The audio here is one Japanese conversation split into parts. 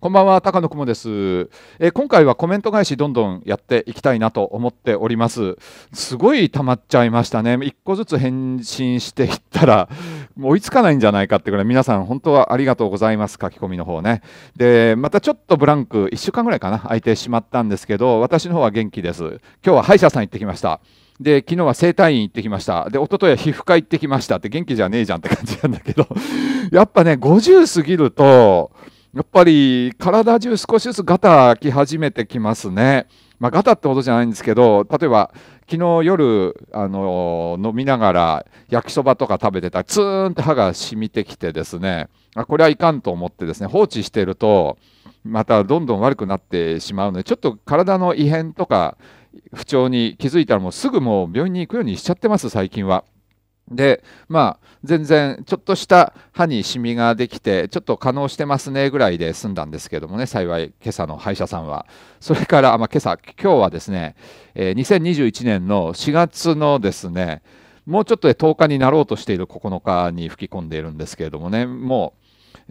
こんばんは、高野もです。え今回はコメント返しどんどんやっていきたいなと思っております。すごい溜まっちゃいましたね。1個ずつ返信していったら、追いつかないんじゃないかってくらい、皆さん本当はありがとうございます、書き込みの方ね。で、またちょっとブランク、1週間ぐらいかな、空いてしまったんですけど、私の方は元気です。今日は歯医者さん行ってきました。で、昨日は整体院行ってきました。で、一昨日は皮膚科行ってきましたって、元気じゃねえじゃんって感じなんだけど、やっぱね、50過ぎると、やっぱり体中少しずつガタき始めてきますね。まあ、ガタってほどじゃないんですけど例えば昨日夜、あの飲みながら焼きそばとか食べてたらツーンって歯が染みてきてですねあこれはいかんと思ってですね放置してるとまたどんどん悪くなってしまうのでちょっと体の異変とか不調に気づいたらもうすぐもう病院に行くようにしちゃってます最近は。でまあ全然ちょっとした歯にシミができてちょっと可能してますねぐらいで済んだんですけどもね幸い今朝の歯医者さんはそれから、まあ、今朝今日はですね、えー、2021年の4月のですねもうちょっとで10日になろうとしている9日に吹き込んでいるんですけれどもねもう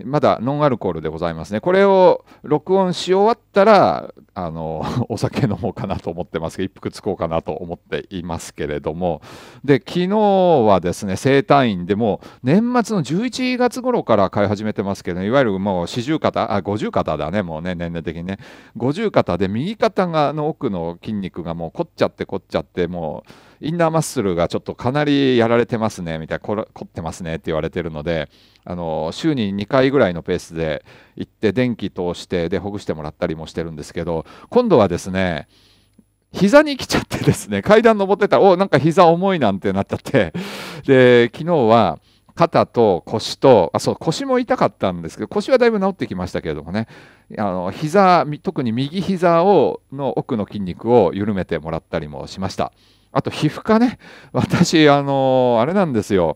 まだノンアルコールでございますね。これを録音し終わったら、あの、お酒飲もうかなと思ってますけど、一服つこうかなと思っていますけれども、で、昨日はですね、生体院でも、年末の11月頃から飼い始めてますけど、ね、いわゆるもう四十肩、あ、五十肩だね、もうね、年齢的にね。五十肩で、右肩がの奥の筋肉がもう凝っちゃって凝っちゃって、もう、インナーマッスルがちょっとかなりやられてますねみたいな凝ってますねって言われてるのであの週に2回ぐらいのペースで行って電気通してでほぐしてもらったりもしてるんですけど今度はですね膝に来ちゃってですね階段登ってたらおなんか膝重いなんてなっちゃってで昨日は肩と腰とあそう腰も痛かったんですけど腰はだいぶ治ってきましたけれどもねあの膝特に右膝をの奥の筋肉を緩めてもらったりもしました。あと皮膚科ね 私あのあれなんですよ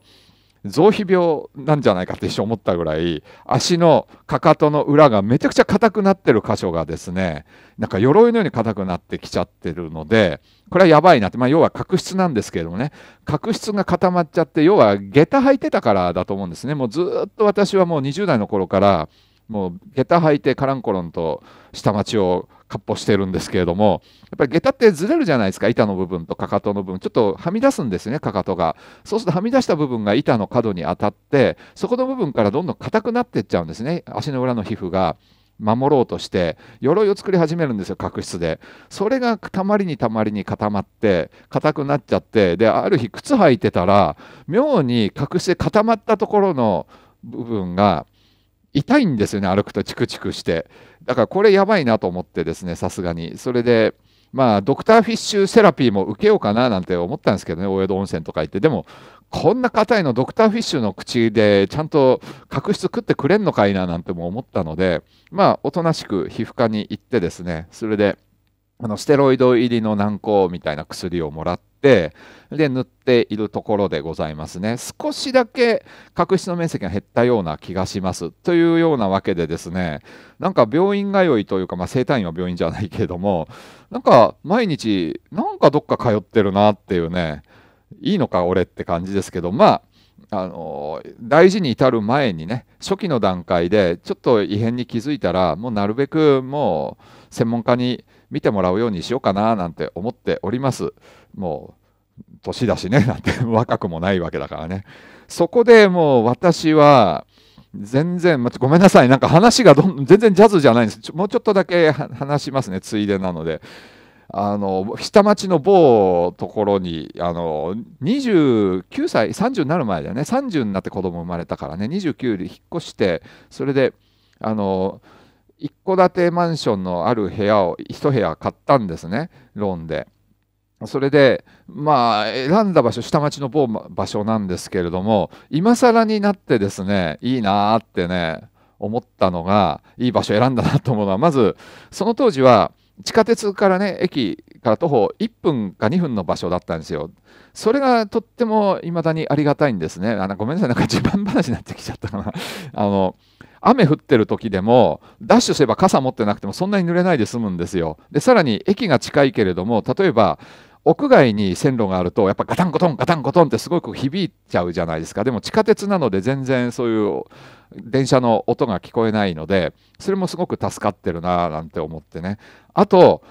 臓皮病なんじゃないかって一瞬思ったぐらい足のかかとの裏がめちゃくちゃ硬くなってる箇所がですねなんか鎧のように硬くなってきちゃってるのでこれはやばいなって、まあ、要は角質なんですけれどもね角質が固まっちゃって要は下駄履いてたからだと思うんですねもうずっと私はもう20代の頃からもう下駄履いてカランコロンと下町を割烹してるんですけれども、やっぱり下駄ってずれるじゃないですか、板の部分とかかとの部分、ちょっとはみ出すんですね、かかとが。そうするとはみ出した部分が板の角に当たって、そこの部分からどんどん硬くなっていっちゃうんですね、足の裏の皮膚が。守ろうとして鎧を作り始めるんですよ角質でそれがたまりにたまりに固まって硬くなっちゃってである日靴履いてたら妙に角質で固まったところの部分が痛いんですよね歩くとチクチクしてだからこれやばいなと思ってですねさすがにそれでまあドクターフィッシュセラピーも受けようかななんて思ったんですけどね大江戸温泉とか行ってでもこんな硬いのドクターフィッシュの口でちゃんと角質食ってくれんのかいななんても思ったのでまあおとなしく皮膚科に行ってですねそれであのステロイド入りの軟膏みたいな薬をもらっ、で塗っているところでございますね少しだけ角質の面積が減ったような気がしますというようなわけでですねなんか病院通いというか、まあ、生体院は病院じゃないけれどもなんか毎日なんかどっか通ってるなっていうねいいのか俺って感じですけどまああの大事に至る前にね初期の段階でちょっと異変に気づいたらもうなるべくもう専門家に見てもらうようにしようかななんて思っております。もう年だしね なんて若くもないわけだからね。そこでもう私は全然、ま、ごめんなさい、なんか話が全然ジャズじゃないんです。もうちょっとだけ話しますね、ついでなので。あの下町の某ところにあの29歳30になる前だよね30になって子供生まれたからね29で引っ越してそれであの一戸建てマンションのある部屋を一部屋買ったんですねローンで。それでまあ選んだ場所下町の某場所なんですけれども今更になってですねいいなーってね思ったのがいい場所選んだなと思うのはまずその当時は地下鉄からね駅から徒歩1分か2分の場所だったんですよ。それがとっても未だにありがたいんですね。あのごめんなさいなんか自慢話になってきちゃったかな。あの雨降ってる時でもダッシュすれば傘持ってなくてもそんなに濡れないで済むんですよ。でさらに駅が近いけれども例えば屋外に線路があるとやっぱガタンゴトンガタンゴトンってすごく響いちゃうじゃないですかでも地下鉄なので全然そういう電車の音が聞こえないのでそれもすごく助かってるななんて思ってねあと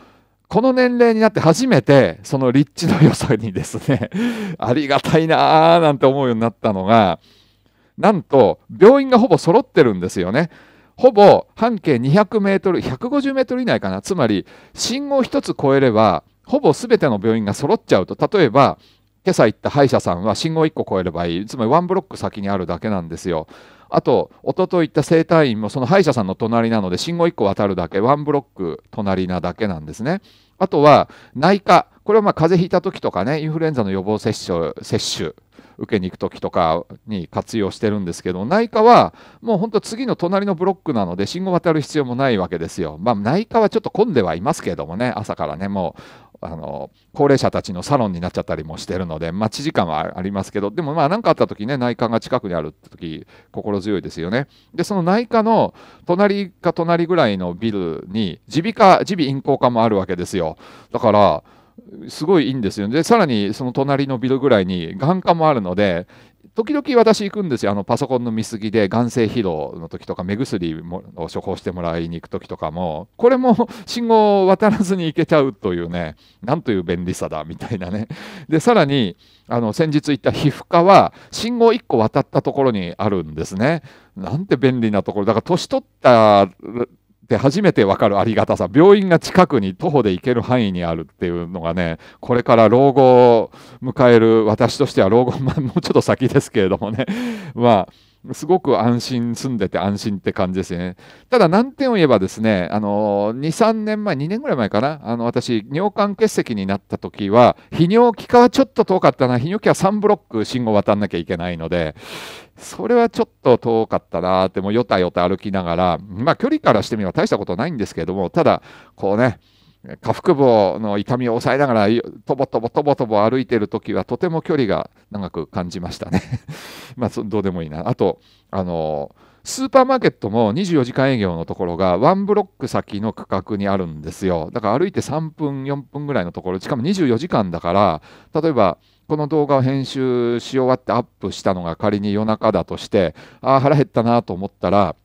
この年齢になって初めてその立地の良さにですね ありがたいなーなんて思うようになったのがなんと病院がほぼ揃ってるんですよね。ほぼ半径200メートル、150メートル以内かな、つまり信号1つ越えれば、ほぼ全ての病院が揃っちゃうと、例えば、今朝行った歯医者さんは信号1個越えればいい、つまりワンブロック先にあるだけなんですよ。あと、おととい行った整体院もその歯医者さんの隣なので、信号1個渡るだけ、ワンブロック隣なだけなんですね。あとは内科、これはまあ風邪ひいた時とかね、インフルエンザの予防接種接種受けに行く時とかに活用してるんですけど内科はもうほんと次の隣のブロックなので信号渡る必要もないわけですよ。まあ、内科はちょっと混んではいますけどもね朝からねもうあの高齢者たちのサロンになっちゃったりもしてるので、待ち時間はありますけど、でもまあ何かあった時ね、内科が近くにある時心強いですよね。で、その内科の隣か隣ぐらいのビルに、耳鼻科、耳鼻咽喉科もあるわけですよ。だから、すごいいいんですよ、で、さらにその隣のビルぐらいに眼科もあるので、時々私行くんですよ。あのパソコンの見過ぎで眼性疲労の時とか目薬を処方してもらいに行く時とかも、これも 信号を渡らずに行けちゃうというね、なんという便利さだみたいなね。で、さらに、あの先日行った皮膚科は信号1個渡ったところにあるんですね。なんて便利なところ。だから年取ったで初めてわかるありがたさ病院が近くに徒歩で行ける範囲にあるっていうのがねこれから老後を迎える私としては老後、もうちょっと先ですけれどもね まあすごく安心住んでて安心って感じですよねただ難点を言えばですねあの23年前2年ぐらい前かなあの私尿管結石になった時は泌尿器科はちょっと遠かったな泌尿器は3ブロック信号渡んなきゃいけないのでそれはちょっと遠かったなーって、もうよたよた歩きながら、まあ距離からしてみれば大したことないんですけれども、ただ、こうね、下腹部の痛みを抑えながらとぼとぼとぼとぼ歩いてる時はとても距離が長く感じましたね まあどうでもいいなあとあのスーパーマーケットも24時間営業のところがワンブロック先の区画にあるんですよだから歩いて3分4分ぐらいのところしかも24時間だから例えばこの動画を編集し終わってアップしたのが仮に夜中だとしてああ腹減ったなと思ったら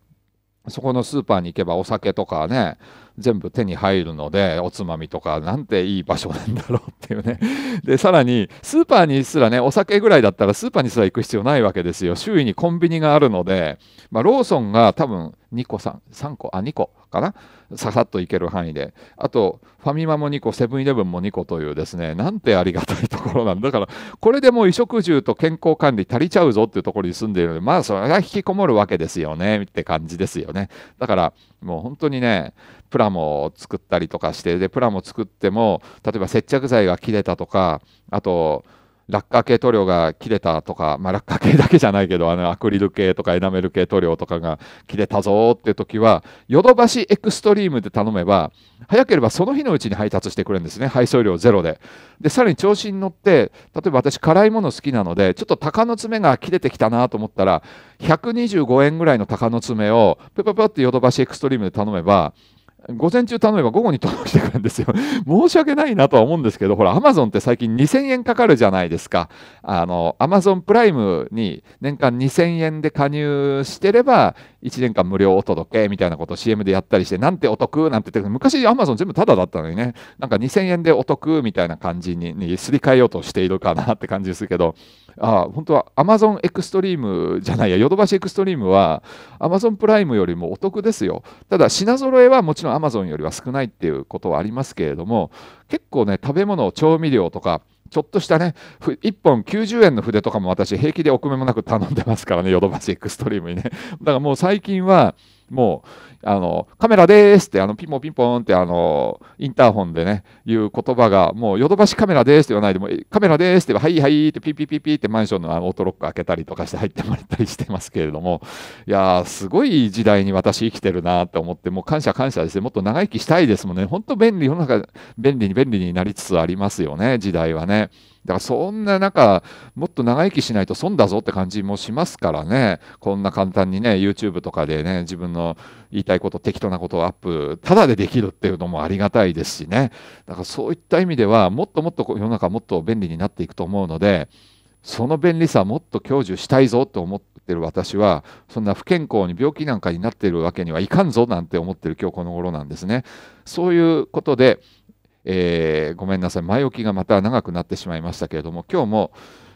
そこのスーパーに行けばお酒とかね全部手に入るのでおつまみとかなんていい場所なんだろうっていうね でさらにスーパーにすらねお酒ぐらいだったらスーパーにすら行く必要ないわけですよ周囲にコンビニがあるので、まあ、ローソンが多分2個 3, 3個あ2個かなささっと行ける範囲であとファミマも2個セブンイレブンも2個というですねなんてありがたいところなんだからこれでもう衣食住と健康管理足りちゃうぞっていうところに住んでいるのでまあそれが引きこもるわけですよねって感じですよねだからもう本当にねプラモを作ったりとかしてでプラモ作っても例えば接着剤が切れたとかあと落下系塗料が切れたとか、まあ、落下系だけじゃないけどあのアクリル系とかエナメル系塗料とかが切れたぞっていう時はヨドバシエクストリームで頼めば早ければその日のうちに配達してくれるんですね配送料ゼロででさらに調子に乗って例えば私辛いもの好きなのでちょっと鷹の爪が切れてきたなと思ったら125円ぐらいの鷹の爪をペパペってヨドバシエクストリームで頼めば午前中頼めば午後に届いてくるんですよ 申し訳ないなとは思うんですけど、ほら、アマゾンって最近2000円かかるじゃないですか。あの、アマゾンプライムに年間2000円で加入してれば、1年間無料お届けみたいなことを CM でやったりして、なんてお得なんて言って昔アマゾン全部タダだったのにね、なんか2000円でお得みたいな感じににすり替えようとしているかなって感じですけど、あ本当は Amazon エクストリームじゃないや、ヨドバシエクストリームは Amazon プライムよりもお得ですよ。ただ品揃えはもちろん Amazon よりは少ないっていうことはありますけれども、結構ね、食べ物、調味料とか、ちょっとしたね、1本90円の筆とかも私、平気でお米もなく頼んでますからね、ヨドバシエクストリームにね。だからもう最近は、もうあのカメラですってあのピンポンピンポンってあのインターホンでね言う言葉がもうヨドバシカメラですって言わないでもカメラですってはいはいってピピピピってマンションのオートロック開けたりとかして入ってもらったりしてますけれどもいやーすごい時代に私生きてるなって思ってもう感謝感謝ですねもっと長生きしたいですもんね本当便利世の中便利に便利になりつつありますよね時代はね。だからそんな中もっと長生きしないと損だぞって感じもしますからねこんな簡単にね YouTube とかでね自分の言いたいこと適当なことをアップただでできるっていうのもありがたいですしねだからそういった意味ではもっともっと世の中もっと便利になっていくと思うのでその便利さもっと享受したいぞと思ってる私はそんな不健康に病気なんかになってるわけにはいかんぞなんて思ってる今日この頃なんですね。そういうことでえー、ごめんなさい前置きがまた長くなってしまいましたけれども今日も、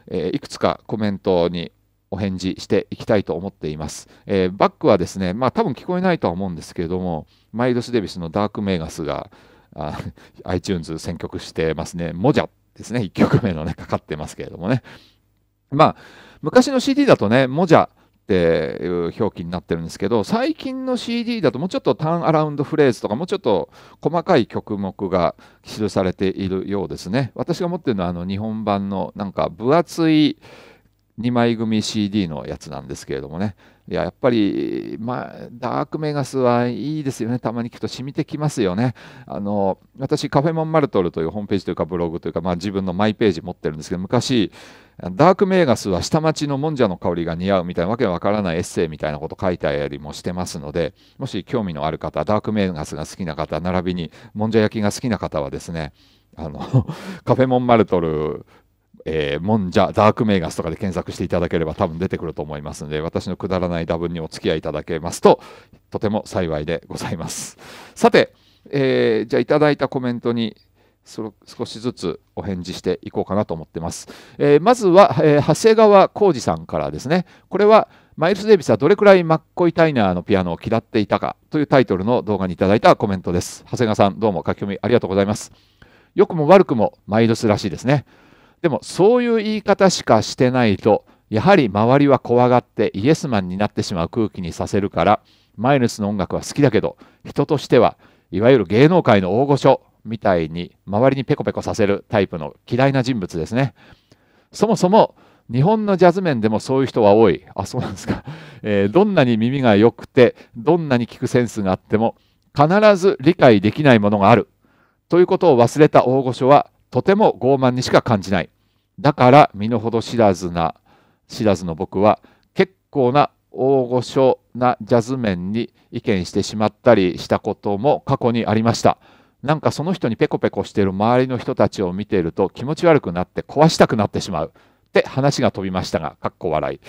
えー、いくつかコメントにお返事していきたいと思っています、えー、バックはですねまあ多分聞こえないとは思うんですけれどもマイルス・デビスのダーク・メイガスがあ iTunes 選曲してますねもじゃですね1曲目のねかかってますけれどもねまあ昔の CD だとねもじゃっていう表記になってるんですけど最近の CD だともうちょっとターンアラウンドフレーズとかもうちょっと細かい曲目が記されているようですね私が持ってるのはあの日本版のなんか分厚い2枚組 CD のやつなんですけれどもねいややっぱり、まあ、ダークメガスはいいですよねたまに聞くと染みてきますよねあの私カフェモンマルトルというホームページというかブログというか、まあ、自分のマイページ持ってるんですけど昔ダークメガスは下町のもんじゃの香りが似合うみたいなわけわからないエッセイみたいなこと書いたりもしてますのでもし興味のある方ダークメガスが好きな方並びにもんじゃ焼きが好きな方はですねあの カフェモンマルトルえー、もんじゃ、ダークメイガスとかで検索していただければ多分出てくると思いますので、私のくだらないダブにお付き合いいただけますと、とても幸いでございます。さて、えー、じゃあいただいたコメントに、少しずつお返事していこうかなと思ってます。えー、まずは、え長谷川浩二さんからですね。これは、マイルス・デイビスはどれくらいマッコイ・タイナーのピアノを嫌っていたかというタイトルの動画にいただいたコメントです。長谷川さん、どうも書き込みありがとうございます。良くも悪くもマイルスらしいですね。でもそういう言い方しかしてないとやはり周りは怖がってイエスマンになってしまう空気にさせるからマイルスの音楽は好きだけど人としてはいわゆる芸能界の大御所みたいに周りにペコペコさせるタイプの嫌いな人物ですね。そもそも日本のジャズ面でもそういう人は多い。あ、そうなんですか。えー、どんなに耳が良くて、どんなに聞くセンスがあっても、必ず理解できないものがある。ということを忘れた大御所は、とても傲慢にしか感じない。だから身の程知らずな知らずの僕は結構な大御所なジャズ面に意見してしまったりしたことも過去にありましたなんかその人にペコペコしている周りの人たちを見ていると気持ち悪くなって壊したくなってしまうって話が飛びましたがかっこ笑い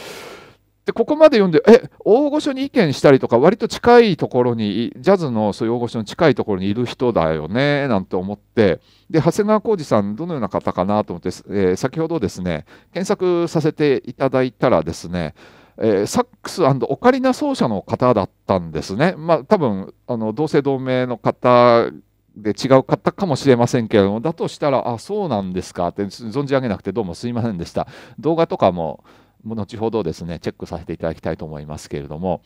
でここまで読んでえ大御所に意見したりとか割と近いところにジャズのそういう大御所の近いところにいる人だよねなんて思ってで長谷川浩二さんどのような方かなと思って、えー、先ほどですね検索させていただいたらですねえー、サックスオカリナ奏者の方だったんですね、まあ、多分あの同姓同名の方で違う方かもしれませんけれどもだとしたらあそうなんですかって存じ上げなくてどうもすいませんでした動画とかも後ほどですねチェックさせていただきたいと思いますけれども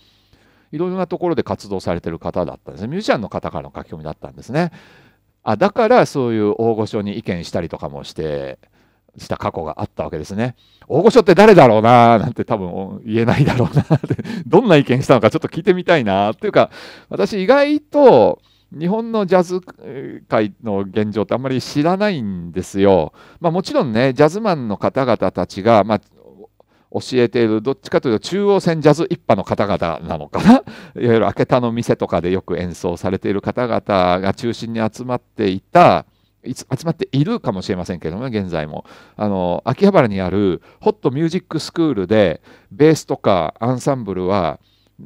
いろいろなところで活動されてる方だったんですねミュージシャンの方からの書き込みだったんですねあだからそういう大御所に意見したりとかもしてした過去があったわけですね大御所って誰だろうななんて多分言えないだろうなって どんな意見したのかちょっと聞いてみたいなっていうか私意外と日本のジャズ界の現状ってあんまり知らないんですよ。まあ、もちろんねジャズマンの方々たちが、まあ、教えているどっちかというと中央線ジャズ一派の方々なのかな いわゆる明けたの店とかでよく演奏されている方々が中心に集まっていた集まっているかもしれませんけども、現在もあの秋葉原にあるホットミュージックスクールでベースとかアンサンブルは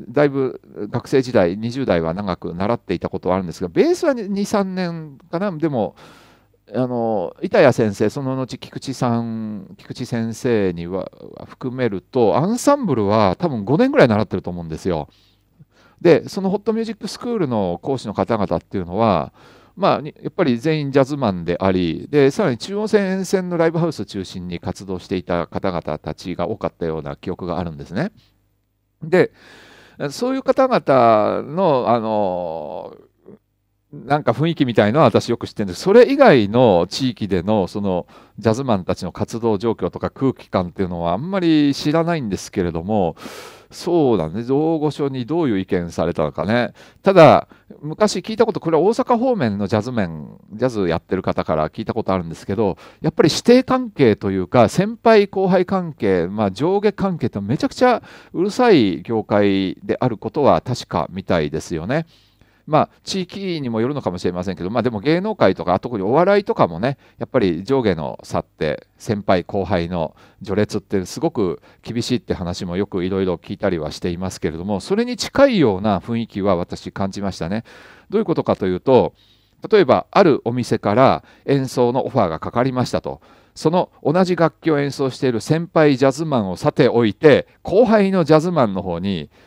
だいぶ学生時代20代は長く習っていたことはあるんですがベースは23年かなでもあの板谷先生その後菊池さん菊池先生には含めるとアンサンブルは多分5年ぐらい習ってると思うんですよ。でそのホットミュージックスクールの講師の方々っていうのは、まあ、やっぱり全員ジャズマンでありでさらに中央線沿線のライブハウスを中心に活動していた方々たちが多かったような記憶があるんですね。でそういう方々のあのなんか雰囲気みたいのは私よく知ってるんですそれ以外の地域でのそのジャズマンたちの活動状況とか空気感っていうのはあんまり知らないんですけれどもそうだね造語所にどういう意見されたのかねただ昔聞いたことこれは大阪方面のジャズ面ジャズやってる方から聞いたことあるんですけどやっぱり師弟関係というか先輩後輩関係、まあ、上下関係ってめちゃくちゃうるさい業界であることは確かみたいですよね。まあ、地域にもよるのかもしれませんけど、まあ、でも芸能界とか特にお笑いとかもねやっぱり上下の差って先輩後輩の序列ってすごく厳しいって話もよくいろいろ聞いたりはしていますけれどもそれに近いような雰囲気は私感じましたね。どういうことかというと例えばあるお店から演奏のオファーがかかりましたとその同じ楽器を演奏している先輩ジャズマンをさておいて後輩のジャズマンの方に「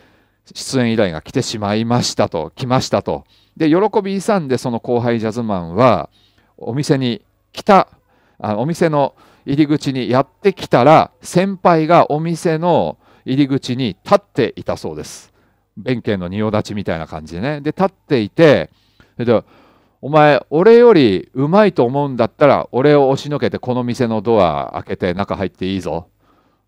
出演依頼が来てしまいましたと来ましたとで喜び勇んでその後輩ジャズマンはお店に来たあお店の入り口にやってきたら先輩がお店の入り口に立っていたそうです弁慶の仁王立ちみたいな感じでねで立っていてでお前俺よりうまいと思うんだったら俺を押しのけてこの店のドア開けて中入っていいぞ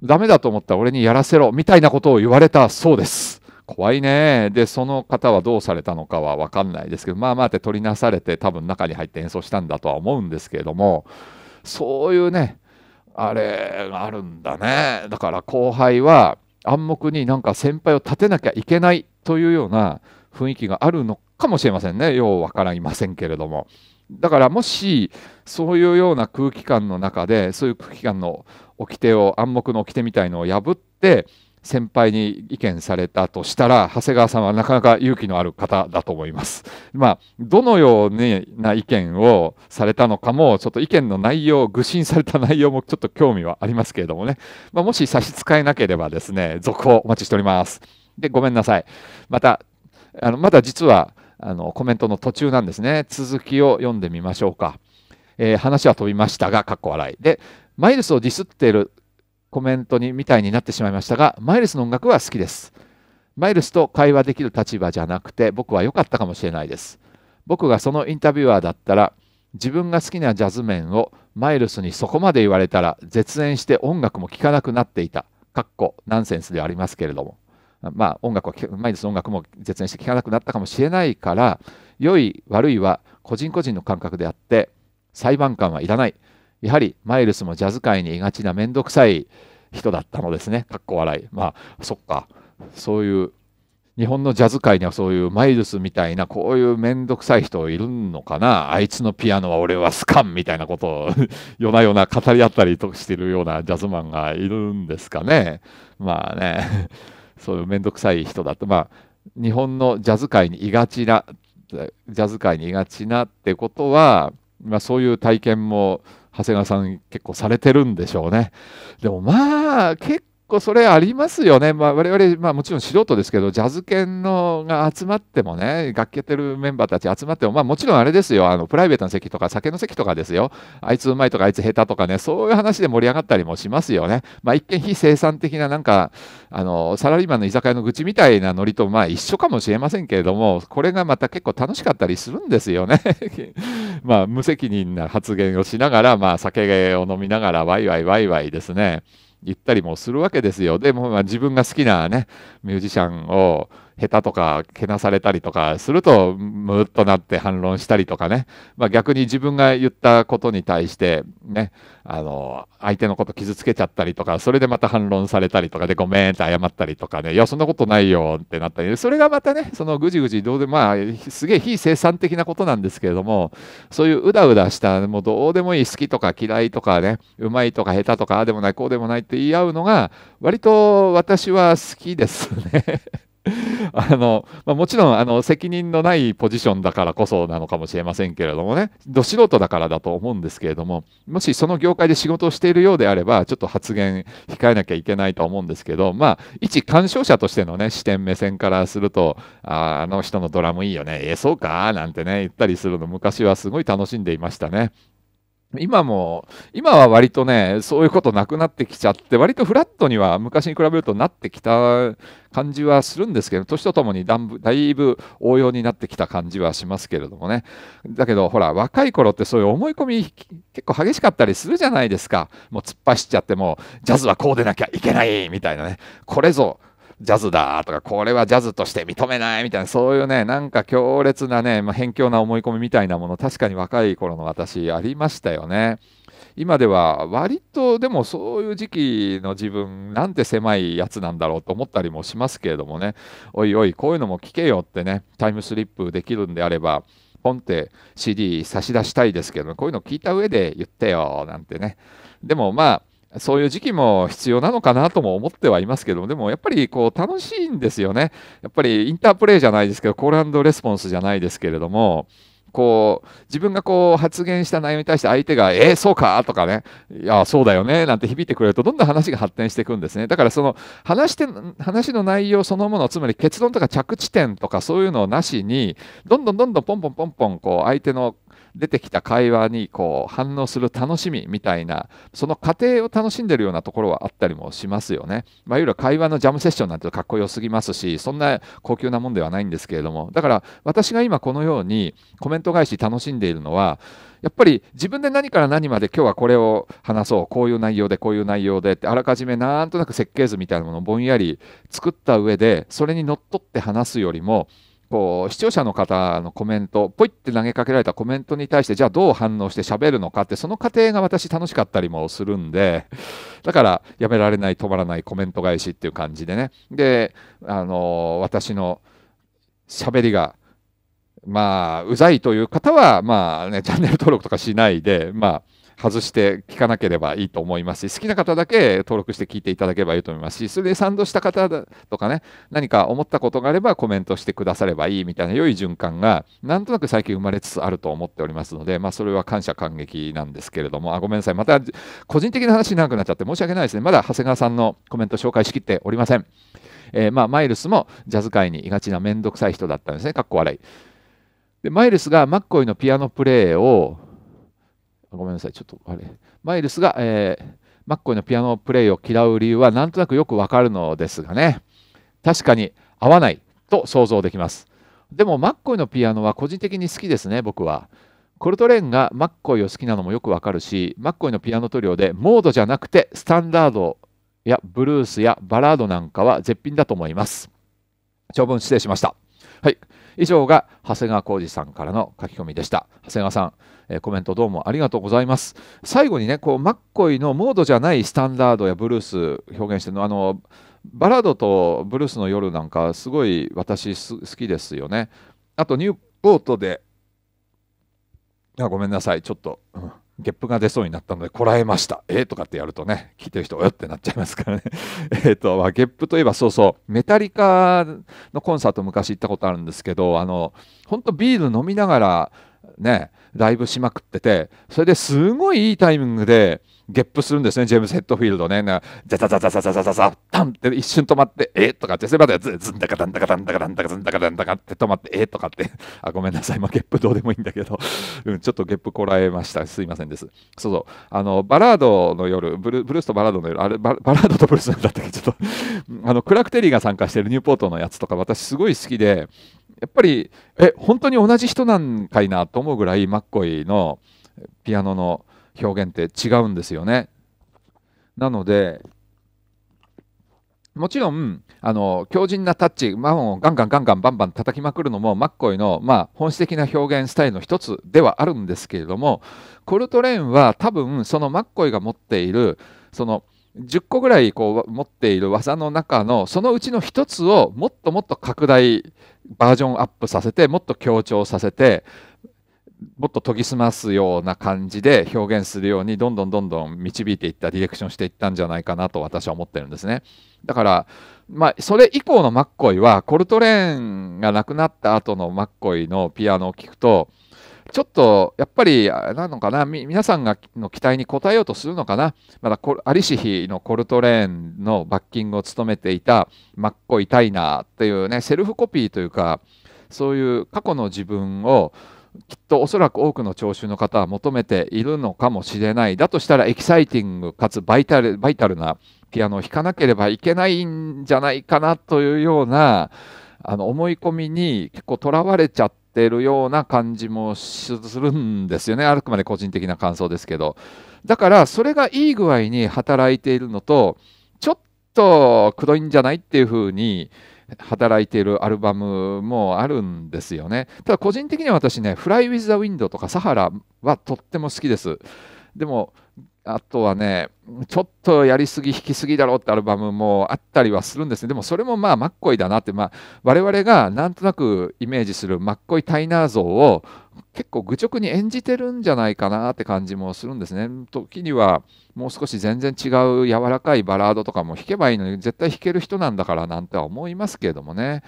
ダメだと思ったら俺にやらせろみたいなことを言われたそうです怖いねでその方はどうされたのかは分かんないですけどまあまあって取りなされて多分中に入って演奏したんだとは思うんですけれどもそういうねあれがあるんだねだから後輩は暗黙になんか先輩を立てなきゃいけないというような雰囲気があるのかもしれませんねよう分からいませんけれども。だからもしそういうような空気感の中でそういう空気感の掟を暗黙の掟みたいのを破って先輩に意見されたとしたら長谷川さんはなかなか勇気のある方だと思います。まあ、どのような意見をされたのかもちょっと意見の内容愚信された内容もちょっと興味はありますけれどもね、まあ、もし差し支えなければですね続報お待ちしております。でごめんなさい。またあのまだ実はあのコメントの途中なんですね続きを読んでみましょうか。えー、話は飛びましたが、かっこ笑い。で、マイルスをディスっているコメントにみたいになってしまいましたがマイルスの音楽は好きですマイルスと会話できる立場じゃなくて僕は良かったかもしれないです僕がそのインタビュアーだったら自分が好きなジャズ面をマイルスにそこまで言われたら絶縁して音楽も聴かなくなっていたかっこナンセンスではありますけれどもまあ音楽はマイルスの音楽も絶縁して聴かなくなったかもしれないから良い悪いは個人個人の感覚であって裁判官はいらないやはりマイルスもジャズ界にいがちな面倒くさい人だったのですね。かっこ笑い。まあ、そっか。そういう、日本のジャズ界にはそういうマイルスみたいな、こういう面倒くさい人いるのかな。あいつのピアノは俺は好かんみたいなことを夜な夜な語り合ったりとしてるようなジャズマンがいるんですかね。まあね、そういう面倒くさい人だと。まあ、日本のジャズ界にいがちな、ジャズ界にいがちなってことは、まあ、そういう体験も長谷川さん結構されてるんでしょうねでもまあ結構それありますよね、まあ、我々、まあ、もちろん素人ですけどジャズ犬のが集まってもね楽器やってるメンバーたち集まっても、まあ、もちろんあれですよあのプライベートの席とか酒の席とかですよあいつうまいとかあいつ下手とかねそういう話で盛り上がったりもしますよね、まあ、一見非生産的ななんかあのサラリーマンの居酒屋の愚痴みたいなノリとまあ一緒かもしれませんけれどもこれがまた結構楽しかったりするんですよね まあ無責任な発言をしながら、まあ、酒を飲みながらワイワイワイワイですね。言ったりもするわけですよ。でも、まあ、自分が好きなねミュージシャンを下手とかけなされたりとかするとムーッとなって反論したりとかね、まあ、逆に自分が言ったことに対してねあの相手のこと傷つけちゃったりとかそれでまた反論されたりとかでごめんって謝ったりとかねいやそんなことないよってなったりそれがまたねそのぐじぐじどうでまあすげえ非生産的なことなんですけれどもそういううだうだしたもうどうでもいい好きとか嫌いとかねうまいとか下手とかああでもないこうでもないって言い合うのが割と私は好きですね あのまあ、もちろんあの責任のないポジションだからこそなのかもしれませんけれどもね、ど素人だからだと思うんですけれども、もしその業界で仕事をしているようであれば、ちょっと発言控えなきゃいけないと思うんですけど、まあ、一鑑賞者としての、ね、視点、目線からすると、ああの人のドラムいいよね、えー、そうかなんてね、言ったりするの、昔はすごい楽しんでいましたね。今も、今は割とね、そういうことなくなってきちゃって、割とフラットには昔に比べるとなってきた感じはするんですけど、年とともにだいぶ応用になってきた感じはしますけれどもね。だけど、ほら、若い頃ってそういう思い込み結構激しかったりするじゃないですか。もう突っ走っちゃって、もうジャズはこうでなきゃいけないみたいなね。これぞ、ジャズだとか、これはジャズとして認めないみたいな、そういうね、なんか強烈なね、まあ、偏境な思い込みみたいなもの、確かに若い頃の私、ありましたよね。今では割とでもそういう時期の自分なんて狭いやつなんだろうと思ったりもしますけれどもねおいおいこういうのも聞けよってねタイムスリップできるんであればポンって CD 差し出したいですけどこういうの聞いた上で言ってよなんてねでもまあそういう時期も必要なのかなとも思ってはいますけどでもやっぱりこう楽しいんですよね。やっぱりインタープレイじゃないですけどコールレスポンスじゃないですけれども。こう自分がこう発言した内容に対して相手が「えー、そうか?」とかね「いやそうだよね」なんて響いてくれるとどんどん話が発展していくんですねだからその話して話の内容そのものつまり結論とか着地点とかそういうのなしにどんどんどんどんポンポンポンポンこう相手の出てきた会話にこう反応する楽しみみたいなその過程を楽しんでるようなところはあったりもしますよね、まあ、いわゆる会話のジャムセッションなんてかっこよすぎますしそんな高級なもんではないんですけれどもだから私が今このようにコメント返し楽しんでいるのはやっぱり自分で何から何まで今日はこれを話そうこういう内容でこういう内容でってあらかじめなんとなく設計図みたいなものをぼんやり作った上でそれにのっとって話すよりもこう視聴者の方のコメントポイって投げかけられたコメントに対してじゃあどう反応して喋るのかってその過程が私楽しかったりもするんでだからやめられない止まらないコメント返しっていう感じでねであの私の喋りがまあうざいという方はまあねチャンネル登録とかしないでまあ外して聞かなければいいと思いますし、好きな方だけ登録して聞いていただければいいと思いますし、それで賛同した方とかね、何か思ったことがあればコメントしてくださればいいみたいな良い循環が、なんとなく最近生まれつつあると思っておりますので、まあ、それは感謝感激なんですけれども、あ、ごめんなさい。また、個人的な話長くなっちゃって申し訳ないですね。まだ長谷川さんのコメント紹介しきっておりません。えー、まあ、マイルスもジャズ界にいがちなめんどくさい人だったんですね。かっこ悪い。で、マイルスがマッコイのピアノプレイをごめんなさい、ちょっとあれ、マイルスが、えー、マッコイのピアノプレイを嫌う理由はなんとなくよくわかるのですがね、確かに合わないと想像できます。でもマッコイのピアノは個人的に好きですね、僕は。コルトレーンがマッコイを好きなのもよくわかるし、マッコイのピアノトリオでモードじゃなくてスタンダードやブルースやバラードなんかは絶品だと思います。長文失礼しました。はい。以上が長谷川浩二さんからの書き込みでした長谷川さん、えコメントどうもありがとうございます最後にねこうマッコイのモードじゃないスタンダードやブルース表現してるのあのバラードとブルースの夜なんかすごい私好きですよねあとニューポートであごめんなさいちょっと、うんゲップが出そうになったのでこらえましたえー、とかってやるとね聞いてる人およってなっちゃいますからね えっと、まあ、ゲップといえばそうそうメタリカのコンサート昔行ったことあるんですけどあの本当ビール飲みながらねライブしまくっててそれですごいいいタイミングでゲップするんですね、ジェームズ・ヘッドフィールドね。なザザザザザザザザザタンって一瞬止まって、えとかって、それまでずずんだかだんだかだんだかだんだかずんだかだんだって止まって、えとかって、あ、ごめんなさい、まあ、ゲップどうでもいいんだけど、うん、ちょっとゲップこらえました。すいませんです。そうそう、あの、バラードの夜、ブルブルースとバラードの夜、あれバ、バラードとブルースなんだったっけ、ちょっと あの、クラク・テリーが参加してるニューポートのやつとか、私すごい好きで、やっぱり、え、本当に同じ人なんかいなと思うぐらい、マッコイのピアノの、表現って違うんですよね。なのでもちろんあの強靭なタッチマンをガンガンガンガンバンバン叩きまくるのもマッコイの、まあ、本質的な表現スタイルの一つではあるんですけれどもコルトレーンは多分そのマッコイが持っているその10個ぐらいこう持っている技の中のそのうちの1つをもっともっと拡大バージョンアップさせてもっと強調させてもっと研ぎ澄ますような感じで表現するようにどんどんどんどん導いていったディレクションしていったんじゃないかなと私は思ってるんですねだからまあそれ以降のマッコイはコルトレーンが亡くなった後のマッコイのピアノを聴くとちょっとやっぱりなのかな皆さんがの期待に応えようとするのかなまだアリシヒのコルトレーンのバッキングを務めていたマッコイ・タイナーっていうねセルフコピーというかそういう過去の自分をきっとおそらく多くの聴衆の方は求めているのかもしれないだとしたらエキサイティングかつバイタルバイタルなピアノを弾かなければいけないんじゃないかなというようなあの思い込みに結構とらわれちゃってるような感じもするんですよねあくまで個人的な感想ですけどだからそれがいい具合に働いているのとちょっとくどいんじゃないっていうふうに働いているアルバムもあるんですよねただ個人的には私ね「Fly with the Wind」とか「サハラ」はとっても好きですでもあとはねちょっとやりすぎ弾きすぎだろってアルバムもあったりはするんですねでもそれもまあマッコイだなって、まあ、我々がなんとなくイメージするマッコイ・タイナー像を結構愚直に演じてるんじゃないかなって感じもするんですね。時にはもう少し全然違う柔らかいバラードとかも弾けばいいのに絶対弾ける人なんだからなんては思いますけれどもね。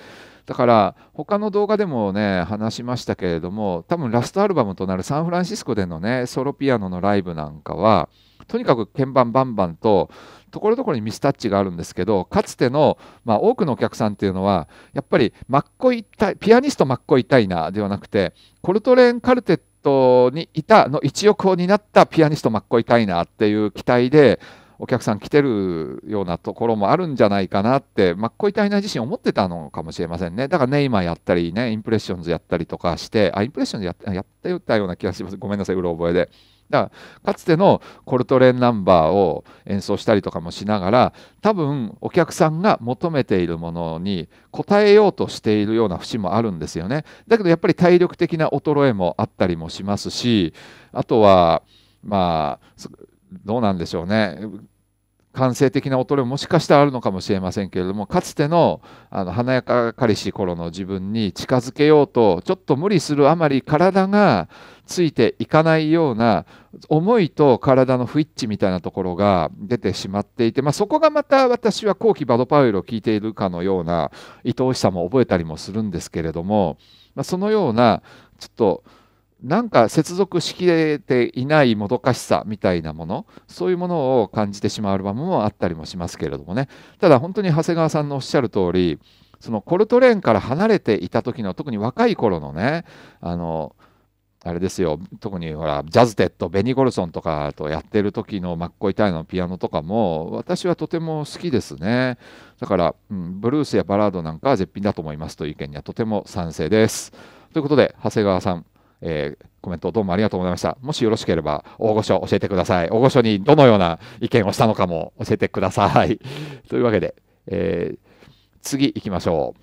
だから他の動画でもね話しましたけれども多分ラストアルバムとなるサンフランシスコでのねソロピアノのライブなんかはとにかく鍵盤バンバンとところどころにミスタッチがあるんですけどかつての、まあ、多くのお客さんっていうのはやっぱりマッコイタピアニストマッコイタイナではなくてコルトレーンカルテットにいたの一翼を担ったピアニストマッコイタイナっていう期待でお客さん来てるようなところもあるんじゃないかなって、マッコイタイナ自身思ってたのかもしれませんね。だからネイマーやったりね、インプレッションズやったりとかして、あ、インプレッションズやったような気がします。ごめんなさい、うろ覚えで。だからかつてのコルトレーンナンバーを演奏したりとかもしながら多分お客さんが求めているものに応えようとしているような節もあるんですよねだけどやっぱり体力的な衰えもあったりもしますしあとはまあどうなんでしょうね感性的な衰えももしかしたらあるのかもしれませんけれどもかつてのあの華やかかりし頃の自分に近づけようとちょっと無理するあまり体がついていかないような思いと体の不一致みたいなところが出てしまっていて、まあ、そこがまた私は後期バドパウエルを聞いているかのような愛おしさも覚えたりもするんですけれども、まあ、そのようなちょっとなんか接続しきれていないもどかしさみたいなものそういうものを感じてしまうアルバムもあったりもしますけれどもねただ本当に長谷川さんのおっしゃる通りそのコルトレーンから離れていた時の特に若い頃のねあのあれですよ特にほらジャズテッドベニー・ゴルソンとかとやってる時のマッコイ・タイのピアノとかも私はとても好きですねだから、うん、ブルースやバラードなんかは絶品だと思いますという意見にはとても賛成ですということで長谷川さんえー、コメントどうもありがとうございました。もしよろしければ、大御所教えてください。大御所にどのような意見をしたのかも教えてください。というわけで、えー、次行きましょ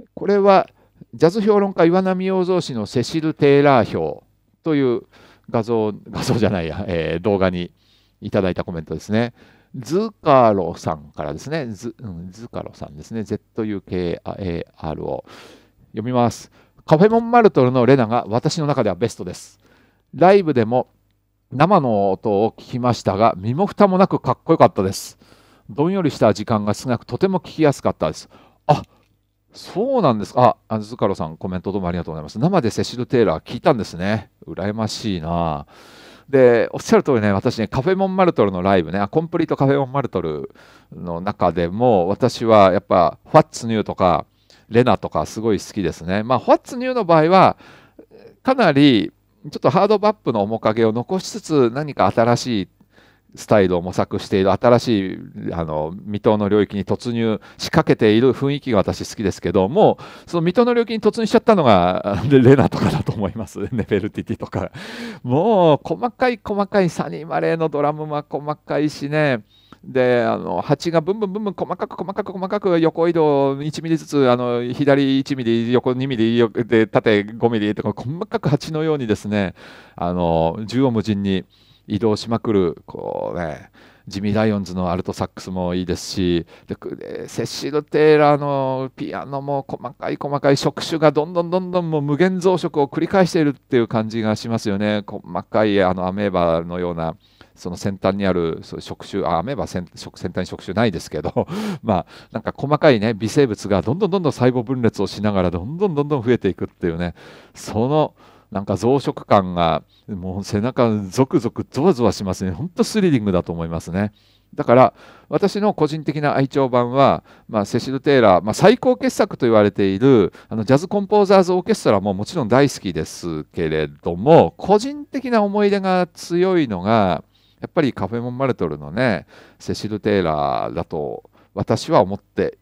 う。これは、ジャズ評論家岩波洋蔵氏のセシル・テイラー表という画像、画像じゃないや、えー、動画にいただいたコメントですね。ズカロさんからですね、ズ,、うん、ズカロさんですね、ZUKARO。読みます。カフェモンマルトルのレナが私の中ではベストです。ライブでも生の音を聞きましたが、身も蓋もなくかっこよかったです。どんよりした時間が少なく、とても聞きやすかったです。あそうなんですか。あ、ズカロさん、コメントどうもありがとうございます。生でセシル・テイラー聞いたんですね。羨ましいな。で、おっしゃる通りね、私ね、カフェモンマルトルのライブね、コンプリートカフェモンマルトルの中でも、私はやっぱ、ファッツニューとか、レナとかすごい好きですね。まあ、What's New の場合は、かなりちょっとハードバップの面影を残しつつ、何か新しいスタイルを模索している新しいあの水戸の領域に突入仕掛けている雰囲気が私好きですけどもその水戸の領域に突入しちゃったのが レナとかだと思います ネフェルティティとかもう細かい細かいサニー・マレーのドラムは細かいしねであの蜂がブンブンブンブン細かく細かく細かく横移動1ミリずつあの左1ミリ横2ミリで縦5ミリとか細かく蜂のようにですねあの縦横無尽に。移動しまくるこうねジミー・ライオンズのアルトサックスもいいですしでセシル・テイラーのピアノも細かい細かい触手がどんどんどんどんもう無限増殖を繰り返しているっていう感じがしますよね細かいあのアメーバのようなその先端にあるそう触手あアメーバ先端に触手ないですけど まあなんか細かいね微生物がどんどんどんどん細胞分裂をしながらどんどんどんどん増えていくっていうねそのなんか増殖感がもう背中ゾクゾクゾワゾワしますねほんとスリリングだと思いますねだから私の個人的な愛鳥版は、まあ、セシル・テイラー、まあ、最高傑作と言われているあのジャズ・コンポーザーズ・オーケストラももちろん大好きですけれども個人的な思い出が強いのがやっぱりカフェ・モンマルトルのねセシル・テイラーだと私は思って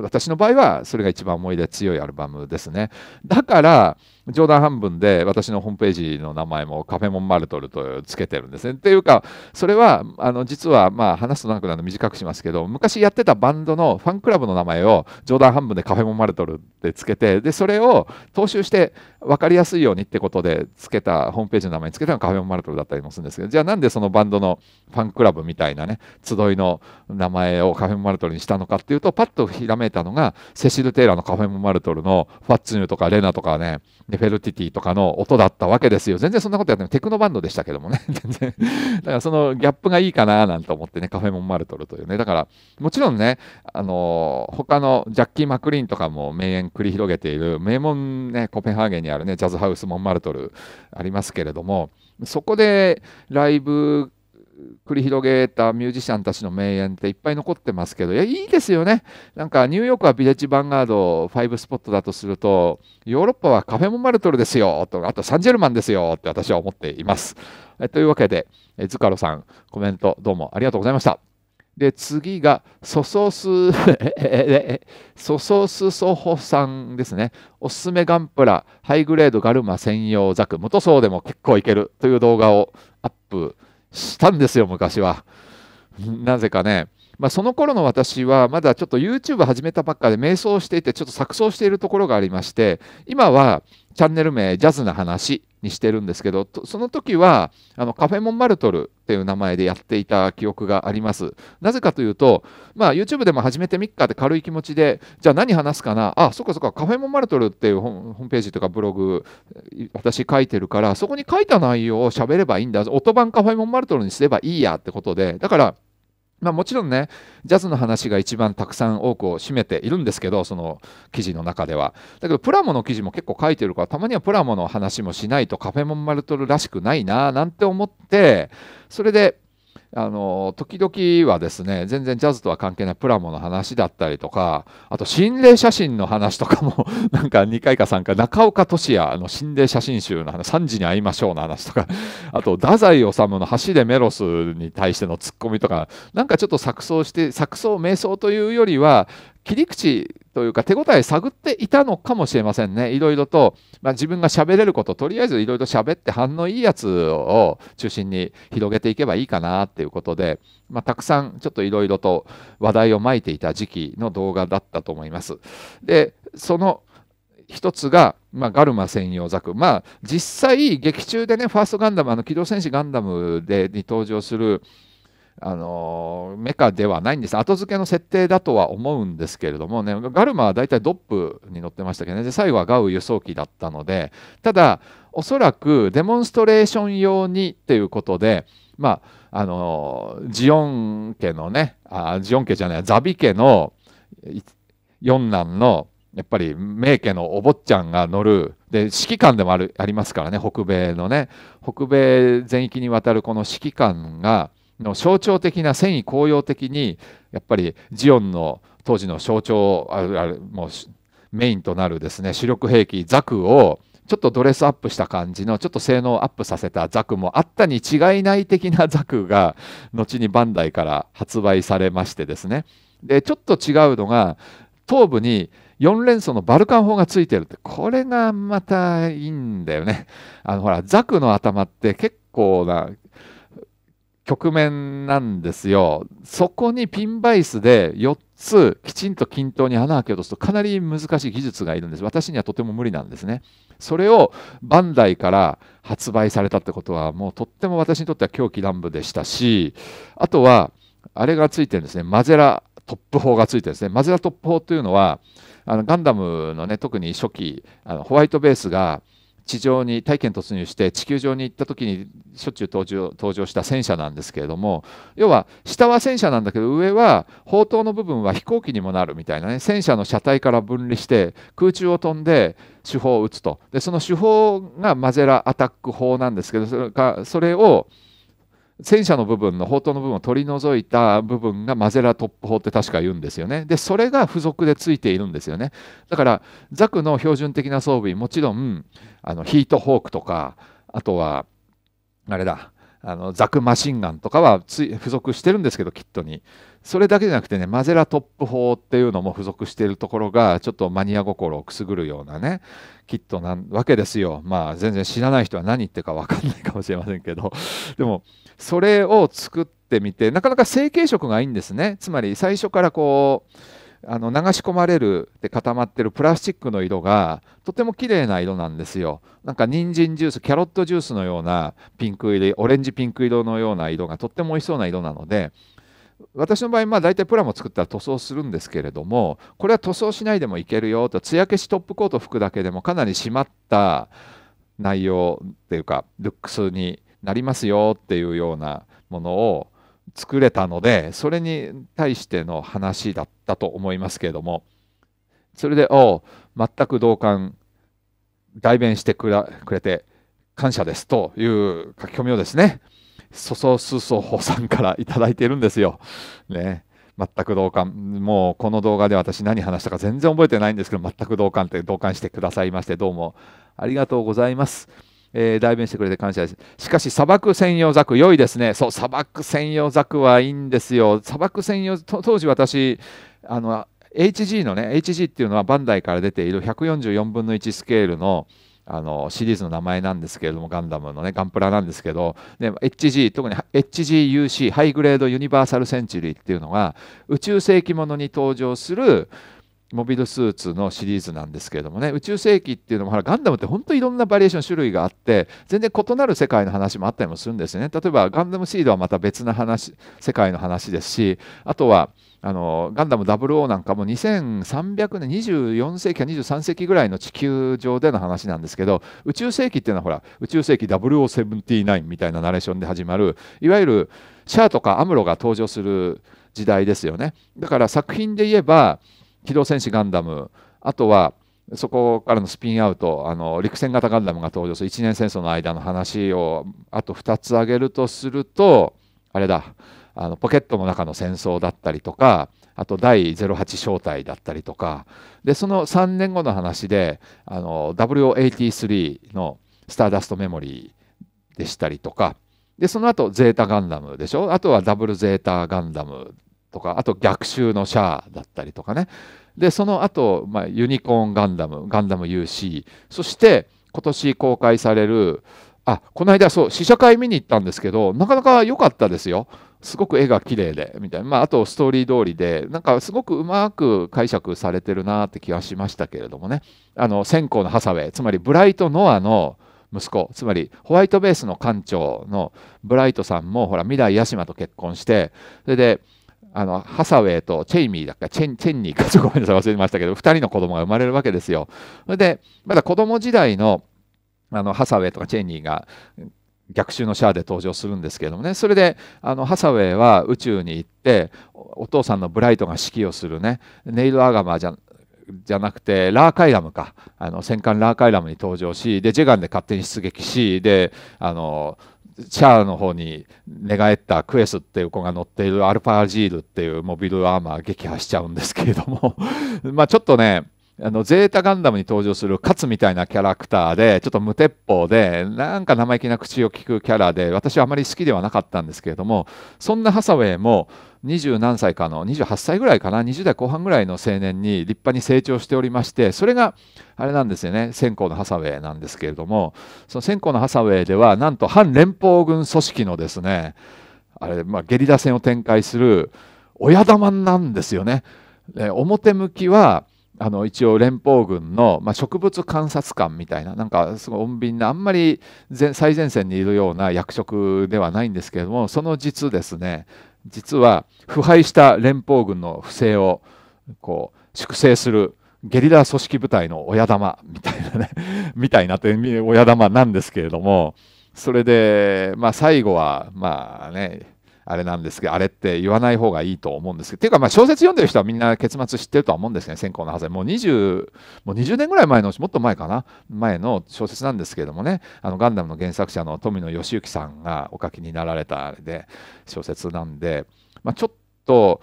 私の場合はそれが一番思い出強いアルバムですねだから冗談半分で私のホームページの名前もカフェモンマルトルとつけてるんですね。っていうか、それはあの実はまあ話すとなくなるの短くしますけど、昔やってたバンドのファンクラブの名前を冗談半分でカフェモンマルトルってつけて、でそれを踏襲して分かりやすいようにってことでつけた、ホームページの名前につけたのがカフェモンマルトルだったりもするんですけど、じゃあなんでそのバンドのファンクラブみたいなね、集いの名前をカフェモンマルトルにしたのかっていうと、パッとひらめいたのが、セシル・テイラーのカフェモンマルトルのファッツニュとかレナとかね、ネフェルティティとかの音だったわけですよ。全然そんなことやってもテクノバンドでしたけどもね。全然。だからそのギャップがいいかななんて思ってね、カフェモンマルトルというね。だから、もちろんね、あの、他のジャッキー・マクリーンとかも名演繰り広げている、名門ね、コペンハーゲンにあるね、ジャズハウス・モンマルトルありますけれども、そこでライブ繰り広げたミュージシャンたちの名演っていっぱい残ってますけどいやいいですよねなんかニューヨークはビレッジヴァンガード5スポットだとするとヨーロッパはカフェモマルトルですよとあとサンジェルマンですよって私は思っていますえというわけでえズカロさんコメントどうもありがとうございましたで次がソソス ソソスソホさんですねおすすめガンプラハイグレードガルマ専用ザク元層でも結構いけるという動画をアップしたんですよ、昔は。なぜかね、まあ、その頃の私はまだちょっと YouTube 始めたばっかで瞑想していてちょっと錯綜しているところがありまして今はチャンネル名ジャズな話にしてるんですけどその時はあのカフェモンマルトルっていう名前でやっていた記憶がありますなぜかというと、まあ、YouTube でも始めてみっかって軽い気持ちでじゃあ何話すかなあそっかそっかカフェモンマルトルっていうホームページとかブログ私書いてるからそこに書いた内容を喋ればいいんだ音版カフェモンマルトルにすればいいやってことでだからまあ、もちろんねジャズの話が一番たくさん多くを占めているんですけどその記事の中ではだけどプラモの記事も結構書いてるからたまにはプラモの話もしないとカフェモンマルトルらしくないななんて思ってそれであの時々はですね全然ジャズとは関係ないプラモの話だったりとかあと心霊写真の話とかも なんか2回か3回中岡俊也の心霊写真集の話3時に会いましょうの話とかあと太宰治の橋でメロスに対してのツッコミとかなんかちょっと錯綜して錯綜瞑想というよりは切り口というか手応え探っていたのかもしれませんねいろいろと、まあ、自分が喋れることとりあえずいろいろ喋って反応いいやつを中心に広げていけばいいかなっていうことで、まあ、たくさんちょっといろいろと話題をまいていた時期の動画だったと思います。でその一つが、まあ、ガルマ専用ザク、まあ、実際、劇中でね、ファーストガンダム、あの機動戦士ガンダムでに登場するあのメカではないんです後付けの設定だとは思うんですけれどもねガルマは大体ドップに乗ってましたけどねで最後はガウ輸送機だったのでただおそらくデモンストレーション用にっていうことでまああのジオン家のねあジオン家じゃないザビ家の四男のやっぱり名家のお坊ちゃんが乗るで指揮官でもあるありますからね北米のね北米全域にわたるこの指揮官がの象徴的な戦意高揚的にやっぱりジオンの当時の象徴あるあるもうメインとなるですね主力兵器ザクをちょっとドレスアップした感じのちょっと性能アップさせたザクもあったに違いない的なザクが後にバンダイから発売されましてですねでちょっと違うのが頭部に4連装のバルカン砲がついてるってこれがまたいいんだよねあのほらザクの頭って結構な局面なんですよ。そこにピンバイスで4つきちんと均等に穴開けようとするとかなり難しい技術がいるんです。私にはとても無理なんですね。それをバンダイから発売されたってことはもうとっても私にとっては狂気乱舞でしたし、あとはあれがついてるんですね。マゼラトップ砲がついてるんですね、マゼラトップ砲というのは、あのガンダムのね、特に初期、あのホワイトベースが、地上に大気圏突入して地球上に行った時にしょっちゅう登場登場した戦車なんですけれども要は下は戦車なんだけど上は砲塔の部分は飛行機にもなるみたいなね戦車の車体から分離して空中を飛んで手法を打つとでその手法がマゼラアタック砲なんですけどそれかそれを戦車の部分の砲塔の部分を取り除いた部分がマゼラトップ砲って確か言うんですよねでそれが付属でついているんですよねだからザクの標準的な装備もちろんあのヒートホークとかあとはあれだあのザクマシンガンとかは付属してるんですけどキットにそれだけじゃなくてねマゼラトップ砲っていうのも付属しているところがちょっとマニア心をくすぐるようなねキットなわけですよまあ全然知らない人は何言ってるか分かんないかもしれませんけどでもそれを作ってみてなかなか成型色がいいんですねつまり最初からこうあの流し込まれるで固まってるプラスチックの色がとても綺麗な色なんですよなんか人参ジュースキャロットジュースのようなピンク入りオレンジピンク色のような色がとっても美味しそうな色なので私の場合まあ大体プラモ作ったら塗装するんですけれどもこれは塗装しないでもいけるよと艶消しトップコートくだけでもかなり締まった内容っていうかルックスになりますよっていうようなものを作れたのでそれに対しての話だったと思いますけれどもそれでお全く同感代弁してくれて感謝ですという書き込みをですねそそすそほさんから頂いているんですよ。ね全く同感もうこの動画で私何話したか全然覚えてないんですけど全く同感って同感してくださいましてどうもありがとうございます。えー、代弁してくれて感謝です。しかし、砂漠専用ザク、良いですね。そう、砂漠専用ザクはいいんですよ。砂漠専用、当時私、あの、HG のね、HG っていうのはバンダイから出ている144分の1スケールの、あのシリーズの名前なんですけれども、ガンダムのね、ガンプラなんですけど、ね、HG、特に HGUC、ハイグレードユニバーサルセンチュリーっていうのが、宇宙世紀ものに登場する、モビルスーツのシリーズなんですけれどもね宇宙世紀っていうのもガンダムって本当にいろんなバリエーション種類があって全然異なる世界の話もあったりもするんですね例えばガンダムシードはまた別な話世界の話ですしあとはあのガンダム00なんかも2300年24世紀か23世紀ぐらいの地球上での話なんですけど宇宙世紀っていうのはほら宇宙世紀0079みたいなナレーションで始まるいわゆるシャアとかアムロが登場する時代ですよねだから作品で言えば機動戦士ガンダムあとはそこからのスピンアウトあの陸戦型ガンダムが登場する1年戦争の間の話をあと2つ挙げるとするとあれだあのポケットの中の戦争だったりとかあと第08招待だったりとかでその3年後の話であの w 8 3のスターダストメモリーでしたりとかでその後ゼータガンダムでしょあとはダブルゼータガンダムとかあと逆襲のシャアだったりとかねでその後、まあユニコーンガンダムガンダム UC そして今年公開されるあこの間そう試写会見に行ったんですけどなかなか良かったですよすごく絵が綺麗でみたいな、まあ、あとストーリー通りでなんかすごくうまく解釈されてるなって気はしましたけれどもねあの線香のハサウェイつまりブライト・ノアの息子つまりホワイトベースの館長のブライトさんもほら未来ヤシマと結婚してそれであのハサウェイとチェイミーだっかチェンチェンニーかちょっとごめんなさい忘れましたけど2人の子供が生まれるわけですよ。それでまだ子供時代のあのハサウェイとかチェンニーが逆襲のシャアで登場するんですけどもねそれであのハサウェイは宇宙に行ってお父さんのブライトが指揮をするねネイル・アガマじゃじゃなくてラーカイラムかあの戦艦ラーカイラムに登場しでジェガンで勝手に出撃しであのシャアの方に寝返ったクエスっていう子が乗っているアルパージールっていうモビルアーマー撃破しちゃうんですけれども まあちょっとねあのゼータガンダムに登場するカツみたいなキャラクターでちょっと無鉄砲でなんか生意気な口を利くキャラで私はあまり好きではなかったんですけれどもそんなハサウェイも20何歳かの28歳ぐらいかな20代後半ぐらいの青年に立派に成長しておりましてそれがあれなんですよね線香のハサウェイなんですけれどもその線香のハサウェイではなんと反連邦軍組織のですねあれ、まあ、ゲリラ戦を展開する親玉なんですよね。表向きはあの一応連邦軍の、まあ、植物観察官みたいななんかすごい穏便なあんまり最前線にいるような役職ではないんですけれどもその実ですね実は腐敗した連邦軍の不正をこう粛清するゲリラ組織部隊の親玉みたいなね みたいなという親玉なんですけれどもそれでまあ最後はまあねあれなんですけど、あれって言わない方がいいと思うんですけど、っていうか、まあ、小説読んでる人はみんな結末知ってるとは思うんですけどね、線香のはずもう20、もう20年ぐらい前の、もっと前かな、前の小説なんですけどもね、あのガンダムの原作者の富野義行さんがお書きになられたあれで、小説なんで、まあ、ちょっと、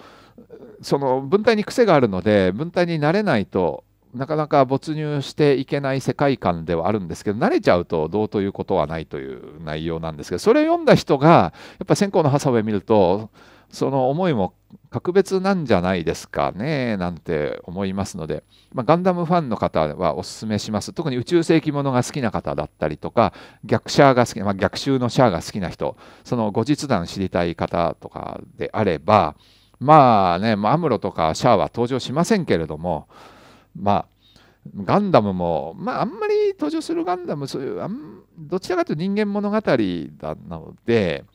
その文体に癖があるので文体になれないとなかなか没入していけない世界観ではあるんですけど慣れちゃうとどうということはないという内容なんですけどそれを読んだ人がやっぱ線香のハサウェイ見るとその思いも格別なんじゃないですかねなんて思いますので、まあ、ガンダムファンの方はおすすめします特に宇宙世紀ものが好きな方だったりとか逆シャアが好き、まあ、逆襲のシャアが好きな人その後日談知りたい方とかであればまあねアムロとかシャアは登場しませんけれどもまあガンダムも、まあ、あんまり登場するガンダム、そういうあんどちらかというと人間物語なので、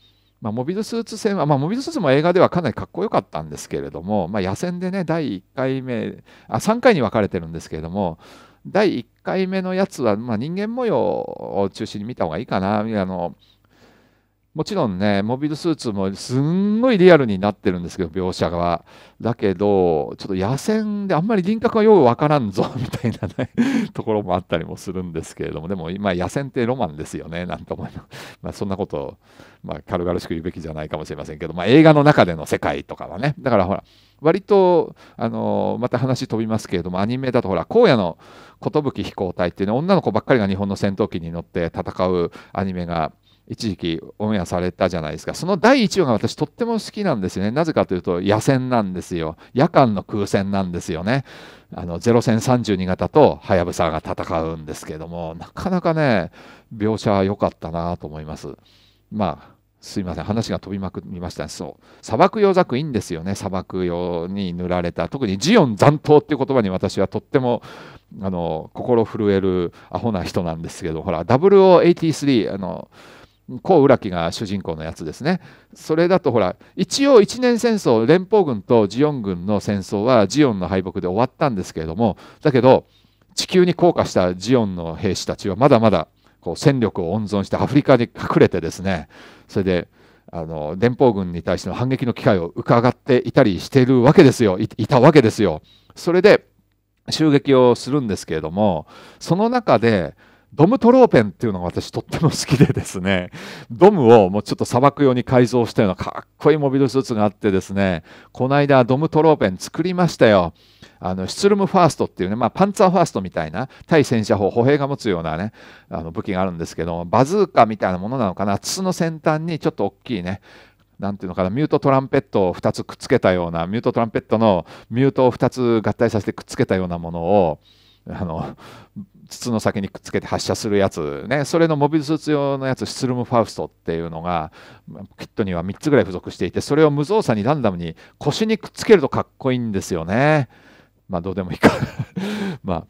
まあ、モビルスーツ戦は、まあ、モビルスーツも映画ではかなりかっこよかったんですけれども、まあ、野戦でね、第1回目あ、3回に分かれてるんですけれども、第1回目のやつは、まあ、人間模様を中心に見た方がいいかな、あのもちろんねモビルスーツもすんごいリアルになってるんですけど描写がだけどちょっと野戦であんまり輪郭がよくわからんぞみたいなね ところもあったりもするんですけれどもでも今野戦ってロマンですよねなんて思います、まあ、そんなことを、まあ、軽々しく言うべきじゃないかもしれませんけど、まあ、映画の中での世界とかはねだからほら割とあのまた話飛びますけれどもアニメだとほら荒野の寿飛行隊っていうね女の子ばっかりが日本の戦闘機に乗って戦うアニメが一時期オンエアされたじゃないですかその第1話が私とっても好きなんですよねなぜかというと夜戦なんですよ夜間の空戦なんですよねあの0戦32型とはやぶさが戦うんですけどもなかなかね描写は良かったなと思いますまあすいません話が飛びまくりましたねそう砂漠用ザクいいんですよね砂漠用に塗られた特にジオン残党っていう言葉に私はとってもあの心震えるアホな人なんですけどほら0083あの高浦木が主人公のやつですねそれだとほら一応一年戦争連邦軍とジオン軍の戦争はジオンの敗北で終わったんですけれどもだけど地球に降下したジオンの兵士たちはまだまだこう戦力を温存してアフリカに隠れてですねそれであの連邦軍に対しての反撃の機会を伺っていたりしているわけですよいたわけですよ。それで襲撃をするんですけれどもその中でドムトローペンっていうのが私とっても好きでですねドムをもうちょっと砂漠用に改造したようなかっこいいモビルスーツがあってですねこの間ドムトローペン作りましたよあのシュツルムファーストっていうね、まあ、パンツァーファーストみたいな対戦車砲歩兵が持つようなねあの武器があるんですけどバズーカみたいなものなのかな筒の先端にちょっと大きいねなんていうのかなミュートトランペットを2つくっつけたようなミュートトランペットのミュートを2つ合体させてくっつけたようなものをあの筒の先にくっつけて発射するやつねそれのモビルスーツ用のやつスルムファウストっていうのがキットには3つぐらい付属していてそれを無造作にランダムに腰にくっつけるとかっこいいんですよねまあどうでもいいか まあ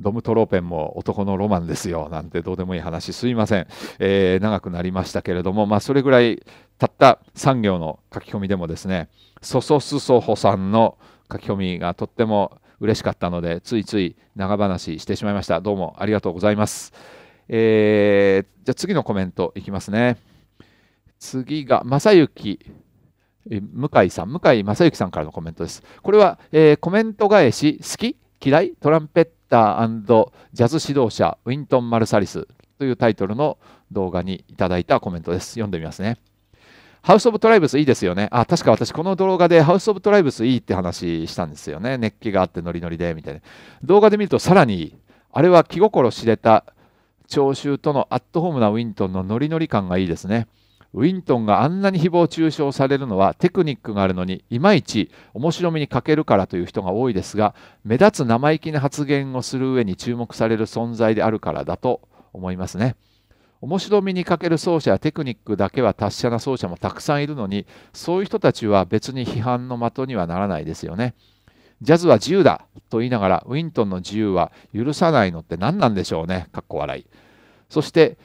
ドムトローペンも男のロマンですよなんてどうでもいい話すいません、えー、長くなりましたけれども、まあ、それぐらいたった3行の書き込みでもですねソソスソホさんの書き込みがとっても嬉しかったのでついつい長話してしまいましたどうもありがとうございます、えー、じゃあ次のコメントいきますね次が正幸向井さん向井正幸さんからのコメントですこれは、えー、コメント返し好き嫌いトランペッタージャズ指導者ウィントン・マルサリスというタイトルの動画にいただいたコメントです読んでみますねハウス・オブ・トライブスいいですよね。あ、確か私この動画でハウス・オブ・トライブスいいって話したんですよね。熱気があってノリノリで、みたいな。動画で見るとさらにあれは気心知れた聴衆とのアットホームなウィントンのノリノリ感がいいですね。ウィントンがあんなに誹謗中傷されるのはテクニックがあるのにいまいち面白みに欠けるからという人が多いですが目立つ生意気な発言をする上に注目される存在であるからだと思いますね。面白みに欠ける奏者やテクニックだけは達者な奏者もたくさんいるのにそういう人たちは別に批判の的にはならないですよね。ジャズは自由だと言いながらウィントンの自由は許さないのって何なんでしょうね。かっこ笑い。そして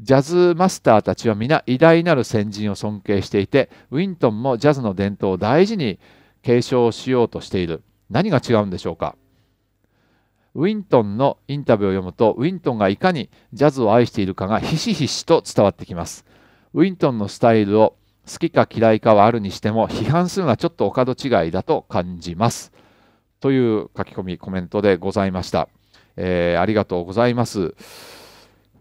ジャズマスターたちは皆偉大なる先人を尊敬していてウィントンもジャズの伝統を大事に継承しようとしている。何が違うんでしょうかウィントンのインタビューを読むとウィントンがいかにジャズを愛しているかがひしひしと伝わってきますウィントンのスタイルを好きか嫌いかはあるにしても批判するのはちょっとお門違いだと感じますという書き込みコメントでございました、えー、ありがとうございます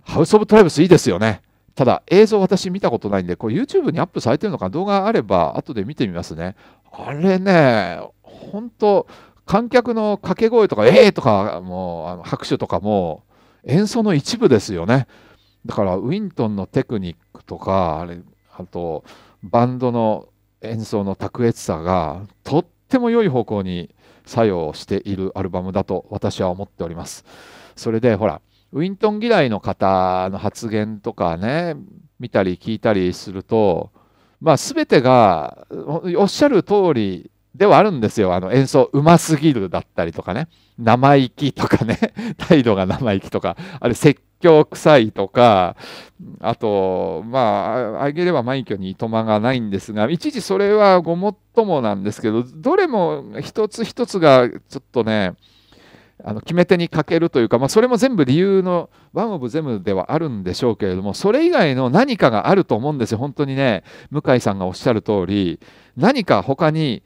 ハウス・オブ・トライブスいいですよねただ映像私見たことないんでこれ YouTube にアップされてるのか動画あれば後で見てみますねあれね本当観客の掛け声とか、えーとか、もうあの拍手とかも演奏の一部ですよね。だからウィントンのテクニックとか、あれ、あとバンドの演奏の卓越さがとっても良い方向に作用しているアルバムだと私は思っております。それでほら、ウィントン嫌いの方の発言とかね、見たり聞いたりすると、まあ、全てがおっしゃる通りではあるんですよ。あの演奏うますぎるだったりとかね、生意気とかね、態度が生意気とか、あれ説教臭いとか、あと、まあ、あげれば枚挙にいとまがないんですが、一時それはごもっともなんですけど、どれも一つ一つがちょっとね、あの決め手に欠けるというか、まあ、それも全部理由のワン・オブ・ゼムではあるんでしょうけれどもそれ以外の何かがあると思うんですよ本当にね向井さんがおっしゃる通り何か他に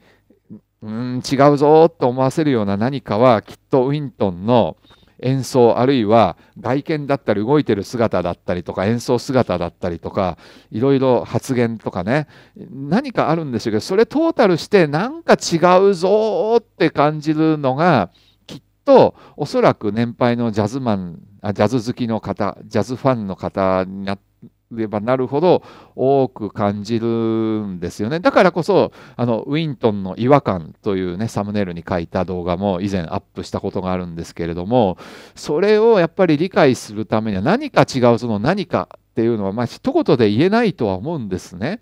うん違うぞと思わせるような何かはきっとウィントンの演奏あるいは外見だったり動いてる姿だったりとか演奏姿だったりとかいろいろ発言とかね何かあるんですけどそれトータルしてなんか違うぞって感じるのがきっとおそらく年配のジャズマンジャズ好きの方ジャズファンの方になってればなるほど多く感じるんですよねだからこそあのウィントンの違和感というねサムネイルに書いた動画も以前アップしたことがあるんですけれどもそれをやっぱり理解するためには何か違うその何かっていうのはまあ一言で言えないとは思うんですね。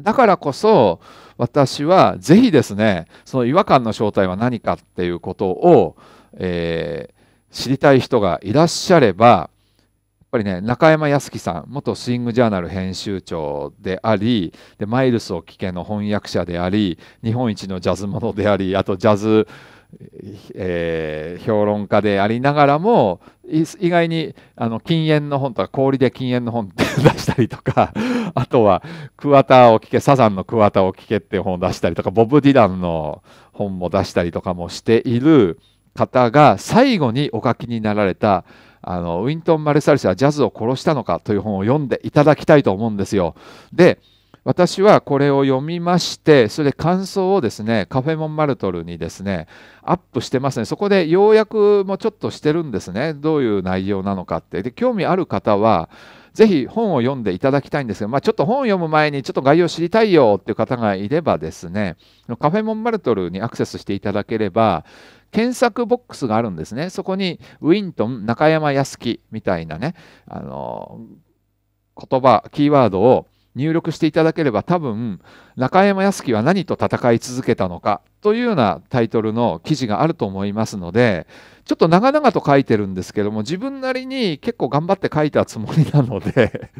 だからこそ私はぜひですねその違和感の正体は何かっていうことを、えー、知りたい人がいらっしゃればぱりね中山康樹さん元スイングジャーナル編集長でありでマイルスを聞けの翻訳者であり日本一のジャズものでありあとジャズえー、評論家でありながらも意外にあの禁煙の本とか氷で禁煙の 本出したりとかあとは桑田を聞けサザンの桑田を聞けっていう本を出したりとかボブ・ディランの本も出したりとかもしている方が最後にお書きになられた「あのウィントン・マルサリスはジャズを殺したのかという本を読んでいただきたいと思うんですよ。で私はこれを読みましてそれで感想をですねカフェモンマルトルにですねアップしてますねそこで要約もちょっとしてるんですねどういう内容なのかってで興味ある方はぜひ本を読んでいただきたいんですが、まあ、ちょっと本を読む前にちょっと概要知りたいよっていう方がいればですねカフェモンマルトルにアクセスしていただければ検索ボックスがあるんですねそこにウィントン中山康樹みたいなねあの言葉キーワードを入力していただければ多分中山康樹は何と戦い続けたのかというようなタイトルの記事があると思いますのでちょっと長々と書いてるんですけども自分なりに結構頑張って書いたつもりなので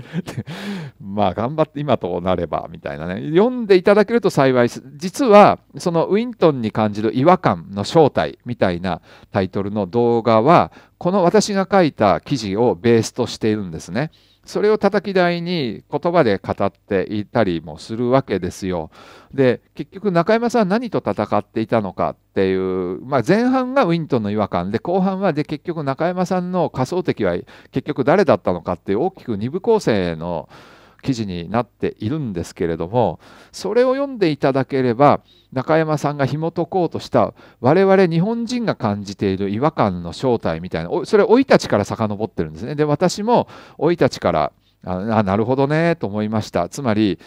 まあ頑張って今となればみたいなね読んでいただけると幸いです実はそのウィントンに感じる違和感の正体みたいなタイトルの動画はこの私が書いた記事をベースとしているんですね。それを叩き台に言葉で語っていたりもするわけですよ。で結局中山さんは何と戦っていたのかっていう、まあ、前半がウィントンの違和感で後半はで結局中山さんの仮想敵は結局誰だったのかっていう大きく2部構成の。記事になっているんですけれどもそれを読んでいただければ中山さんが紐解こうとした我々日本人が感じている違和感の正体みたいなそれ生い立ちから遡ってるんですね。で私も生い立ちからあなるほどねと思いました。つまり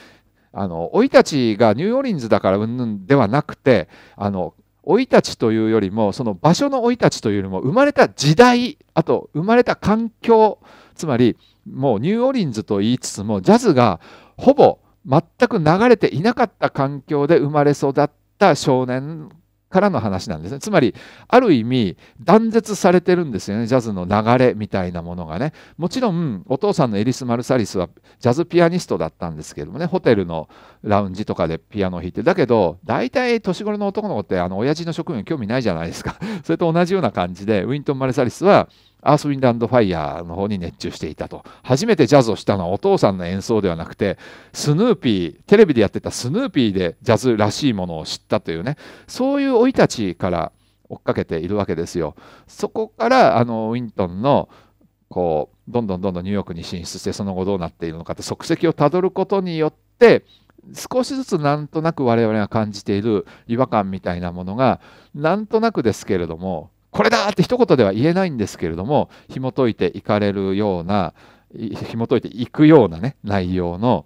あの生い立ちがニューオーリンズだからうんぬんではなくてあの生い立ちというよりもその場所の生い立ちというよりも生まれた時代あと生まれた環境つまりもうニューオーリンズと言いつつもジャズがほぼ全く流れていなかった環境で生まれ育った少年からの話なんですね。つまり、ある意味、断絶されてるんですよね。ジャズの流れみたいなものがね。もちろん、お父さんのエリス・マルサリスはジャズピアニストだったんですけどもね、ホテルのラウンジとかでピアノを弾いて、だけど、大体年頃の男の子って、あの、親父の職業に興味ないじゃないですか。それと同じような感じで、ウィントン・マルサリスは、アース・ウィンド・ンド・ファイヤーの方に熱中していたと初めてジャズをしたのはお父さんの演奏ではなくてスヌーピーテレビでやってたスヌーピーでジャズらしいものを知ったというねそういう生い立ちから追っかけているわけですよ。そこからあのウィントンのこうどんどんどんどんニューヨークに進出してその後どうなっているのかって足跡をたどることによって少しずつなんとなく我々が感じている違和感みたいなものがなんとなくですけれどもこれだって一言では言えないんですけれども紐解いていかれるような紐解いていくようなね内容の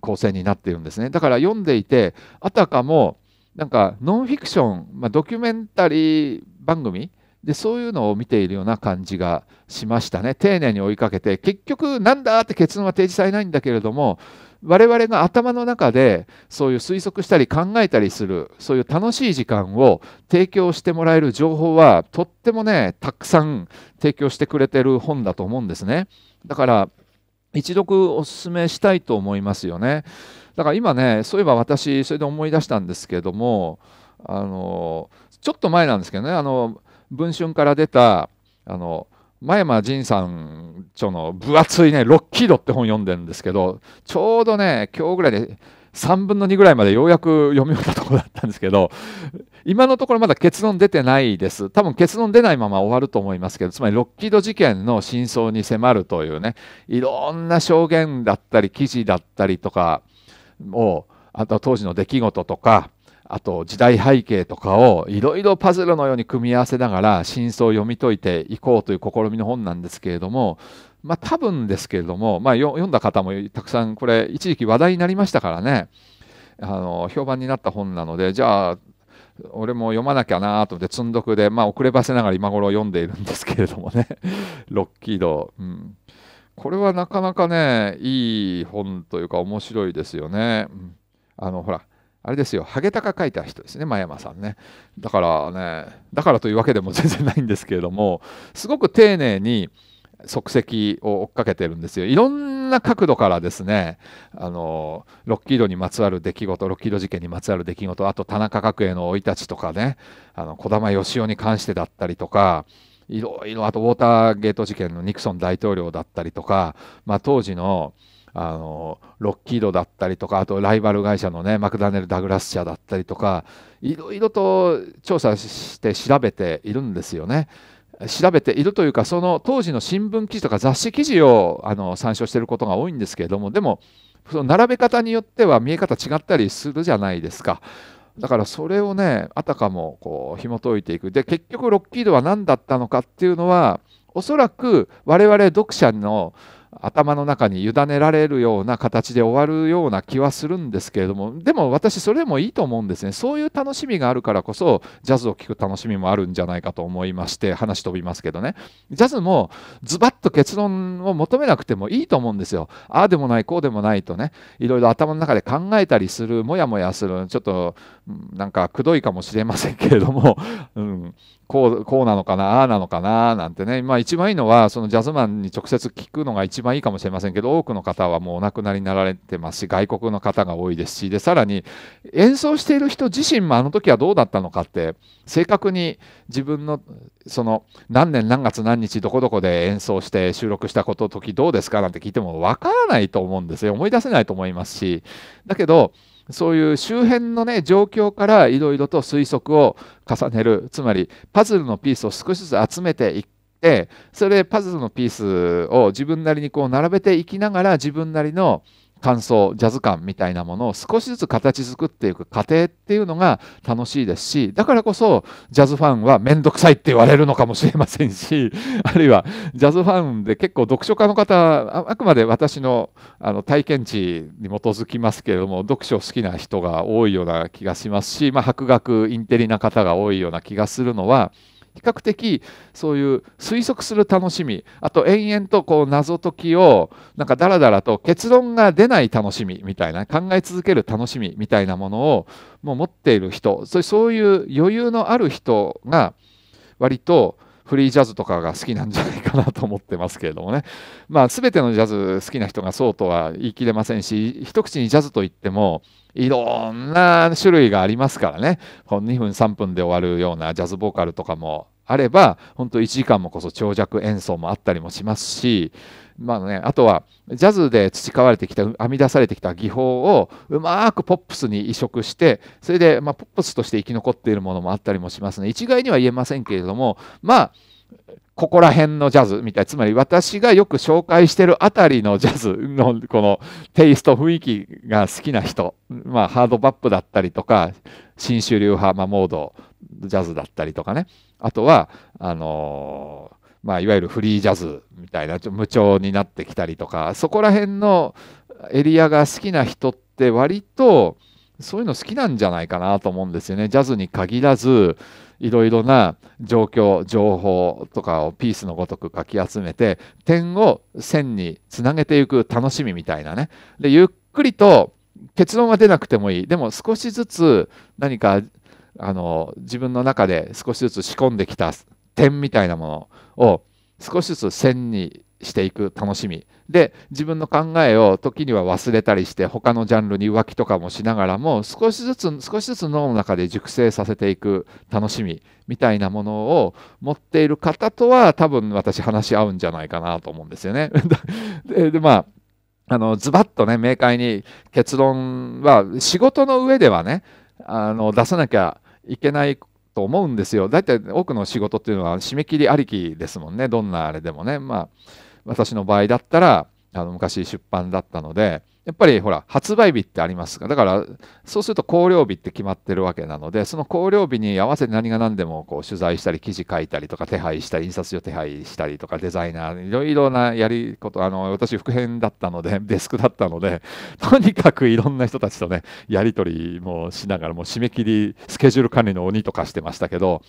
構成になっているんですねだから読んでいてあたかもなんかノンフィクション、まあ、ドキュメンタリー番組でそういうのを見ているような感じがしましたね丁寧に追いかけて結局なんだって結論は提示されないんだけれども我々が頭の中でそういう推測したり考えたりするそういう楽しい時間を提供してもらえる情報はとってもねたくさん提供してくれてる本だと思うんですねだから一読お勧めしたいと思いますよねだから今ねそういえば私それで思い出したんですけどもあのちょっと前なんですけどねあの文春から出たあの「真山仁さんちょの分厚いね「ロッキード」って本読んでるんですけどちょうどね今日ぐらいで3分の2ぐらいまでようやく読み終わったところだったんですけど今のところまだ結論出てないです多分結論出ないまま終わると思いますけどつまりロッキード事件の真相に迫るというねいろんな証言だったり記事だったりとかをあとは当時の出来事とかあと時代背景とかをいろいろパズルのように組み合わせながら真相を読み解いていこうという試みの本なんですけれどもまあ多分ですけれども、まあ、読んだ方もたくさんこれ一時期話題になりましたからねあの評判になった本なのでじゃあ俺も読まなきゃなと思って積んどくで、まあ、遅ればせながら今頃読んでいるんですけれどもね ロッキード、うん、これはなかなかねいい本というか面白いですよね。うん、あのほらあれですよ、ハゲタカ書いた人ですね、真山さんね。だからね、だからというわけでも全然ないんですけれども、すごく丁寧に足跡を追っかけてるんですよ。いろんな角度からですね、あの、ロッキードにまつわる出来事、ロッキード事件にまつわる出来事、あと田中角栄の生い立ちとかね、あの、小玉義雄に関してだったりとか、いろいろ、あとウォーターゲート事件のニクソン大統領だったりとか、まあ、当時の、あのロッキードだったりとかあとライバル会社のねマクダネル・ダグラス社だったりとかいろいろと調査して調べているんですよね。調べているというかその当時の新聞記事とか雑誌記事をあの参照していることが多いんですけれどもでもその並べ方によっては見え方違ったりするじゃないですか。だからそれをねあたかもこう紐解いていくで結局ロッキードは何だったのかっていうのはおそらく我々読者の頭の中に委ねられるような形で終わるような気はするんですけれどもでも私それでもいいと思うんですねそういう楽しみがあるからこそジャズを聴く楽しみもあるんじゃないかと思いまして話飛びますけどねジャズもズバッと結論を求めなくてもいいと思うんですよああでもないこうでもないとねいろいろ頭の中で考えたりするモヤモヤするちょっとなんかくどいかもしれませんけれども、うん、こうこうなのかなああなのかななんてね、まあ、一番いいのはそのジャズマンに直接聞くのが一番いいかもしれませんけど多くの方はもうお亡くなりになられてますし外国の方が多いですしでさらに演奏している人自身もあの時はどうだったのかって正確に自分のその何年何月何日どこどこで演奏して収録したこと時どうですかなんて聞いても分からないと思うんですよ思い出せないと思いますしだけどそういう周辺のね状況からいろいろと推測を重ねるつまりパズルのピースを少しずつ集めていってそれでパズルのピースを自分なりにこう並べていきながら自分なりの感想ジャズ感みたいなものを少しずつ形作っていく過程っていうのが楽しいですしだからこそジャズファンは面倒くさいって言われるのかもしれませんし あるいはジャズファンで結構読書家の方あくまで私のあの体験値に基づきますけれども読書好きな人が多いような気がしますし、まあ、博学インテリな方が多いような気がするのは。比較的そういう推測する楽しみあと延々とこう謎解きをなんかダラダラと結論が出ない楽しみみたいな考え続ける楽しみみたいなものをもう持っている人そういう余裕のある人が割とフリージャズとかが好きなんじゃないかなと思ってますけれどもね、まあ、全てのジャズ好きな人がそうとは言い切れませんし一口にジャズといってもいろんな種類がありますからね2分3分で終わるようなジャズボーカルとかもあれば本当1時間もこそ長尺演奏もあったりもしますしまあね、あとはジャズで培われてきた編み出されてきた技法をうまくポップスに移植してそれで、まあ、ポップスとして生き残っているものもあったりもしますね一概には言えませんけれどもまあここら辺のジャズみたいつまり私がよく紹介してるあたりのジャズのこのテイスト雰囲気が好きな人、まあ、ハードバップだったりとか新種流派、まあ、モードジャズだったりとかねあとはあのーまあ、いわゆるフリージャズみたいな無調になってきたりとかそこら辺のエリアが好きな人って割とそういうの好きなんじゃないかなと思うんですよね。ジャズに限らずいろいろな状況情報とかをピースのごとくかき集めて点を線につなげていく楽しみみたいなね。でゆっくりと結論が出なくてもいいでも少しずつ何かあの自分の中で少しずつ仕込んできた点みたいなものを少しずつ線にしていく楽しみで自分の考えを時には忘れたりして他のジャンルに浮気とかもしながらも少しずつ少しずつ脳の中で熟成させていく楽しみみたいなものを持っている方とは多分私話し合うんじゃないかなと思うんですよね。でまああのズバッとね明快に結論は仕事の上ではねあの出さなきゃいけないと思うんですよ大体多くの仕事っていうのは締め切りありきですもんねどんなあれでもねまあ私の場合だったらあの昔出版だったのでやっぱりほら発売日ってありますがだからそうすると考慮日って決まってるわけなのでその考慮日に合わせて何が何でもこう取材したり記事書いたりとか手配したり印刷所手配したりとかデザイナーいろいろなやりことあの私副編だったので デスクだったのでとにかくいろんな人たちとねやり取りもしながらもう締め切りスケジュール管理の鬼とかしてましたけど。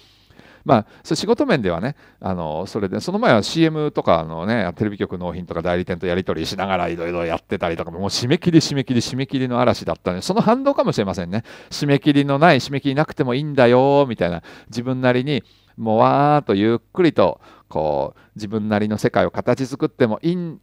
まあ、それ仕事面ではねあのそれでその前は CM とかの、ね、テレビ局納品とか代理店とやり取りしながらいろいろやってたりとかもう締め切り締め切り締め切りの嵐だったのでその反動かもしれませんね締め切りのない締め切りなくてもいいんだよみたいな自分なりにもうわーっとゆっくりとこう自分なりの世界を形作ってもいい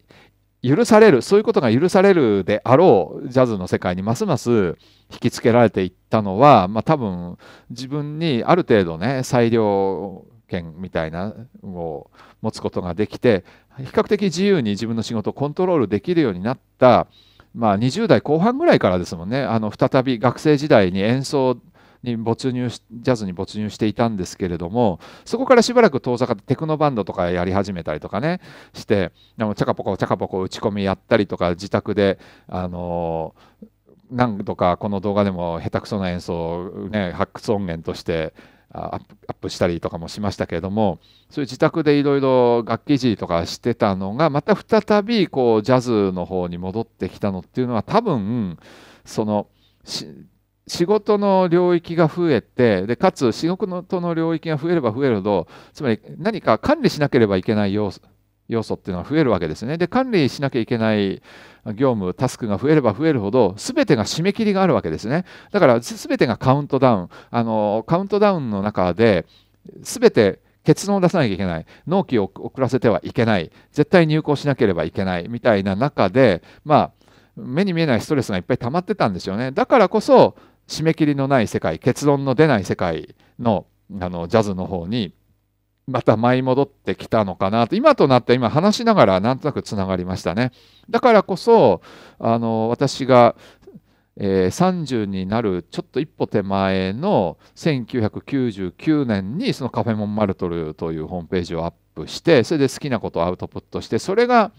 許されるそういうことが許されるであろうジャズの世界にますます引きつけられていったのは、まあ、多分自分にある程度ね裁量権みたいなのを持つことができて比較的自由に自分の仕事をコントロールできるようになった、まあ、20代後半ぐらいからですもんねあの再び学生時代に演奏に没入しジャズに没入していたんですけれどもそこからしばらく遠ざかってテクノバンドとかやり始めたりとかねしてでもチャカポコチャカポコ打ち込みやったりとか自宅であの何度かこの動画でも下手くそな演奏を、ね、発掘音源としてアップしたりとかもしましたけれどもそういう自宅でいろいろ楽器いじりとかしてたのがまた再びこうジャズの方に戻ってきたのっていうのは多分その仕事の領域が増えてでかつ仕事の領域が増えれば増えるほどつまり何か管理しなければいけない要素要素っていうのが増えるわけですね。で管理しなきゃいけない業務タスクが増えれば増えるほど全てが締め切りがあるわけですね。だから全てがカウントダウンあのカウントダウンの中で全て結論を出さなきゃいけない納期を遅らせてはいけない絶対入稿しなければいけないみたいな中でまあ目に見えないストレスがいっぱい溜まってたんですよね。だからこそ締め切りのない世界結論の出ない世界のあのジャズの方にまた舞い戻ってきたのかなと今となって今話しながらなんとなくつながりましたねだからこそあの私が、えー、30になるちょっと一歩手前の1999年にそのカフェ・モンマルトルというホームページをアップしてそれで好きなことをアウトプットしてそれが、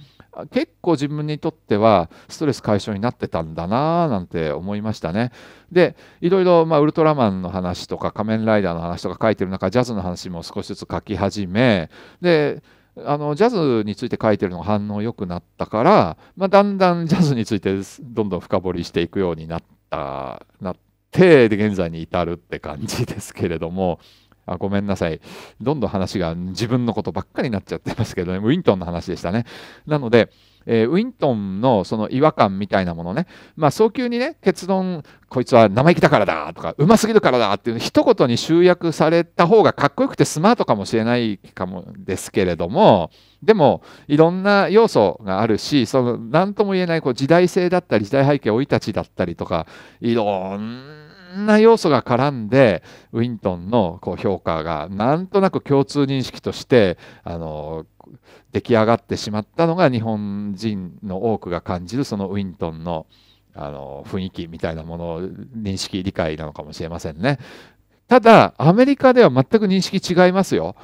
結構自分にとってはストレス解消になってたんだなーなんて思いましたね。でいろいろ、まあ、ウルトラマンの話とか仮面ライダーの話とか書いてる中ジャズの話も少しずつ書き始めであのジャズについて書いてるのが反応良くなったから、まあ、だんだんジャズについてどんどん深掘りしていくようになったなってで現在に至るって感じですけれどもあごめんなさいどんどん話が自分のことばっかりになっちゃってますけどねウィントンの話でしたねなのでえー、ウィントンのその違和感みたいなものね、まあ、早急にね、結論、こいつは生意気だからだとか、うますぎるからだっていう、一言に集約された方がかっこよくてスマートかもしれないかもですけれども、でも、いろんな要素があるし、その何とも言えないこう時代性だったり、時代背景、生い立ちだったりとか、いろんなんな要素が絡んでウィントンのこう評価がなんとなく共通認識としてあの出来上がってしまったのが日本人の多くが感じるそのウィントンのあの雰囲気みたいなもの認識理解なのかもしれませんね。ただアメリカでは全く認識違いますよ。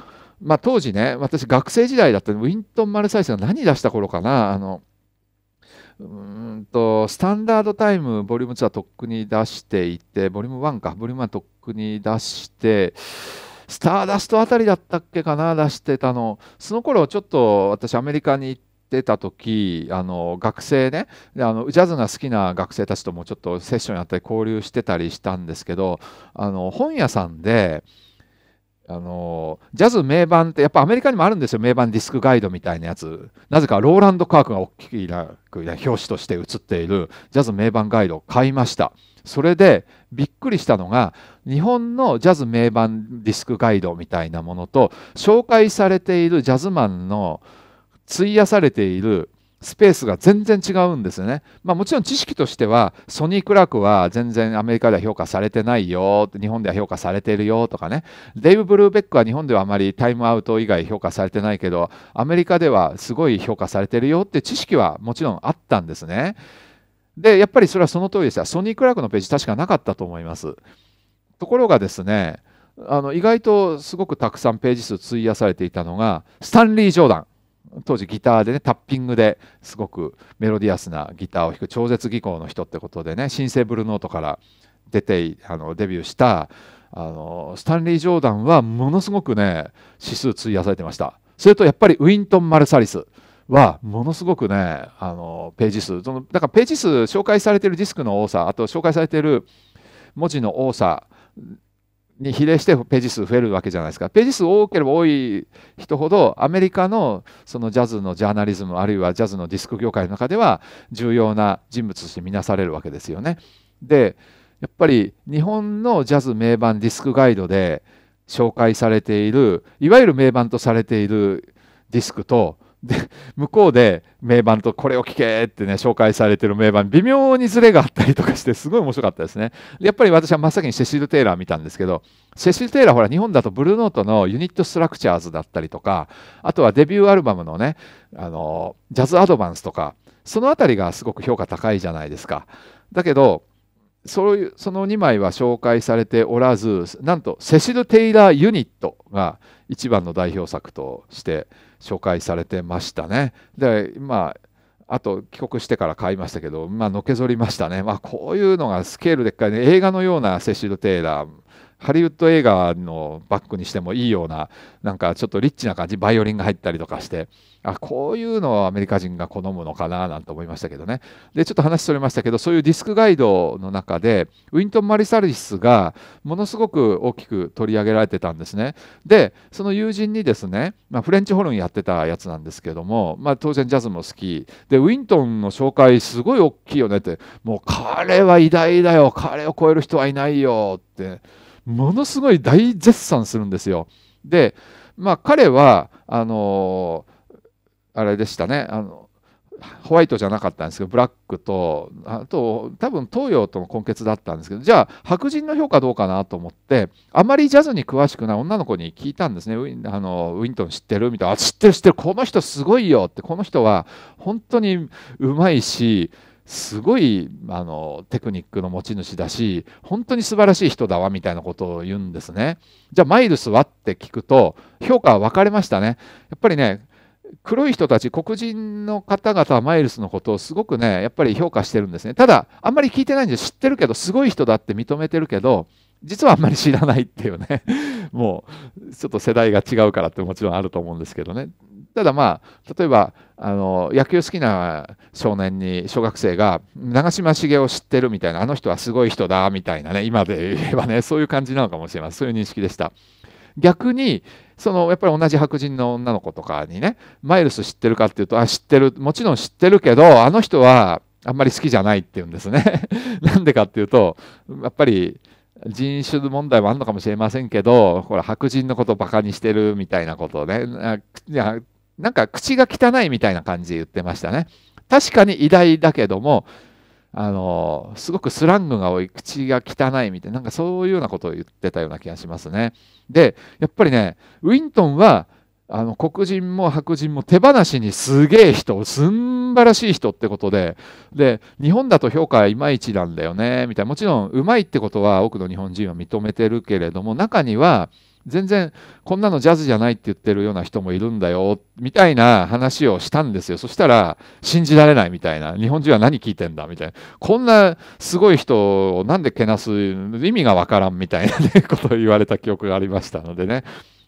まあ、当時ね私学生時代だったウィントン・マルサイスが何出した頃かなあのうんとスタンダードタイム、ボリューム2はとっくに出していて、ボリューム1か、ボリューム1とっくに出して、スターダストあたりだったっけかな、出してたの、その頃ちょっと私、アメリカに行って、た時あの学生ねあのジャズが好きな学生たちともちょっとセッションやったり交流してたりしたんですけどあの本屋さんであのジャズ名盤ってやっぱアメリカにもあるんですよ名盤ディスクガイドみたいなやつなぜかローランド・カークが大きな表紙として写っているジャズ名盤ガイドを買いましたそれでびっくりしたのが日本のジャズ名盤ディスクガイドみたいなものと紹介されているジャズマンの費やされているスペースが全然違うんですよね。まあ、もちろん知識としてはソニー・クラークは全然アメリカでは評価されてないよ日本では評価されてるよとかねデイブ・ブルーベックは日本ではあまりタイムアウト以外評価されてないけどアメリカではすごい評価されてるよって知識はもちろんあったんですね。でやっぱりそれはその通りでしたソニー・クラークのページ確かなかったと思います。ところがですねあの意外とすごくたくさんページ数費やされていたのがスタンリー・ジョーダン。当時ギターでねタッピングですごくメロディアスなギターを弾く超絶技巧の人ってことでね新生ブルーノートから出てあのデビューしたあのスタンリー・ジョーダンはものすごくね指数費やされてましたそれとやっぱりウィントン・マルサリスはものすごくねあのページ数そのだからページ数紹介されてるディスクの多さあと紹介されてる文字の多さに比例してページ数増えるわけじゃないですか。ページ数多ければ多い人ほどアメリカのそのジャズのジャーナリズムあるいはジャズのディスク業界の中では重要な人物として見なされるわけですよね。でやっぱり日本のジャズ名盤ディスクガイドで紹介されているいわゆる名盤とされているディスクとで向こうで名盤とこれを聞けってね紹介されてる名盤微妙にズレがあったりとかしてすごい面白かったですねやっぱり私は真っ先にシェシル・テイラー見たんですけどシェシル・テイラーほら日本だとブルーノートのユニット・ストラクチャーズだったりとかあとはデビューアルバムのねあのジャズ・アドバンスとかその辺りがすごく評価高いじゃないですかだけどそういうその2枚は紹介されておらずなんとセシル・テイラー・ユニットが一番の代表作として紹介されてましたね。で、まああと帰国してから買いましたけど、まあ、のけぞりましたね、まあ、こういうのがスケールでっかいね、映画のようなセシル・テイラー、ハリウッド映画のバックにしてもいいようななんかちょっとリッチな感じバイオリンが入ったりとかしてあこういうのをアメリカ人が好むのかななんて思いましたけどねでちょっと話それましたけどそういうディスクガイドの中でウィントン・マリサリスがものすごく大きく取り上げられてたんですねでその友人にですね、まあ、フレンチホルンやってたやつなんですけども、まあ、当然ジャズも好きでウィントンの紹介すごい大きいよねってもう彼は偉大だよ彼を超える人はいないよって。ものすごい大絶賛するんですよ。で、まあ、彼はあのあれでしたねあのホワイトじゃなかったんですけどブラックとあと多分東洋との根血だったんですけどじゃあ白人の評価どうかなと思ってあまりジャズに詳しくない女の子に聞いたんですねウィンあのウィントン知ってるみたいなあ知ってる知ってるこの人すごいよってこの人は本当にうまいしすごいあのテクニックの持ち主だし本当に素晴らしい人だわみたいなことを言うんですねじゃあマイルスはって聞くと評価は分かれましたねやっぱりね黒い人たち黒人の方々はマイルスのことをすごくねやっぱり評価してるんですねただあんまり聞いてないんで知ってるけどすごい人だって認めてるけど実はあんまり知らないっていうね もうちょっと世代が違うからってもちろんあると思うんですけどねただまあ例えばあの野球好きな少年に小学生が長嶋茂雄を知ってるみたいなあの人はすごい人だみたいなね今で言えばねそういう感じなのかもしれませんそういう認識でした逆にそのやっぱり同じ白人の女の子とかにねマイルス知ってるかっていうとあ知ってるもちろん知ってるけどあの人はあんまり好きじゃないっていうんですね なんでかっていうとやっぱり人種問題もあるのかもしれませんけど、ほら白人のことをバカにしてるみたいなことをね、いやなんか口が汚いみたいな感じで言ってましたね。確かに偉大だけども、あのすごくスラングが多い口が汚いみたいななんかそういうようなことを言ってたような気がしますね。でやっぱりねウィントンはあの黒人も白人も手放しにすげえ人すんばらしい人ってことでで日本だと評価はいまいちなんだよねみたいなもちろんうまいってことは多くの日本人は認めてるけれども中には全然こんなのジャズじゃないって言ってるような人もいるんだよみたいな話をしたんですよそしたら信じられないみたいな日本人は何聞いてんだみたいなこんなすごい人をなんでけなす意味がわからんみたいな、ね、ことを言われた記憶がありましたのでね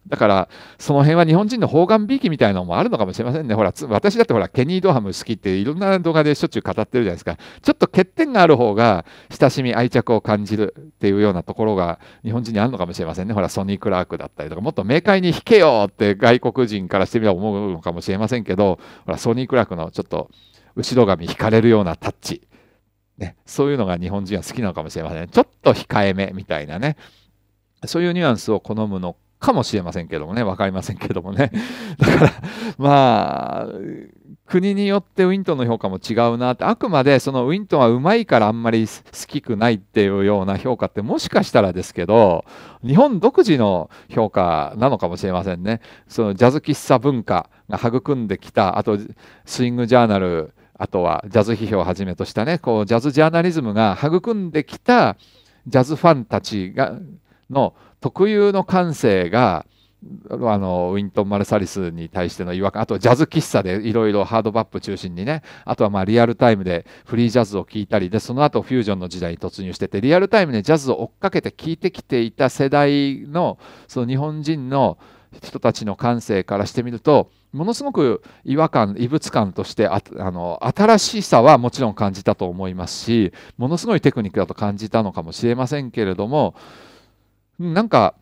だから、その辺は日本人の方眼びいきみたいなのもあるのかもしれませんね。ほら、私だってほら、ケニー・ドハム好きっていろんな動画でしょっちゅう語ってるじゃないですか。ちょっと欠点がある方が、親しみ、愛着を感じるっていうようなところが日本人にあるのかもしれませんね。ほら、ソニー・クラークだったりとか、もっと明快に弾けよって外国人からしてみれば思うのかもしれませんけど、ほら、ソニー・クラークのちょっと後ろ髪引かれるようなタッチ。ね、そういうのが日本人は好きなのかもしれません、ちょっと控えめみたいなね。そういうニュアンスを好むのか。かもしれませんけどもね分かりませんけどもね だからまあ国によってウィントンの評価も違うなってあくまでそのウィントンはうまいからあんまり好きくないっていうような評価ってもしかしたらですけど日本独自の評価なのかもしれませんねそのジャズ喫茶文化が育んできたあとスイングジャーナルあとはジャズ批評をはじめとしたねこうジャズジャーナリズムが育んできたジャズファンたちがの特有の感性があのウィントン・マルサリスに対しての違和感あとジャズ喫茶でいろいろハードバップ中心にねあとはまあリアルタイムでフリージャズを聴いたりでその後フュージョンの時代に突入しててリアルタイムでジャズを追っかけて聴いてきていた世代のその日本人の人たちの感性からしてみるとものすごく違和感異物感としてあの新しさはもちろん感じたと思いますしものすごいテクニックだと感じたのかもしれませんけれどもなんか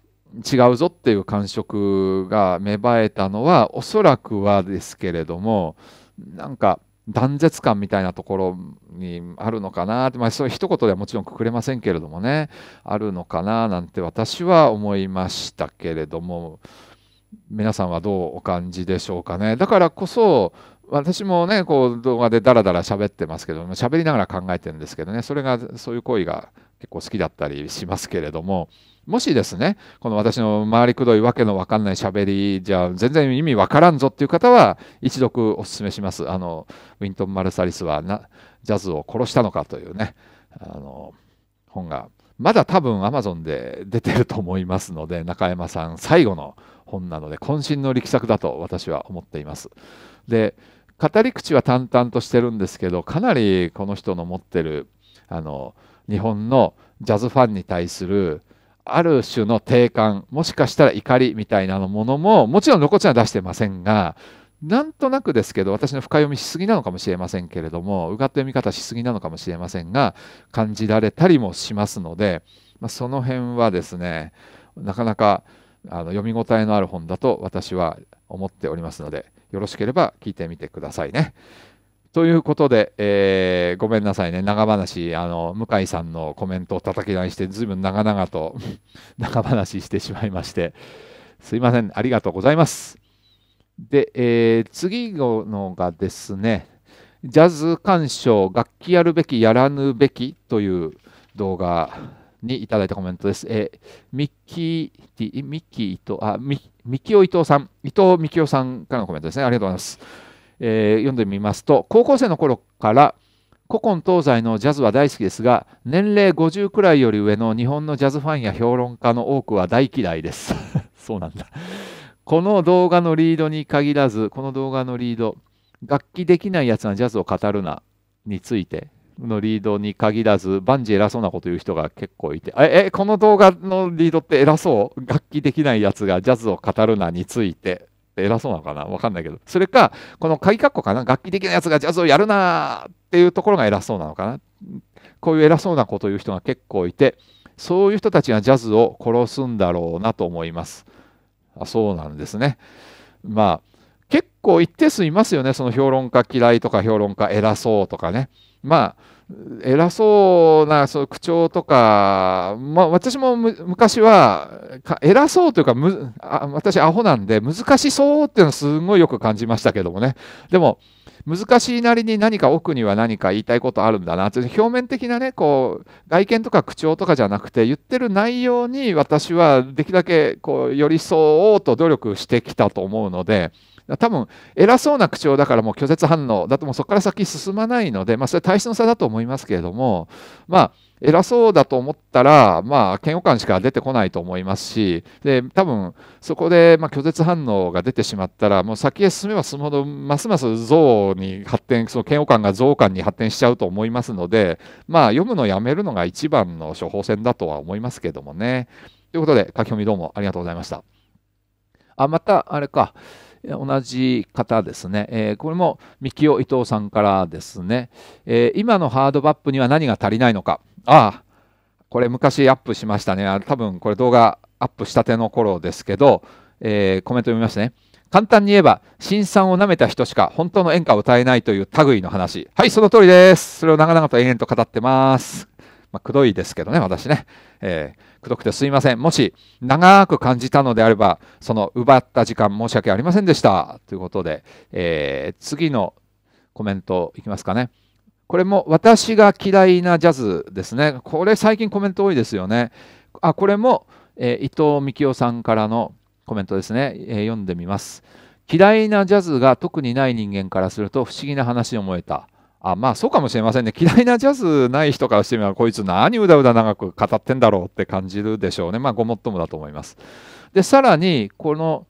違うぞっていう感触が芽生えたのはおそらくはですけれどもなんか断絶感みたいなところにあるのかなって、まあ、そういう一言ではもちろんくくれませんけれどもねあるのかななんて私は思いましたけれども皆さんはどうお感じでしょうかねだからこそ私もねこう動画でダラダラ喋ってますけども喋りながら考えてるんですけどねそれがそういう行為が結構好きだったりしますけれどももしですねこの私の回りくどいわけのわかんない喋りじゃ全然意味わからんぞっていう方は一読お勧めしますあのウィントン・マルサリスはなジャズを殺したのかというねあの本がまだ多分アマゾンで出てると思いますので中山さん最後の本なので渾身の力作だと私は思っています。で語り口は淡々としてるんですけどかなりこの人の持ってるあの日本のジャズファンに対するある種の定感もしかしたら怒りみたいなものももちろん露骨には出してませんがなんとなくですけど私の深読みしすぎなのかもしれませんけれどもうがった読み方しすぎなのかもしれませんが感じられたりもしますので、まあ、その辺はですねなかなかあの読み応えのある本だと私は思っておりますのでよろしければ聞いてみてくださいね。ということで、えー、ごめんなさいね、長話、あの向井さんのコメントを叩き台して、ずいぶん長々と 長話してしまいまして、すいません、ありがとうございます。で、えー、次のがですね、ジャズ鑑賞、楽器やるべき、やらぬべきという動画にいただいたコメントです。えー、ミッキー、ミッキーと、あ、ミミキオ伊藤さん、伊藤ミキオさんからのコメントですね。ありがとうございます。えー、読んでみますと高校生の頃から古今東西のジャズは大好きですが年齢50くらいより上の日本のジャズファンや評論家の多くは大嫌いです そうなんだこの動画のリードに限らずこの動画のリード楽器できないやつがジャズを語るなについてのリードに限らず万事偉そうなこと言う人が結構いてえこの動画のリードって偉そう楽器できないやつがジャズを語るなについてって偉そうなのかなわかんないけど、それか、この鍵括弧かな楽器的なやつがジャズをやるなっていうところが偉そうなのかな。こういう偉そうなことを言う人が結構いて、そういう人たちがジャズを殺すんだろうなと思います。あそうなんですね。まあ、結構一定数いますよね、その評論家嫌いとか評論家偉そうとかね。まあ偉そうなそう口調とか、まあ、私も昔は偉そうというかむあ私アホなんで難しそうっていうのはすごいよく感じましたけどもねでも難しいなりに何か奥には何か言いたいことあるんだなって表面的なねこう外見とか口調とかじゃなくて言ってる内容に私はできるだけこう寄り添おうと努力してきたと思うので。多分偉そうな口調だからもう拒絶反応だともうそこから先進まないので、まあ、それは体質の差だと思いますけれども、まあ、偉そうだと思ったら、まあ、嫌悪感しか出てこないと思いますしで多分そこでま拒絶反応が出てしまったらもう先へ進めば進むほどますます憎悪に発展その嫌悪感が憎悪感に発展しちゃうと思いますので、まあ、読むのをやめるのが一番の処方箋だとは思いますけどもね。ということで書き込みどうもありがとうございました。あまたあれか同じ方ですね、えー、これも三木尾伊藤さんからですね、えー、今のハードバップには何が足りないのかああこれ昔アップしましたね多分これ動画アップしたての頃ですけど、えー、コメント読みますね簡単に言えば新さんを舐めた人しか本当の演歌を歌えないという類の話はいその通りですそれを長々と延々と語ってますまあ、くどいですけどね私ね、えーくどくてすいませんもし長く感じたのであればその奪った時間申し訳ありませんでしたということで、えー、次のコメントいきますかねこれも私が嫌いなジャズですねこれ最近コメント多いですよねあこれも、えー、伊藤幹夫さんからのコメントですね、えー、読んでみます嫌いなジャズが特にない人間からすると不思議な話を思えたあまあそうかもしれませんね嫌いなジャズない人からしてみればこいつ何うだうだ長く語ってんだろうって感じるでしょうねまあごもっともだと思いますでさらにこの、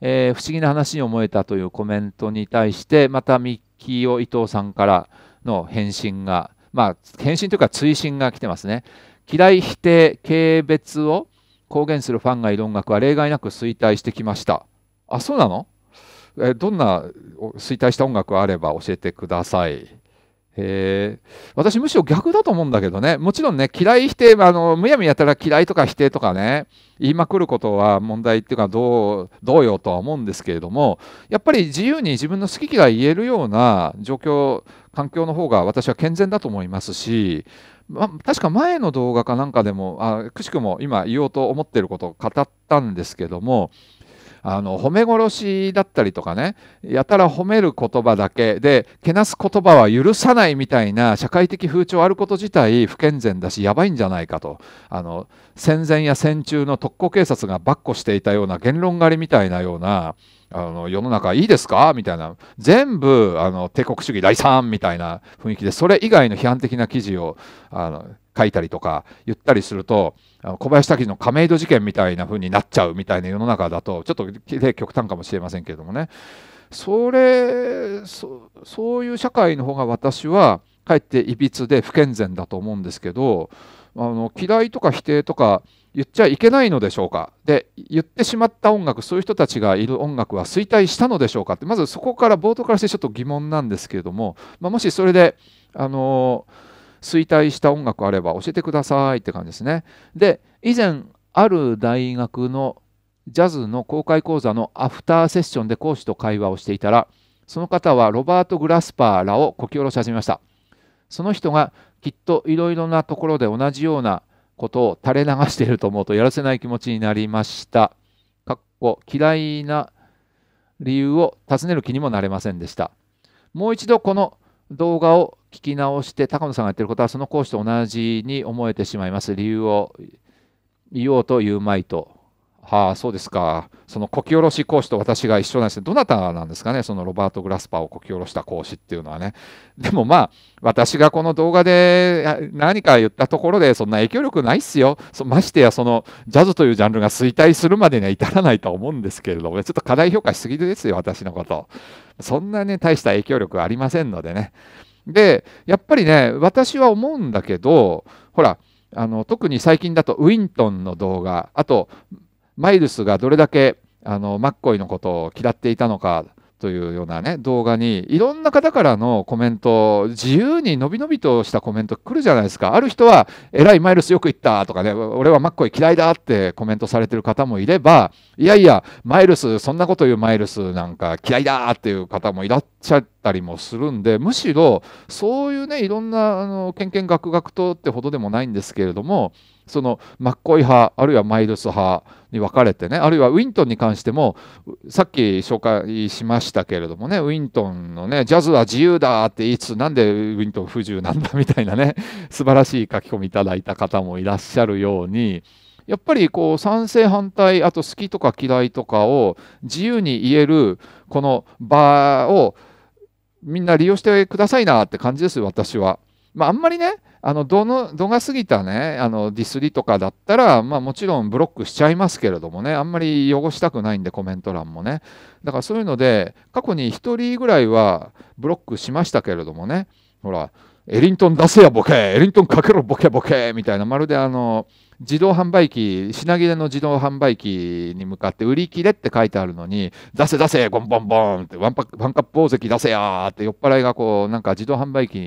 えー、不思議な話に思えた」というコメントに対してまたミッキーを伊藤さんからの返信がまあ返信というか追伸が来てますね嫌い否定軽蔑を公言するファンがいる音楽は例外なく衰退してきましたあそうなのえどんな衰退した音楽があれば教えてくださいへえ私むしろ逆だと思うんだけどねもちろんね嫌い否定あのむやみやたら嫌いとか否定とかね言いまくることは問題っていうかどうどうよとは思うんですけれどもやっぱり自由に自分の好き嫌い言えるような状況環境の方が私は健全だと思いますし、ま、確か前の動画かなんかでもあくしくも今言おうと思ってることを語ったんですけどもあの褒め殺しだったりとかねやたら褒める言葉だけでけなす言葉は許さないみたいな社会的風潮あること自体不健全だしやばいんじゃないかとあの戦前や戦中の特攻警察がばっこしていたような言論狩りみたいなようなあの世の中いいですかみたいな全部あの帝国主義第三みたいな雰囲気でそれ以外の批判的な記事をあの書いたりとか言ったりすると小林滝の亀戸事件みたいな風になっちゃうみたいな世の中だとちょっと極端かもしれませんけれどもねそれそういう社会の方が私はかえっていびつで不健全だと思うんですけどあの嫌いとか否定とか言っちゃいけないのでしょうかで言ってしまった音楽そういう人たちがいる音楽は衰退したのでしょうかってまずそこから冒頭からしてちょっと疑問なんですけれども、まあ、もしそれであのー衰退した音楽あれば教えてくださいって感じですね。で以前ある大学のジャズの公開講座のアフターセッションで講師と会話をしていたらその方はロバート・グラスパーらをこき下ろし始めましたその人がきっといろいろなところで同じようなことを垂れ流していると思うとやらせない気持ちになりましたかっこ嫌いな理由を尋ねる気にもなれませんでしたもう一度この動画を聞き直して高野さんがやってることはその講師と同じに思えてしまいます理由を言おうというまいとはあ、そうですか、そのこき下ろし講師と私が一緒なんですどなたなんですかね、そのロバート・グラスパーをこき下ろした講師っていうのはね。でもまあ、私がこの動画で何か言ったところで、そんな影響力ないっすよ、ましてや、そのジャズというジャンルが衰退するまでには至らないとは思うんですけれども、ちょっと過大評価しすぎですよ、私のこと。そんなね、大した影響力はありませんのでね。で、やっぱりね、私は思うんだけど、ほら、あの特に最近だとウィントンの動画あとマイルスがどれだけあのマッコイのことを嫌っていたのかというようなね動画にいろんな方からのコメント自由にのびのびとしたコメント来るじゃないですかある人は「えらいマイルスよく言った」とかね「俺はマッコイ嫌いだ」ってコメントされてる方もいればいやいやマイルスそんなこと言うマイルスなんか嫌いだっていう方もいらっしゃったりもするんでむしろそういうねいろんなあのけんけんがくがくとってほどでもないんですけれどもそのマッコイ派あるいはマイルス派に分かれてねあるいはウィントンに関してもさっき紹介しましたけれどもねウィントンのねジャズは自由だって言いつつなんでウィントン不自由なんだみたいなね 素晴らしい書き込みいただいた方もいらっしゃるようにやっぱりこう賛成反対あと好きとか嫌いとかを自由に言えるこの場をみんな利用してくださいなって感じです私は。まあ、あんまりねあの度の度が過ぎたねあのディスりとかだったら、まあ、もちろんブロックしちゃいますけれどもねあんまり汚したくないんでコメント欄もねだからそういうので過去に1人ぐらいはブロックしましたけれどもねほらエリントン出せやボケエリントンかけろボケボケみたいなまるであの自動販売機、品切れの自動販売機に向かって売り切れって書いてあるのに、出せ出せ、ボンボンボンって、ワンパワンカップ大関出せやーって酔っ払いがこう、なんか自動販売機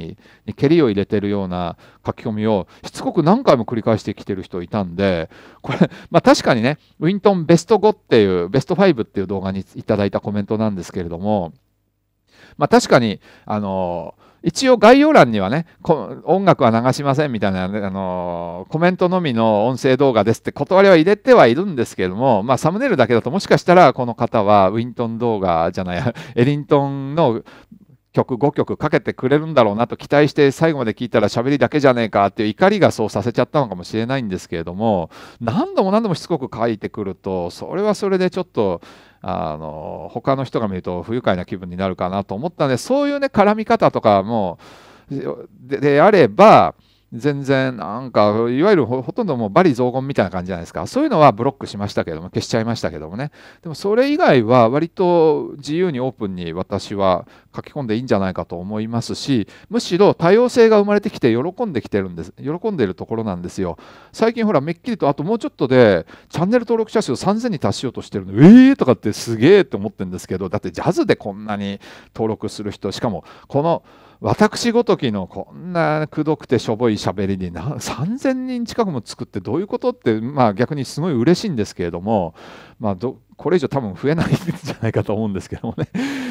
に蹴りを入れてるような書き込みをしつこく何回も繰り返してきてる人いたんで、これ、まあ確かにね、ウィントンベスト5っていう、ベスト5っていう動画にいただいたコメントなんですけれども、まあ確かに、あのー一応概要欄にはね音楽は流しませんみたいな、あのー、コメントのみの音声動画ですって断りは入れてはいるんですけれども、まあ、サムネイルだけだともしかしたらこの方はウィントン動画じゃない エリントンの曲5曲かけてくれるんだろうなと期待して最後まで聞いたら喋りだけじゃねえかっていう怒りがそうさせちゃったのかもしれないんですけれども何度も何度もしつこく書いてくるとそれはそれでちょっとあの他の人が見ると不愉快な気分になるかなと思ったのでそういうね絡み方とかもであれば全然なんかいわゆるほとんどもう罵詈雑言みたいな感じじゃないですかそういうのはブロックしましたけども消しちゃいましたけどもねでもそれ以外は割と自由にオープンに私は書き込んでいいんじゃないかと思いますしむしろ多様性が生まれてきて喜んできてるんです喜んでるところなんですよ最近ほらめっきりとあともうちょっとでチャンネル登録者数3000に達しようとしてるのええー、とかってすげえって思ってるんですけどだってジャズでこんなに登録する人しかもこの私ごときのこんなくどくてしょぼい喋りに3000人近くも作ってどういうことって、まあ、逆にすごい嬉しいんですけれども、まあど、これ以上多分増えないんじゃないかと思うんですけどもね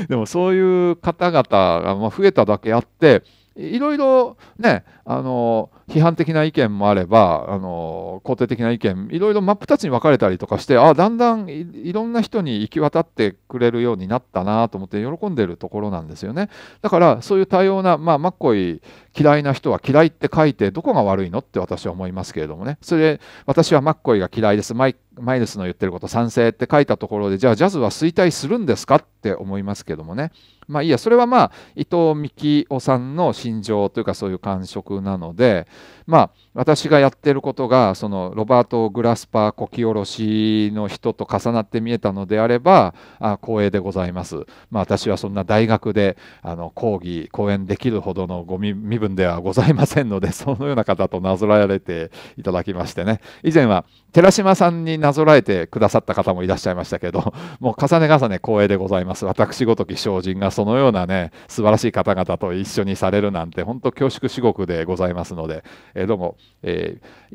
でもそういう方々が増えただけあっていろいろねあの批判的な意見もあればあの肯定的な意見いろいろ真っ二つに分かれたりとかしてあだんだんいろんな人に行き渡ってくれるようになったなと思って喜んでるところなんですよねだからそういう多様な、まあ、マッコイ嫌いな人は嫌いって書いてどこが悪いのって私は思いますけれどもねそれ私はマッコイが嫌いですマイマイルスの言ってること賛成って書いたところでじゃあジャズは衰退するんですかって思いますけどもねまあいいやそれはまあ伊藤美紀夫さんの心情というかそういう感触なのでまあ私がやってることがそのロバート・グラスパーこきおろしの人と重なって見えたのであればあ光栄でございます。まあ、私はそんな大学であの講義講演できるほどのご身分分ではございませんので そのような方となぞられていただきましてね以前は寺島さんになぞらえてくださった方もいらっしゃいましたけど もう重ね重ね光栄でございます私ごとき精進がそのようなね素晴らしい方々と一緒にされるなんて本当恐縮至極でございますので、えー、どうも、えー、伊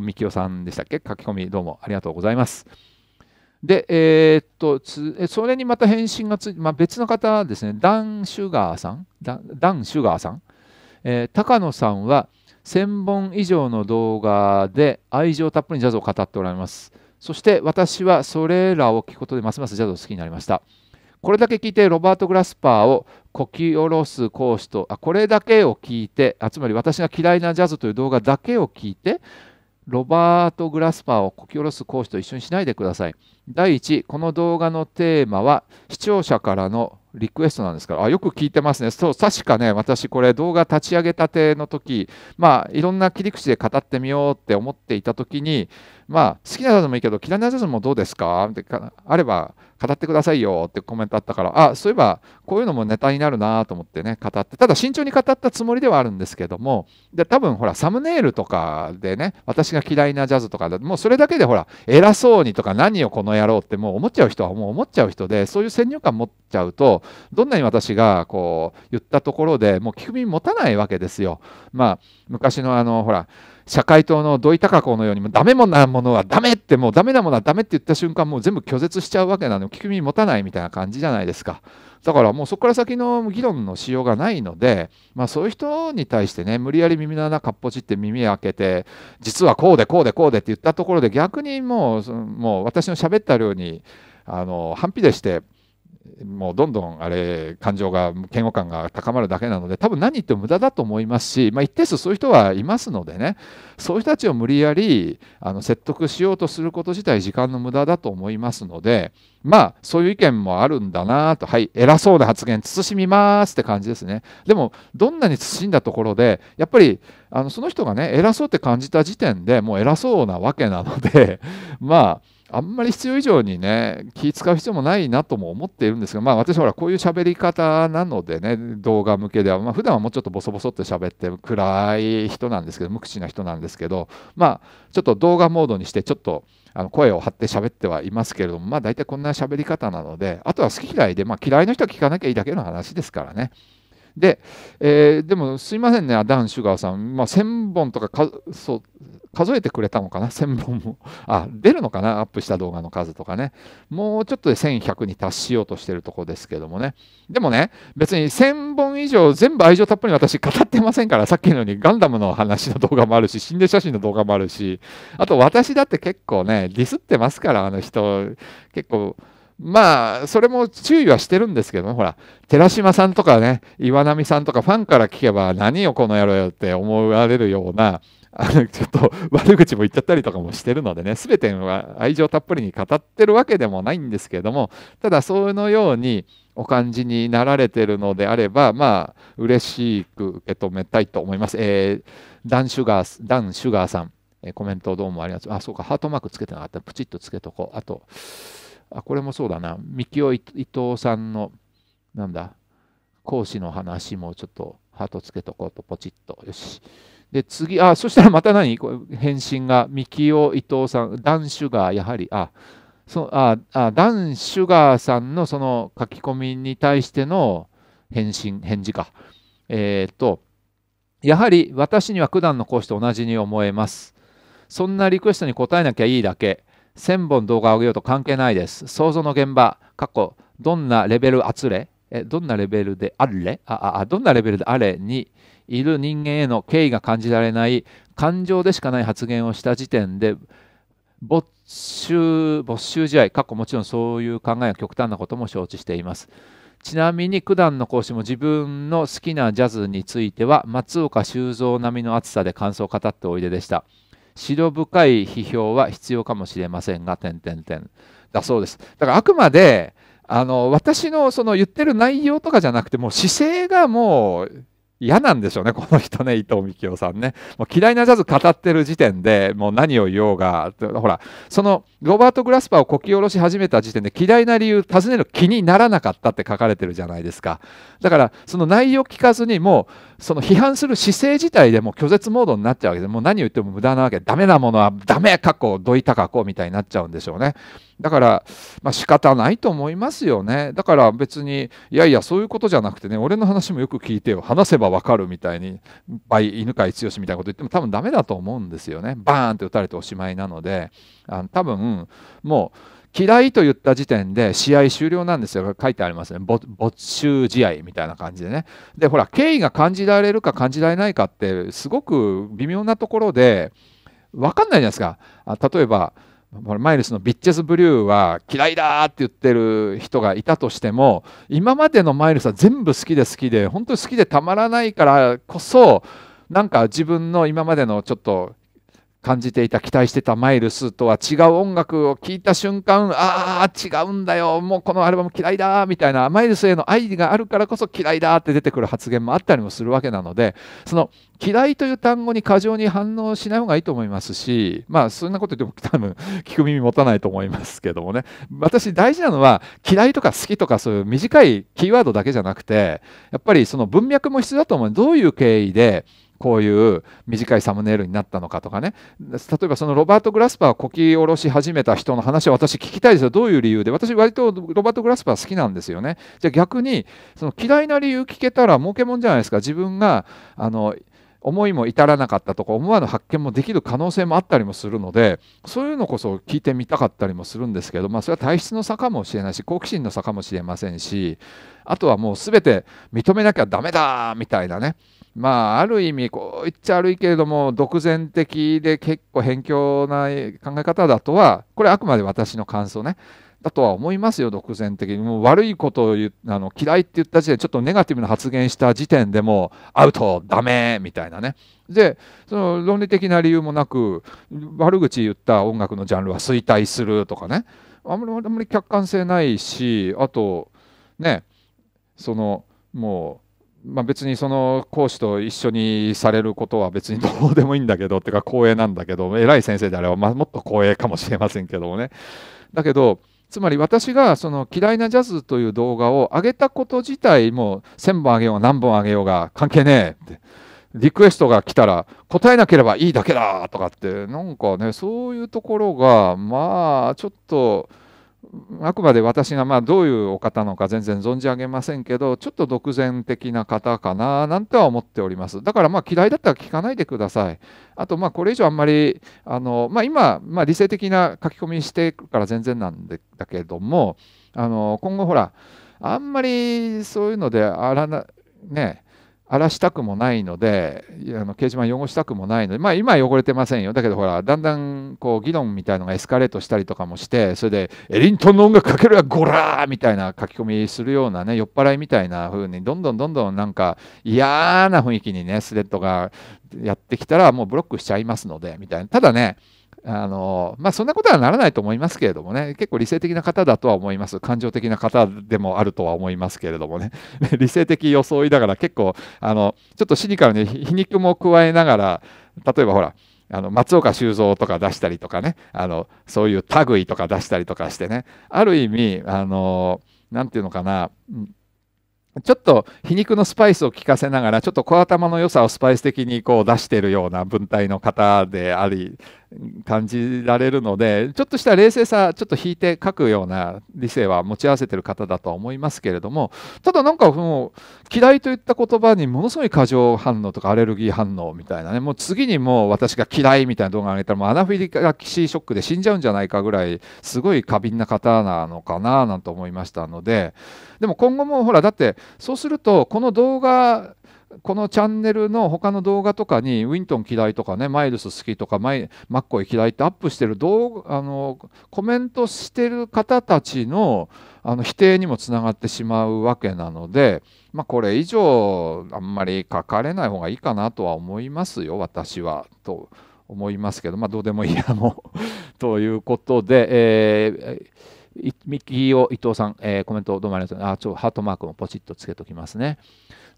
藤紀夫さんでしたっけ書き込みどうもありがとうございます。で、えー、っとそれにまた返信がついて、まあ、別の方ですね、ダン・シュガーさん、ダン・シュガーさんえー、高野さんは1000本以上の動画で愛情たっぷりジャズを語っておられますそして私はそれらを聞くことでますますジャズを好きになりましたこれだけ聞いてロバート・グラスパーをこき下ろす講師とあこれだけを聞いてあつまり私が嫌いなジャズという動画だけを聞いてロバート・グラスパーをこき下ろす講師と一緒にしないでください。第1、この動画のテーマは視聴者からのリクエストなんですから、あよく聞いてますね、そう確かね、私、これ、動画立ち上げたての時まあいろんな切り口で語ってみようって思っていた時に、まあ、好きなやつもいいけど、嫌いなやつもどうですかってあれば、語ってくださいよってコメントあったから、あ、そういえばこういうのもネタになるなと思ってね、語って、ただ慎重に語ったつもりではあるんですけども、で、多分ほら、サムネイルとかでね、私が嫌いなジャズとか、もうそれだけでほら、偉そうにとか何をこの野郎ってもう思っちゃう人はもう思っちゃう人で、そういう先入観持っちゃうと、どんなに私がこう言ったところでもう聞く耳持たないわけですよ。まあ、昔のあの、ほら、社会党の土井孝子のようにもダメもなものはダメってもうダメなものはダメって言った瞬間もう全部拒絶しちゃうわけなの聞く耳持たないみたいな感じじゃないですかだからもうそこから先の議論のしようがないので、まあ、そういう人に対してね無理やり耳の穴かっぽじって耳開けて実はこうでこうでこうでって言ったところで逆にもうもう私の喋ったようにあの反比例して。もうどんどんあれ感情が嫌悪感が高まるだけなので多分何言っても無駄だと思いますし、まあ、一定数そういう人はいますのでねそういう人たちを無理やりあの説得しようとすること自体時間の無駄だと思いますのでまあそういう意見もあるんだなとはい偉そうな発言慎みますって感じですねでもどんなに慎んだところでやっぱりあのその人がね偉そうって感じた時点でもう偉そうなわけなので まああんまり必要以上にね気使う必要もないなとも思っているんですがまあ私ほらこういう喋り方なのでね動画向けではまあ普段はもうちょっとボソボソって喋って暗い人なんですけど無口な人なんですけどまあちょっと動画モードにしてちょっとあの声を張って喋ってはいますけれどもまあ大体こんな喋り方なのであとは好き嫌いでまあ嫌いの人は聞かなきゃいいだけの話ですからね。で、えー、でもすいませんね、ダン・シュガーさん、まあ、1000本とかそう数えてくれたのかな、1000 本も。あ、出るのかな、アップした動画の数とかね。もうちょっとで1100に達しようとしてるとこですけどもね。でもね、別に1000本以上全部愛情たっぷり私語ってませんから、さっきのようにガンダムの話の動画もあるし、心霊写真の動画もあるし、あと私だって結構ね、ディスってますから、あの人、結構。まあ、それも注意はしてるんですけども、ほら、寺島さんとかね、岩波さんとかファンから聞けば何よ、この野郎よって思われるような、あのちょっと悪口も言っちゃったりとかもしてるのでねすべては愛情たっぷりに語ってるわけでもないんですけれどもただそのようにお感じになられてるのであればまあ嬉しく受け止めたいと思います。えー、ダンシュガーダンシュガーさん、えコメントどうもありがとう。あそうかハートマークつけてなかったプチッとつけとこう。あとあこれもそうだな三木尾伊藤さんのなんだ講師の話もちょっとハートつけとこうとポチッとよし。で、次、あ、そしたらまた何返信が、三木お伊藤さん、ダン・シュガー、やはり、あ、そああダン・シュガーさんのその書き込みに対しての返信、返事か。えっ、と、やはり私には九段の講師と同じに思えます。そんなリクエストに答えなきゃいいだけ。1000本動画を上げようと関係ないです。想像の現場、過去、どんなレベルあつれ、えどんなレベルであれああ、どんなレベルであれにいる人間への敬意が感じられない感情でしかない発言をした時点で没収没収試合過去もちろんそういう考えが極端なことも承知していますちなみに九段の講師も自分の好きなジャズについては松岡修造並みの熱さで感想を語っておいででした白深い批評は必要かもしれませんが点点だそうですだからあくまであの私のその言ってる内容とかじゃなくてもう姿勢がもう嫌なんでしょうね、この人ね、伊藤紀夫さんね。もう嫌いなジャズ語ってる時点でもう何を言おうが、ほら、そのロバート・グラスパーをこき下ろし始めた時点で嫌いな理由、尋ねる気にならなかったって書かれてるじゃないですか。だから、その内容聞かずにもう、その批判する姿勢自体でも拒絶モードになっちゃうわけでもう何言っても無駄なわけダメなものはダメ過去どいたこうみたいになっちゃうんでしょうねだから、まあ、仕方ないと思いますよねだから別にいやいやそういうことじゃなくてね俺の話もよく聞いてよ話せばわかるみたいに倍犬飼剛みたいなこと言っても多分ダメだと思うんですよねバーンって打たれておしまいなのであの多分もう嫌いと言った時点で試合終了なんですよ書いてありますね没収試合みたいな感じでねでほら敬意が感じられるか感じられないかってすごく微妙なところで分かんないじゃないですか例えばマイルスのビッチェス・ブリューは嫌いだって言ってる人がいたとしても今までのマイルスは全部好きで好きで本当に好きでたまらないからこそなんか自分の今までのちょっと感じていた期待してたマイルスとは違う音楽を聴いた瞬間ああ違うんだよもうこのアルバム嫌いだみたいなマイルスへの愛があるからこそ嫌いだって出てくる発言もあったりもするわけなのでその嫌いという単語に過剰に反応しない方がいいと思いますしまあそんなこと言っても多分 聞く耳持たないと思いますけどもね私大事なのは嫌いとか好きとかそういう短いキーワードだけじゃなくてやっぱりその文脈も必要だと思うどういう経緯でこういう短いサムネイルになったのかとかね例えばそのロバート・グラスパーをこき下ろし始めた人の話を私聞きたいですよどういう理由で私割とロバート・グラスパー好きなんですよねじゃあ逆にその嫌いな理由聞けたら儲けもんじゃないですか自分があの思いも至らなかったとか思わぬ発見もできる可能性もあったりもするのでそういうのこそ聞いてみたかったりもするんですけど、まあ、それは体質の差かもしれないし好奇心の差かもしれませんしあとはもう全て認めなきゃダメだみたいなねまあ、ある意味、こう言っちゃ悪いけれども、独善的で結構偏境な考え方だとは、これあくまで私の感想ね。だとは思いますよ、独善的に。もう悪いことを言あの嫌いって言った時点で、ちょっとネガティブな発言した時点でもアウト、ダメみたいなね。で、その論理的な理由もなく、悪口言った音楽のジャンルは衰退するとかね。あんまり客観性ないし、あと、ね、その、もう、まあ、別にその講師と一緒にされることは別にどうでもいいんだけどってか光栄なんだけど 偉い先生であれば、まあ、もっと光栄かもしれませんけどもねだけどつまり私がその嫌いなジャズという動画を上げたこと自体も1,000本上げようが何本上げようが関係ねえってリクエストが来たら答えなければいいだけだとかってなんかねそういうところがまあちょっとあくまで私がまあどういうお方のか全然存じ上げませんけどちょっと独善的な方かななんては思っておりますだからまあ嫌いだったら聞かないでくださいあとまあこれ以上あんまりあの、まあ、今、まあ、理性的な書き込みしてるから全然なんでだけどもあの今後ほらあんまりそういうのであらなね荒らしたくもないのであの掲示板汚したくもないので、まあ、今は汚れてませんよだけどほらだんだんこう議論みたいのがエスカレートしたりとかもしてそれで「エリントンの音楽かけるやゴラー!」みたいな書き込みするようなね酔っ払いみたいな風にどんどんどんどんなんか嫌な雰囲気にねスレッドがやってきたらもうブロックしちゃいますのでみたいなただねあのまあ、そんなことはならないと思いますけれどもね、結構理性的な方だとは思います、感情的な方でもあるとは思いますけれどもね、理性的装いながら結構あの、ちょっとシニカルに皮肉も加えながら、例えばほら、あの松岡修造とか出したりとかねあのそういう類とか出したりとかしてねある意味あの何て言うのかなちょっと皮肉のスパイスを効かせながらちょっと小頭の良さをスパイス的にこう出しているような文体の方であり感じられるのでちょっとした冷静さちょっと引いて書くような理性は持ち合わせてる方だとは思いますけれどもただなんかもう嫌いといった言葉にものすごい過剰反応とかアレルギー反応みたいなねもう次にもう私が嫌いみたいな動画上げたらもうアナフィリカキシーショックで死んじゃうんじゃないかぐらいすごい過敏な方なのかななんて思いましたのででも今後もほらだってそうするとこの動画このチャンネルの他の動画とかにウィントン嫌いとかねマイルス好きとかマイマッコイ嫌いってアップしてる動あのコメントしてる方たちのあの否定にもつながってしまうわけなので、まあ、これ以上あんまり書かれない方がいいかなとは思いますよ私はと思いますけどまあどうでもいいやもう ということで、えー、伊藤さん、えー、コメントどうもありがとうございますあちょハートマークもポチッとつけときますね。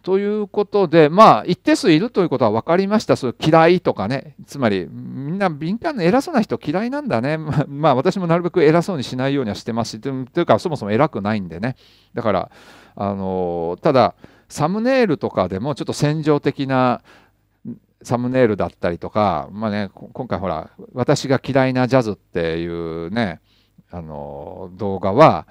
ということで、まあ、一定数いるということは分かりました、それ嫌いとかね、つまり、みんな敏感な偉そうな人嫌いなんだね、まあ、まあ、私もなるべく偉そうにしないようにはしてますし、というか、そもそも偉くないんでね、だから、あのただ、サムネイルとかでも、ちょっと戦場的なサムネイルだったりとか、まあね、今回、ほら、私が嫌いなジャズっていうね、あの動画は、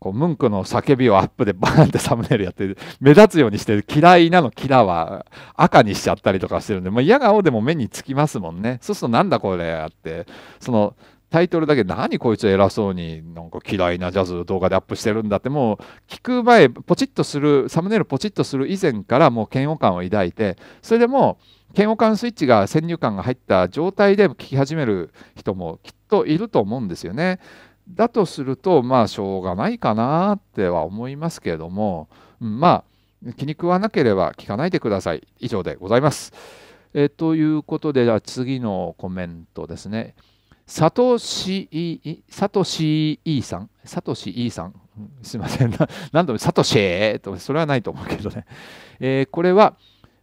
こうムンクの叫びをアップでバーンってサムネイルやって目立つようにしてる嫌いなのキラは赤にしちゃったりとかしてるんで、まあ、嫌が青でも目につきますもんねそうするとなんだこれってそのタイトルだけ何こいつ偉そうになんか嫌いなジャズ動画でアップしてるんだってもう聞く前ポチッとするサムネイルポチッとする以前からもう嫌悪感を抱いてそれでも嫌悪感スイッチが先入観が入った状態で聞き始める人もきっといると思うんですよね。だとするとまあしょうがないかなっては思いますけれども、うん、まあ気に食わなければ聞かないでください以上でございます。えということでじゃあ次のコメントですね。サトシイサトシイさんサトシイさんすいません何度もサトシーとそれはないと思うけどね、えー、これは、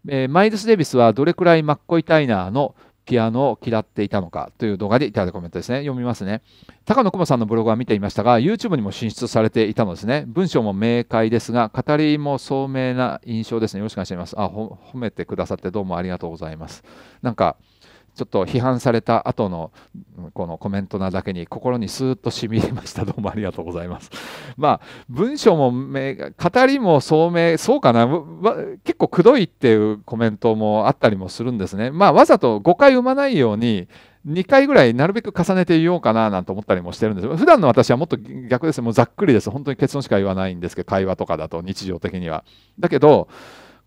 えー、マイルス・デビスはどれくらいマッコイ・タイナーの「ピアノを嫌っていたのかという動画でいただいたコメントですね。読みますね。高野久保さんのブログは見ていましたが、YouTube にも進出されていたのですね。文章も明快ですが、語りも聡明な印象ですね。よろしくお願いします。あ、褒めてくださってどうもありがとうございます。なんか、ちょっと批判された後のこのコメントなだけに心にスーッとしみりましたどうもありがとうございます まあ文章も語りも聡明そうかな結構くどいっていうコメントもあったりもするんですねまあわざと誤解生まないように2回ぐらいなるべく重ねて言おうかななんて思ったりもしてるんです普段の私はもっと逆ですもうざっくりです本当に結論しか言わないんですけど会話とかだと日常的にはだけど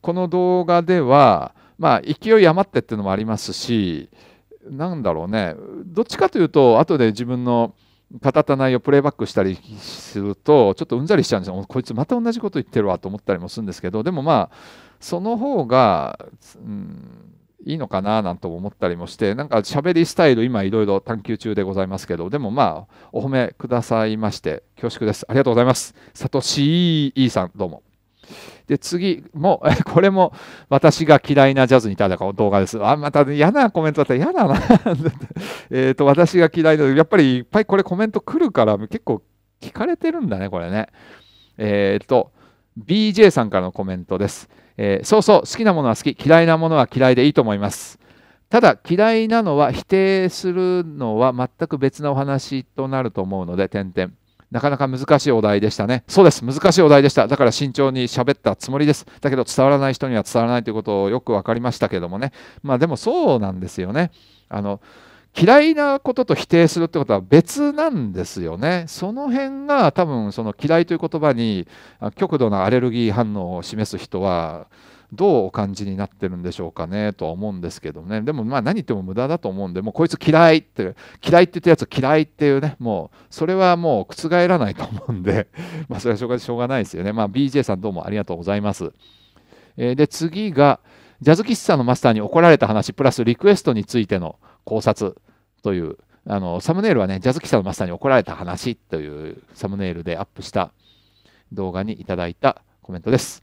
この動画ではまあ、勢い余ってっていうのもありますしなんだろうねどっちかというと後で自分の語った内容プレイバックしたりするとちょっとうんざりしちゃうんですよこいつまた同じこと言ってるわと思ったりもするんですけどでもまあその方が、うん、いいのかななんとも思ったりもしてなんか喋りスタイル今いろいろ探求中でございますけどでもまあお褒めくださいまして恐縮ですありがとうございますさと c e さんどうもで次も、これも私が嫌いなジャズに対ただく動画です。あ、また嫌なコメントだったら嫌だな えっと、私が嫌いな、やっぱりいっぱいこれコメント来るから結構聞かれてるんだね、これね。えっ、ー、と、BJ さんからのコメントです、えー、そうそう、好きなものは好き、嫌いなものは嫌いでいいと思います。ただ嫌いなのは否定するのは全く別なお話となると思うので、点々。なかなか難しいお題でしたね。そうです。難しいお題でした。だから慎重に喋ったつもりです。だけど伝わらない人には伝わらないということをよく分かりましたけどもね。まあでもそうなんですよね。あの嫌いなことと否定するってことは別なんですよね。その辺が多分その嫌いという言葉に極度なアレルギー反応を示す人はどうお感じになってるんでしょうかねとは思うんですけどねでもまあ何言っても無駄だと思うんでもうこいつ嫌いって嫌いって言ったやつ嫌いっていうねもうそれはもう覆らないと思うんで まあそれはしょうがしょうがないですよねまあ BJ さんどうもありがとうございます、えー、で次がジャズ喫茶のマスターに怒られた話プラスリクエストについての考察というあのサムネイルはねジャズ喫茶のマスターに怒られた話というサムネイルでアップした動画にいただいたコメントです。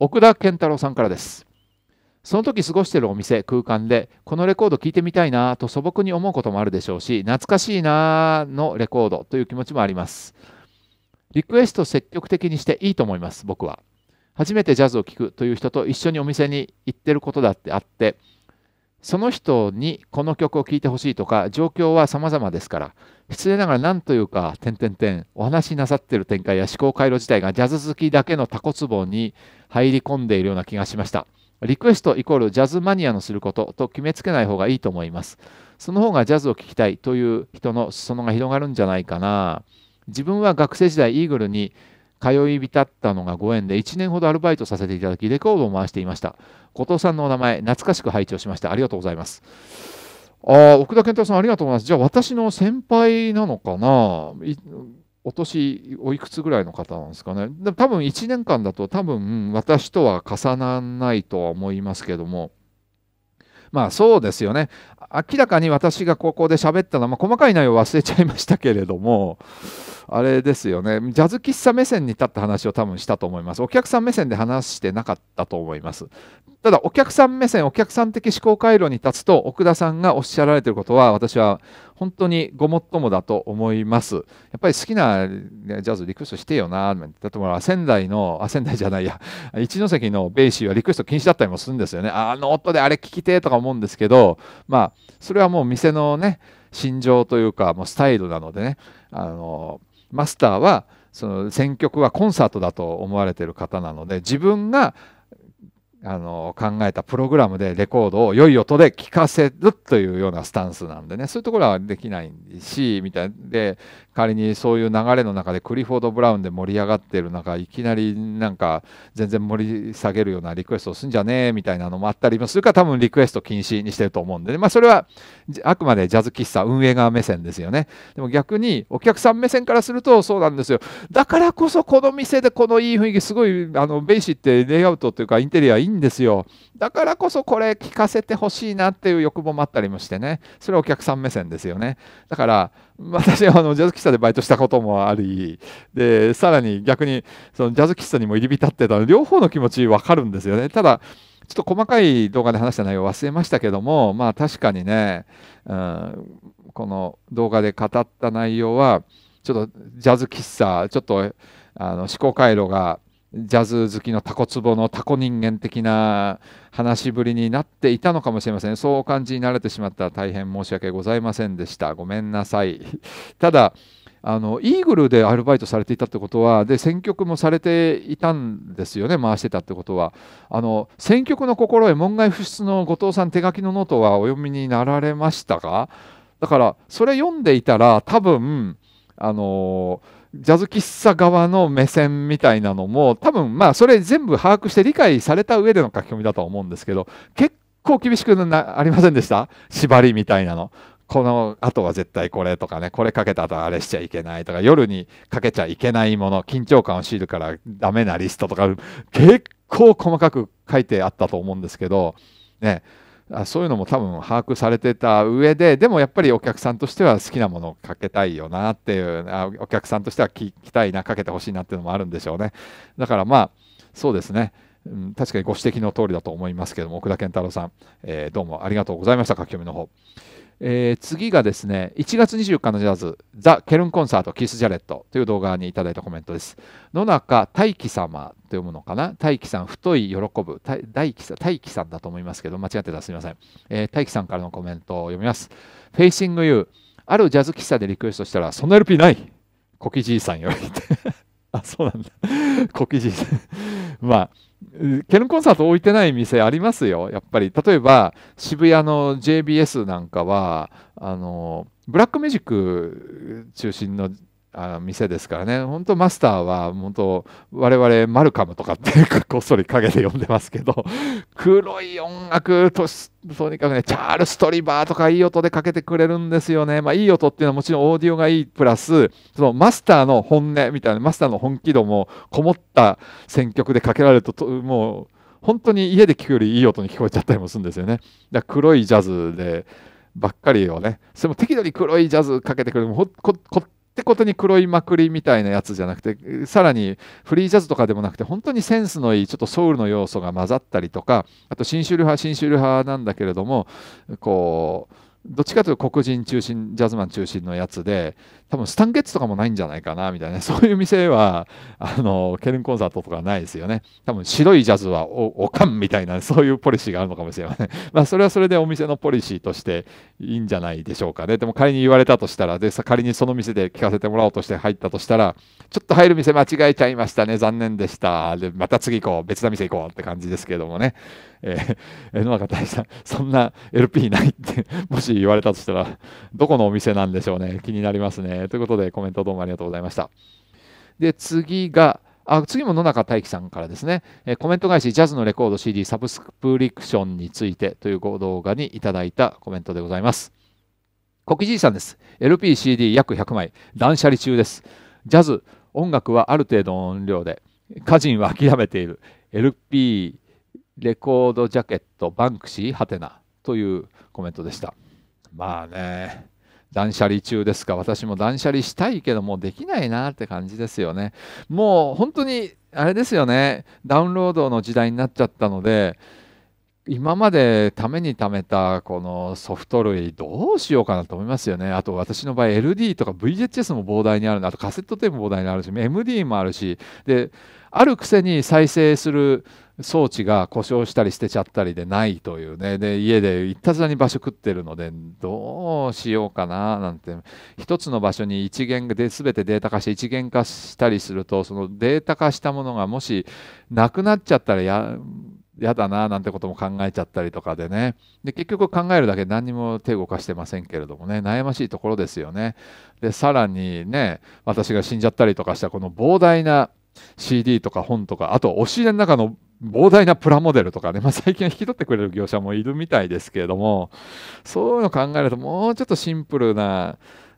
奥田健太郎さんからです。その時過ごしているお店、空間で、このレコード聴いてみたいなと素朴に思うこともあるでしょうし、懐かしいなのレコードという気持ちもあります。リクエスト積極的にしていいと思います、僕は。初めてジャズを聴くという人と一緒にお店に行ってることだってあって、その人にこの曲を聴いてほしいとか状況は様々ですから失礼ながら何というか点々点お話しなさってる展開や思考回路自体がジャズ好きだけのタコツボに入り込んでいるような気がしましたリクエストイコールジャズマニアのすることと決めつけない方がいいと思いますその方がジャズを聴きたいという人の裾野が広がるんじゃないかな自分は学生時代イーグルに通い浸ったのがご縁で1年ほどアルバイトさせていただきレコードを回していました後藤さんのお名前懐かしく拝聴しましたありがとうございますあ奥田健太さんありがとうございますじゃあ私の先輩なのかなお年おいくつぐらいの方なんですかねで多分1年間だと多分私とは重ならないとは思いますけどもまあそうですよね。明らかに私がここで喋ったのは、まあ、細かい内容忘れちゃいましたけれどもあれですよねジャズ喫茶目線に立った話を多分したと思いますお客さん目線で話してなかったと思いますただお客さん目線お客さん的思考回路に立つと奥田さんがおっしゃられていることは私は本当にごもっともだと思いますやっぱり好きなジャズリクエストしてよなだってほら仙台のあ仙台じゃないや一関のベイシーはリクエスト禁止だったりもするんですよねあの音であれ聞きてとか思うんですけどまあそれはもう店のね心情というかもうスタイルなのでねあのマスターはその選曲はコンサートだと思われてる方なので自分があの考えたプログラムでレコードを良い音で聴かせるというようなスタンスなんでねそういうところはできないしみたいで仮にそういう流れの中でクリフォード・ブラウンで盛り上がってる中いきなりなんか全然盛り下げるようなリクエストをすんじゃねえみたいなのもあったりもするから多分リクエスト禁止にしてると思うんで、ね、まあ、それはあくまでジャズ喫茶運営側目線ですよねでも逆にお客さん目線からするとそうなんですよだからこそこの店でこのいい雰囲気すごいあのベイシーってレイアウトというかインテリアいいんですよだからこそこれ聞かせてほしいなっていう欲望もあったりもしてねそれはお客さん目線ですよねだから 私はあのジャズ喫茶でバイトしたこともありでさらに逆にそのジャズ喫茶にも入り浸ってた両方の気持ち分かるんですよねただちょっと細かい動画で話した内容忘れましたけどもまあ確かにね、うん、この動画で語った内容はちょっとジャズ喫茶ちょっとあの思考回路がジャズ好きのタコツボのタコ人間的な話しぶりになっていたのかもしれません。そうお感じになれてしまったら大変申し訳ございませんでした。ごめんなさい。ただ、あのイーグルでアルバイトされていたってことはで選曲もされていたんですよね回してたってことはあの選曲の心得、門外不出の後藤さん手書きのノートはお読みになられましたかだからそれ読んでいたら多分あのージャズ喫茶側の目線みたいなのも多分まあそれ全部把握して理解された上での書き込みだと思うんですけど結構厳しくなありませんでした 縛りみたいなの。この後は絶対これとかね、これかけた後はあれしちゃいけないとか、夜にかけちゃいけないもの、緊張感を強いるからダメなリストとか、結構細かく書いてあったと思うんですけど、ね、あそういうのも多分把握されてた上ででもやっぱりお客さんとしては好きなものをかけたいよなっていうあお客さんとしては聞きたいなかけてほしいなっていうのもあるんでしょうねだからまあそうですねうん、確かにご指摘の通りだと思いますけども奥田健太郎さん、えー、どうもありがとうございました書き込みの方、えー、次がですね1月24日のジャズ「ザ・ケルンコンサートキス・ジャレット」という動画にいただいたコメントです野中大輝様と読むのかな大輝さん太い喜ぶ大輝さん大輝さんだと思いますけど間違ってたすみません、えー、大輝さんからのコメントを読みます「フェ i シング・ユー」あるジャズ喫茶でリクエストしたら「その LP ない!」小木じいさんより あそうなんだ小木じいさん まあケルンコンサート置いてない店ありますよ、やっぱり。例えば、渋谷の JBS なんかは、あの、ブラックミュージック中心のあ店ですからね本当マスターは本当我々マルカムとかってこっそり陰で呼んでますけど 黒い音楽ととにかくねチャールストリバーとかいい音でかけてくれるんですよね、まあ、いい音っていうのはもちろんオーディオがいいプラスそのマスターの本音みたいなマスターの本気度もこもった選曲でかけられるとともう本当に家で聴くよりいい音に聞こえちゃったりもするんですよね。だ黒いジャズでばっかりをね、それも適度に黒いジャズかけてくれる、ここってことに黒いまくりみたいなやつじゃなくてさらにフリージャズとかでもなくて本当にセンスのいいちょっとソウルの要素が混ざったりとかあと新種類派新種類派なんだけれどもこうどっちかというと黒人中心ジャズマン中心のやつで多分スタンゲッツとかもないんじゃないかなみたいな そういう店はあのケルンコンサートとかないですよね多分白いジャズはおかんみたいな そういうポリシーがあるのかもしれません まあそれはそれでお店のポリシーとしていいんじゃないでしょうかねでも仮に言われたとしたらで仮にその店で聞かせてもらおうとして入ったとしたらちょっと入る店間違えちゃいましたね残念でしたでまた次行こう別な店行こうって感じですけどもねえー、野中大さん、そんな LP ないってもし言われたとしたら、どこのお店なんでしょうね、気になりますね。えー、ということで、コメントどうもありがとうございました。で、次が、あ次も野中大樹さんからですね、えー、コメント返し、ジャズのレコード CD サブスプリクションについてという動画にいただいたコメントでございます。国じいさんです。LP、CD 約100枚、断捨離中です。ジャズ、音楽はある程度の音量で、歌人は諦めている。LP、レコードジャケット、バンクシー、ハテナというコメントでした。まあね。断捨離中ですか私も断捨離したいけどもできないなって感じですよねもう本当にあれですよねダウンロードの時代になっちゃったので今までために貯めたこのソフト類どうしようかなと思いますよね。あと私の場合 LD とか VHS も膨大にあるあとカセットテープも膨大にあるし MD もあるしであるくせに再生する装置が故障したり捨てちゃったりでないというねで家でいったずらに場所食ってるのでどうしようかななんて一つの場所に一元で全てデータ化して一元化したりするとそのデータ化したものがもしなくなっちゃったらや嫌だななんてことも考えちゃったりとかでねで結局考えるだけ何にも手動かしてませんけれどもね悩ましいところですよねでさらにね私が死んじゃったりとかしたこの膨大な CD とか本とかあと押し入れの中の膨大なプラモデルとかね、まあ、最近は引き取ってくれる業者もいるみたいですけれどもそういうの考えるともうちょっとシンプルな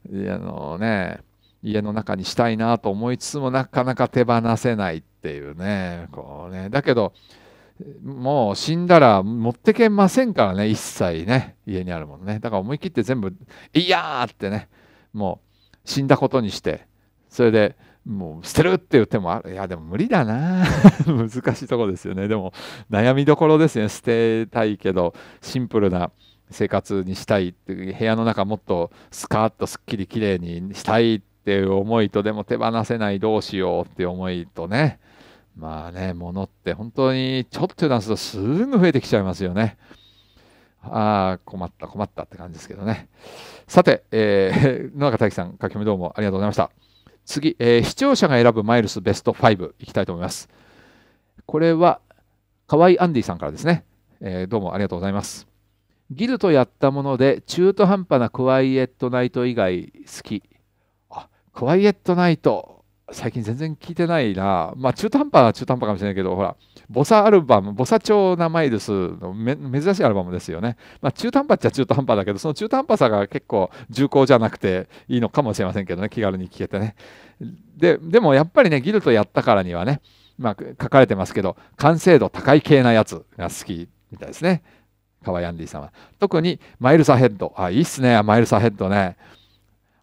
あの、ね、家の中にしたいなと思いつつもなかなか手放せないっていうねこうねだけどもう死んだら持ってけませんからね一切ね家にあるものねだから思い切って全部「いやー!」ってねもう死んだことにしてそれでもう捨てるっていう手もあるいやでも無理だな 難しいとこですよねでも悩みどころですね捨てたいけどシンプルな生活にしたいって部屋の中もっとスカッとすっきりきれいにしたいっていう思いとでも手放せないどうしようっていう思いとねまあね物って本当にちょっと油断するとすぐ増えてきちゃいますよね。ああ、困った、困ったって感じですけどね。さて、えー、野中大樹さん、書き込みどうもありがとうございました。次、えー、視聴者が選ぶマイルスベスト5いきたいと思います。これは、河合アンディさんからですね、えー、どうもありがとうございます。ギルとやったもので、中途半端なクワイエットナイト以外好き。あ、クワイエットナイト。最近全然聞いてないな、まあ、中途半端は中途半端かもしれないけど、ほら、ボサアルバム、ボサ町なマイルスの珍しいアルバムですよね。まあ、中途半端っちゃ中途半端だけど、その中途半端さが結構重厚じゃなくていいのかもしれませんけどね、気軽に聞けてね。で、でもやっぱりね、ギルトやったからにはね、まあ、書かれてますけど、完成度高い系なやつが好きみたいですね。河合アンディさんは。特にマイルサヘッド。あ、いいっすね、マイルサヘッドね。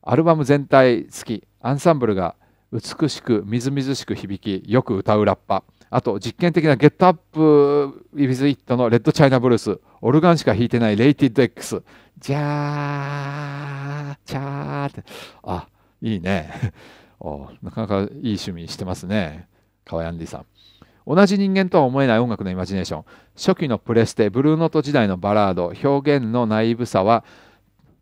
アルバム全体好き。アンサンブルが美しくみずみずしく響きよく歌うラッパあと実験的なゲットアップイビズイットのレッドチャイナブルースオルガンしか弾いてないレイティッド X じゃーちゃーってあいいねおなかなかいい趣味してますね河合アンディさん同じ人間とは思えない音楽のイマジネーション初期のプレステブルーノート時代のバラード表現のナイブさは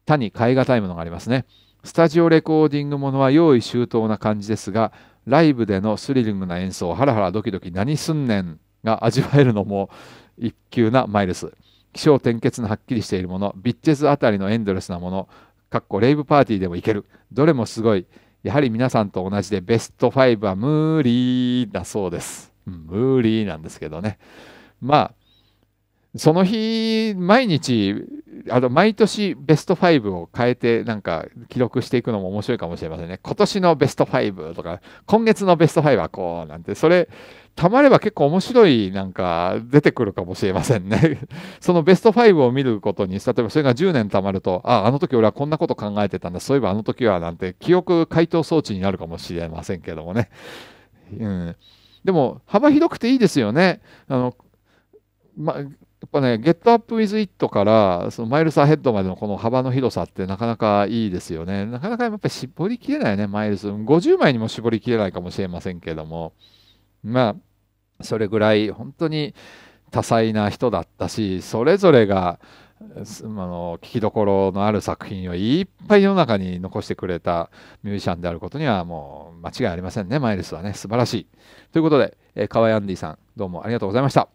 他に代え難いものがありますねスタジオレコーディングものは用意周到な感じですがライブでのスリリングな演奏ハラハラドキドキ何すんねんが味わえるのも一級なマイルス気象転結のはっきりしているものビッチェズあたりのエンドレスなものかっこレイブパーティーでもいけるどれもすごいやはり皆さんと同じでベスト5は無理だそうです、無理なんですけどねまあその日毎日あの毎年ベスト5を変えてなんか記録していくのも面白いかもしれませんね。今年のベスト5とか、今月のベスト5はこうなんて、それ、たまれば結構面白いなんか出てくるかもしれませんね。そのベスト5を見ることに、例えばそれが10年たまると、あ、あの時俺はこんなこと考えてたんだ、そういえばあの時はなんて記憶回答装置になるかもしれませんけどもね。うんでも幅広くていいですよね。あのま、やっぱね、ゲットアップウィズイットからそのマイルスアヘッドまでのこの幅の広さってなかなかいいですよね。なかなかやっぱり絞りきれないね、マイルス。50枚にも絞りきれないかもしれませんけども、まあ、それぐらい本当に多彩な人だったし、それぞれが、あの聞きどころのある作品をいっぱい世の中に残してくれたミュージシャンであることにはもう間違いありませんねマイルスはね素晴らしいということで、えー、川アンディさんどうもありがとうございました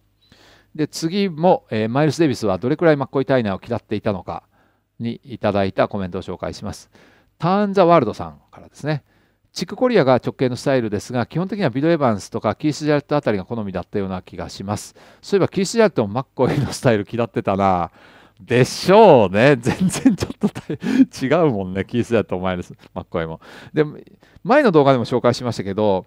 で次も、えー、マイルス・デビスはどれくらいマッコイ・タイナーを嫌っていたのかにいただいたコメントを紹介します。ターン・ザ・ワールドさんからですね。チック・コリアが直径のスタイルですが、基本的にはビド・エヴァンスとかキース・ジャレットあたりが好みだったような気がします。そういえばキース・ジャレットもマッコイのスタイル嫌ってたな。でしょうね。全然ちょっと違うもんね。キース・ジャレットもマイルス・マッコイも。で、前の動画でも紹介しましたけど、